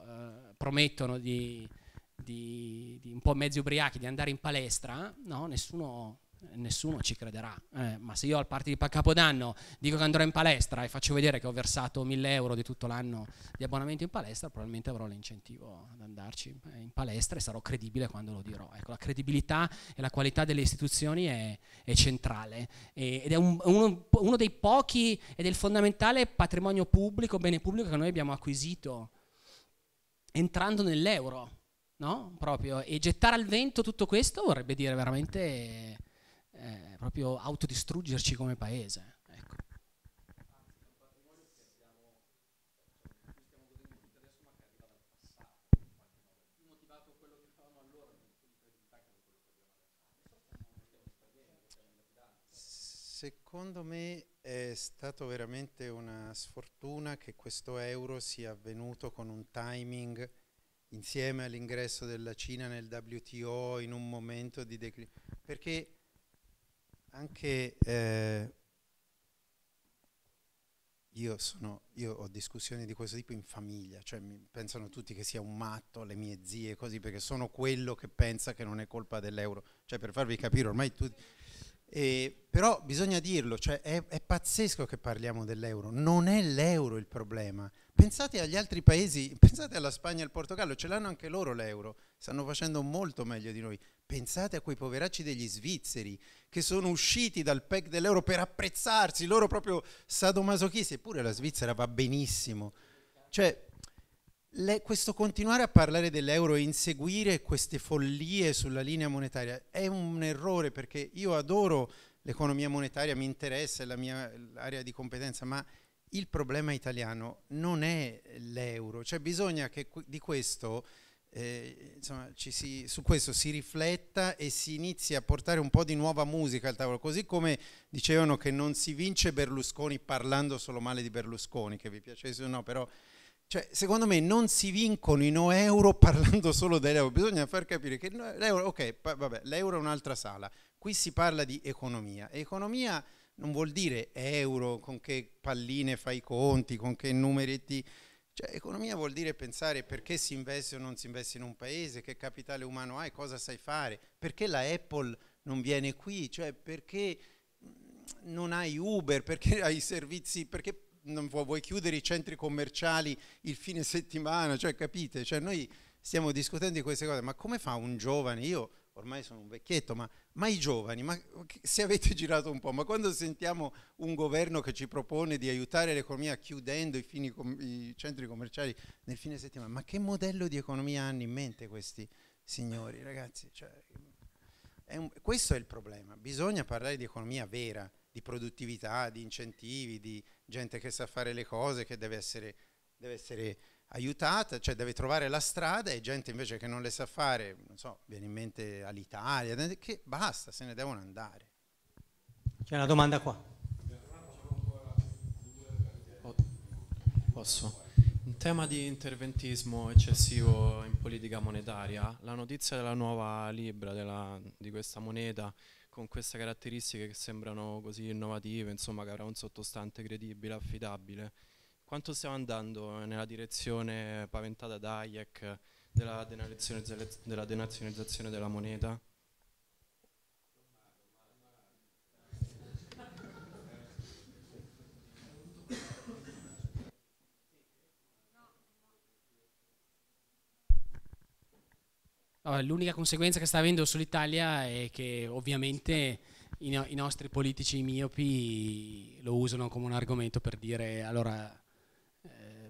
eh, promettono di, di, di, un po' mezzi ubriachi di andare in palestra, no, nessuno nessuno ci crederà. Eh, ma se io al party di Capodanno dico che andrò in palestra e faccio vedere che ho versato 1000 euro di tutto l'anno di abbonamento in palestra, probabilmente avrò l'incentivo ad andarci eh, in palestra e sarò credibile quando lo dirò. Ecco, la credibilità e la qualità delle istituzioni è, è centrale ed è un, uno, uno, dei pochi ed è il fondamentale patrimonio pubblico, bene pubblico che noi abbiamo acquisito entrando nell'euro. No? Proprio. E gettare al vento tutto questo vorrebbe dire veramente eh, proprio autodistruggerci come paese. Ecco. Secondo me è stato veramente una sfortuna che questo euro sia avvenuto con un timing insieme all'ingresso della Cina nel WTO in un momento di declino, perché anche eh, io, sono, io, ho discussioni di questo tipo in famiglia, cioè pensano tutti che sia un matto, le mie zie, così, perché sono quello che pensa che non è colpa dell'euro, cioè per farvi capire ormai tutti... Eh, però bisogna dirlo, cioè è, è pazzesco che parliamo dell'euro, non è l'euro il problema, Pensate agli altri paesi, pensate alla Spagna e al Portogallo, ce l'hanno anche loro l'euro, stanno facendo molto meglio di noi. Pensate a quei poveracci degli svizzeri che sono usciti dal PEC dell'euro per apprezzarsi, loro proprio sadomasochisti, eppure la Svizzera va benissimo. Cioè, le, questo continuare a parlare dell'euro e inseguire queste follie sulla linea monetaria è un errore perché io adoro l'economia monetaria, mi interessa, è la mia area di competenza, ma il problema italiano non è l'euro, cioè bisogna che di questo, eh, insomma, si, su questo si rifletta e si inizi a portare un po' di nuova musica al tavolo, così come dicevano che non si vince Berlusconi parlando solo male di Berlusconi, che vi piacesse o no, però... Cioè, secondo me non si vincono i no euro parlando solo dell'euro, bisogna far capire che l'euro, ok, vabbè, l'euro è un'altra sala, qui si parla di economia, economia non vuol dire euro, con che palline fai i conti, con che numeretti... Cioè, economia vuol dire pensare perché si investe o non si investe in un paese, che capitale umano hai, cosa sai fare, perché la Apple non viene qui, cioè perché mm, non hai Uber, perché hai i servizi, perché non vuoi chiudere i centri commerciali il fine settimana, cioè capite, cioè, noi stiamo discutendo di queste cose, ma come fa un giovane, io ormai sono un vecchietto, ma, ma, i giovani, ma se avete girato un po', ma quando sentiamo un governo che ci propone di aiutare l'economia chiudendo i, fini, i centri commerciali nel fine settimana, ma che modello di economia hanno in mente questi signori, ragazzi? Cioè, è un, questo è il problema, bisogna parlare di economia vera, di produttività, di incentivi, di gente che sa fare le cose, che deve essere, deve essere aiutata, cioè deve trovare la strada e gente invece che non le sa fare, non so, viene in mente all'Italia, che basta, se ne devono andare. C'è una domanda qua. Posso? In tema di interventismo eccessivo in politica monetaria, la notizia della nuova Libra, della, di questa moneta, con queste caratteristiche che sembrano così innovative, insomma che avrà un sottostante credibile, affidabile, quanto stiamo andando nella direzione paventata da Hayek della denazionalizzazione della moneta? L'unica conseguenza che sta avendo sull'Italia è che ovviamente i, no i nostri politici miopi lo usano come un argomento per dire allora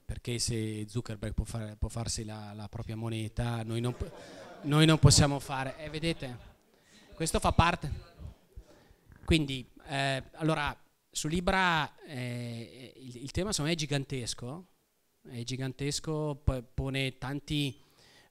perché se Zuckerberg può, fare, può farsi la, la, propria moneta, noi non, noi non possiamo fare. Eh, vedete, questo fa parte. Quindi, eh, allora, su Libra eh, il, il, tema secondo me è gigantesco, è gigantesco, pone tanti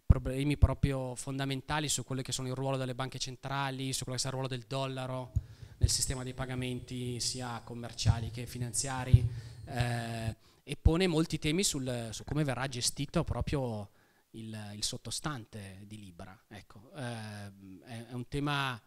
problemi proprio fondamentali su quello che sono il ruolo delle banche centrali, su quello che sarà il ruolo del dollaro nel sistema dei pagamenti sia commerciali che finanziari. Eh, e pone molti temi sul, su come verrà gestito proprio il, il sottostante di Libra. Ecco, eh, è, un tema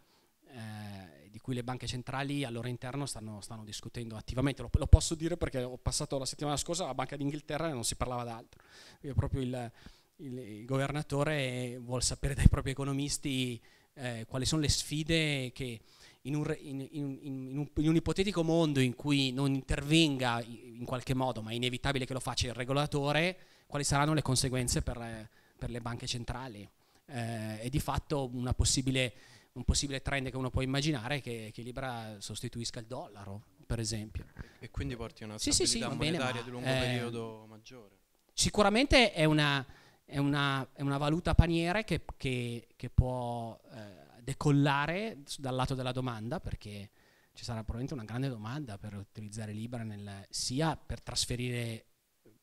eh, di cui le banche centrali al loro interno stanno, stanno discutendo attivamente. Lo, lo, posso dire perché ho passato la settimana scorsa alla Banca d'Inghilterra e non si parlava d'altro. Io proprio il, il, il governatore vuole sapere dai propri economisti eh, quali sono le sfide che in un, in, in, in un, ipotetico mondo in cui non intervenga in qualche modo, ma è inevitabile che lo faccia il regolatore, quali saranno le conseguenze per, per le banche centrali? Eh, è di fatto possibile, un possibile trend che uno può immaginare che, che Libra sostituisca il dollaro, per esempio. E quindi porti una stabilità sì, sì, sì, monetaria bene, di lungo eh, periodo maggiore. Sicuramente è una, è una, è una valuta paniere che, che, che può... Eh, decollare dal lato della domanda, perché ci sarà probabilmente una grande domanda per utilizzare Libra nel, sia per trasferire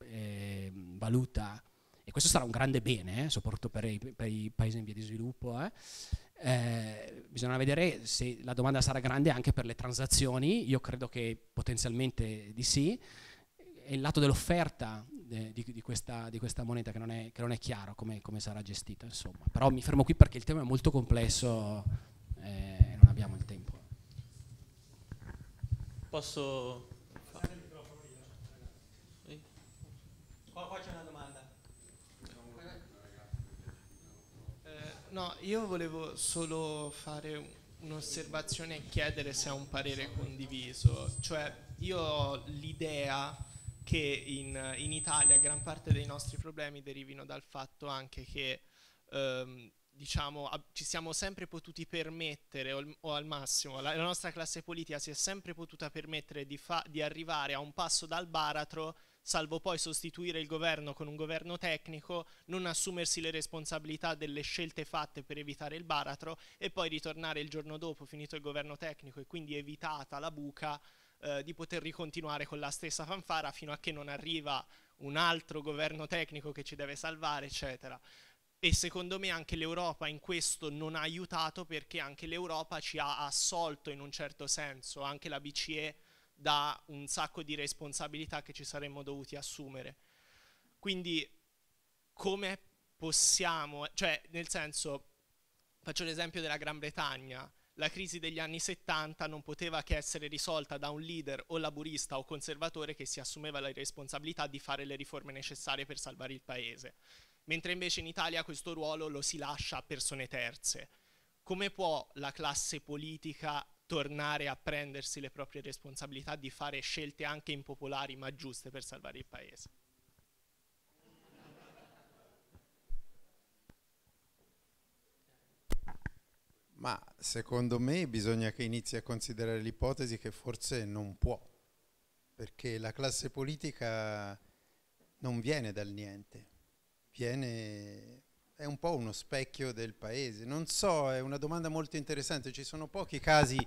eh, valuta, e questo sarà un grande bene, eh, soprattutto per i, per i, paesi in via di sviluppo. Eh. eh. bisogna vedere se la domanda sarà grande anche per le transazioni, io credo che potenzialmente di sì. E il lato dell'offerta eh, di, di, questa, di, questa, moneta che non è, che non è chiaro come, come, sarà gestita. Insomma. Però mi fermo qui perché il tema è molto complesso eh, e non abbiamo il tempo. Posso... Sì. Qua faccio una domanda. Eh, no, io volevo solo fare un'osservazione e chiedere se è un parere condiviso. Cioè, io ho l'idea che in, in, Italia gran parte dei nostri problemi derivino dal fatto anche che ehm, diciamo, ci siamo sempre potuti permettere, o, o al massimo, la, la, nostra classe politica si è sempre potuta permettere di, di arrivare a un passo dal baratro salvo poi sostituire il governo con un governo tecnico, non assumersi le responsabilità delle scelte fatte per evitare il baratro e poi ritornare il giorno dopo, finito il governo tecnico e quindi evitata la buca, eh, di poter ricontinuare con la stessa fanfara fino a che non arriva un altro governo tecnico che ci deve salvare, eccetera. E secondo me anche l'Europa in questo non ha aiutato perché anche l'Europa ci ha assolto in un certo senso, anche la BCE da un sacco di responsabilità che ci saremmo dovuti assumere. Quindi come possiamo, cioè nel senso, faccio l'esempio della Gran Bretagna, la crisi degli anni 70 non poteva che essere risolta da un leader o laburista o conservatore che si assumeva la responsabilità di fare le riforme necessarie per salvare il paese, mentre invece in Italia questo ruolo lo si lascia a persone terze. Come può la classe politica tornare a prendersi le proprie responsabilità di fare scelte anche impopolari ma giuste per salvare il paese? Ma secondo me bisogna che inizi a considerare l'ipotesi che forse non può, perché la classe politica non viene dal niente, viene, è un po' uno specchio del paese. Non so, è una domanda molto interessante, ci sono pochi casi,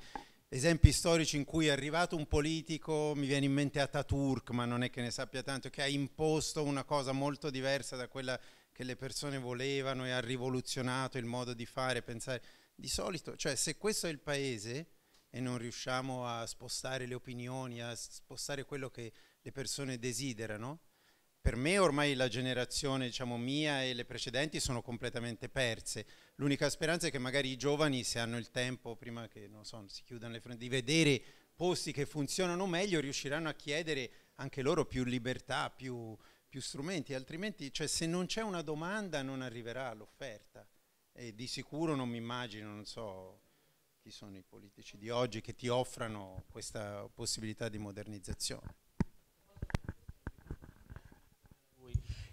esempi storici in cui è arrivato un politico, mi viene in mente Ataturk, ma non è che ne sappia tanto, che ha imposto una cosa molto diversa da quella che le persone volevano e ha rivoluzionato il modo di fare, pensare di solito, cioè se questo è il paese e non riusciamo a spostare le opinioni, a spostare quello che le persone desiderano, per me ormai la generazione diciamo, mia e le precedenti sono completamente perse. L'unica speranza è che magari i giovani, se hanno il tempo, prima che so, si chiudano le frontiere, di vedere posti che funzionano meglio, riusciranno a chiedere anche loro più libertà, più, più strumenti, altrimenti cioè, se non c'è una domanda non arriverà l'offerta e di sicuro non mi immagino, non so chi sono i politici di oggi che ti offrano questa possibilità di modernizzazione.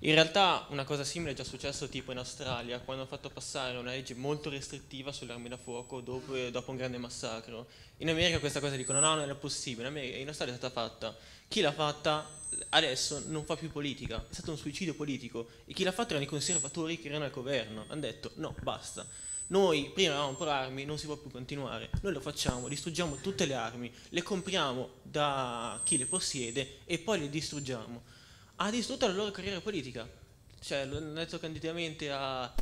In realtà una cosa simile è già successo tipo in Australia, quando hanno fatto passare una legge molto restrittiva sulle armi da fuoco dopo, dopo un grande massacro. In America questa cosa dicono no, non è possibile, in Australia è stata fatta chi l'ha fatta adesso non fa più politica, è stato un suicidio politico e chi l'ha fatto erano i conservatori che erano al governo, hanno detto no, basta. Noi prima eravamo pro armi, non si può più continuare, noi lo facciamo, distruggiamo tutte le armi, le compriamo da chi le possiede e poi le distruggiamo. Ha distrutto la loro carriera politica, cioè l'hanno detto candidamente a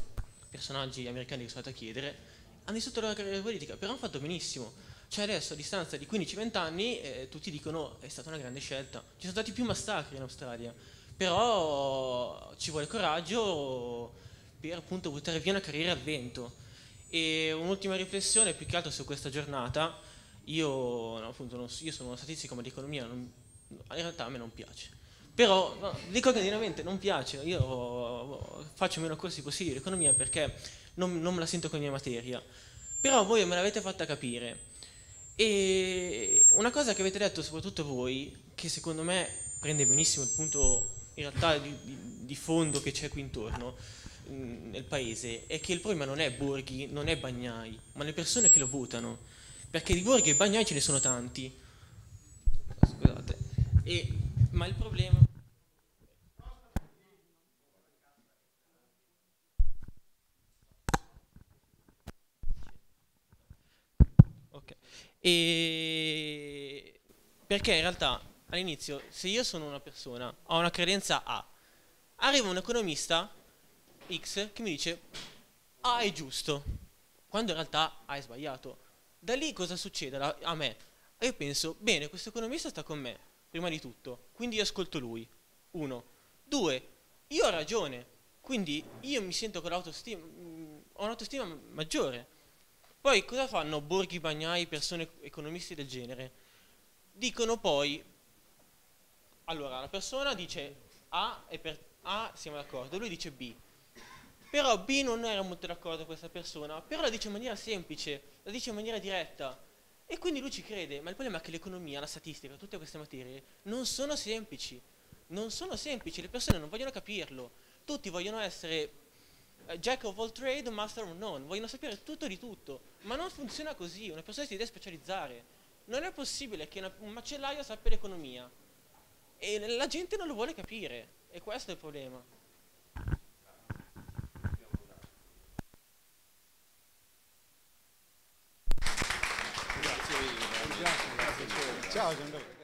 personaggi americani che sono andati a chiedere, hanno distrutto la loro carriera politica, però hanno fatto benissimo cioè adesso a distanza di 15-20 anni eh, tutti dicono è stata una grande scelta. Ci sono stati più massacri in Australia, però ci vuole coraggio per appunto buttare via una carriera al vento. E un'ultima riflessione più che altro su questa giornata, io, no, appunto, non, io sono uno statistico ma di economia non, in realtà a me non piace. Però no, dico candidamente non piace, io oh, faccio meno corsi possibili di economia perché non, non me la sento con la mia materia. Però voi me l'avete fatta capire e una cosa che avete detto soprattutto voi, che secondo me prende benissimo il punto in realtà di, di, fondo che c'è qui intorno nel paese, è che il problema non è Borghi, non è Bagnai, ma le persone che lo votano. Perché di Borghi e Bagnai ce ne sono tanti. Scusate. E, ma il problema... E perché in realtà all'inizio, se io sono una persona, ho una credenza A, arriva un economista X che mi dice A ah, è giusto, quando in realtà A è sbagliato. Da lì cosa succede a me? io penso, bene, questo economista sta con me, prima di tutto, quindi io ascolto lui. Uno. Due, io ho ragione, quindi io mi sento con l'autostima, mm, ho un'autostima maggiore. Poi cosa fanno Borghi Bagnai, persone economisti del genere? Dicono poi, allora la persona dice A, e per, A siamo d'accordo, lui dice B. Però B non era molto d'accordo con questa persona, però la dice in maniera semplice, la dice in maniera diretta. E quindi lui ci crede, ma il problema è che l'economia, la statistica, tutte queste materie non sono semplici. Non sono semplici, le persone non vogliono capirlo. Tutti vogliono essere eh, Jack of all trade, master of none, vogliono sapere tutto di tutto, ma non funziona così, una persona si deve specializzare. Non è possibile che una, un macellaio sappia l'economia e la gente non lo vuole capire e questo è il problema. Grazie mille. Ciao Gianluca.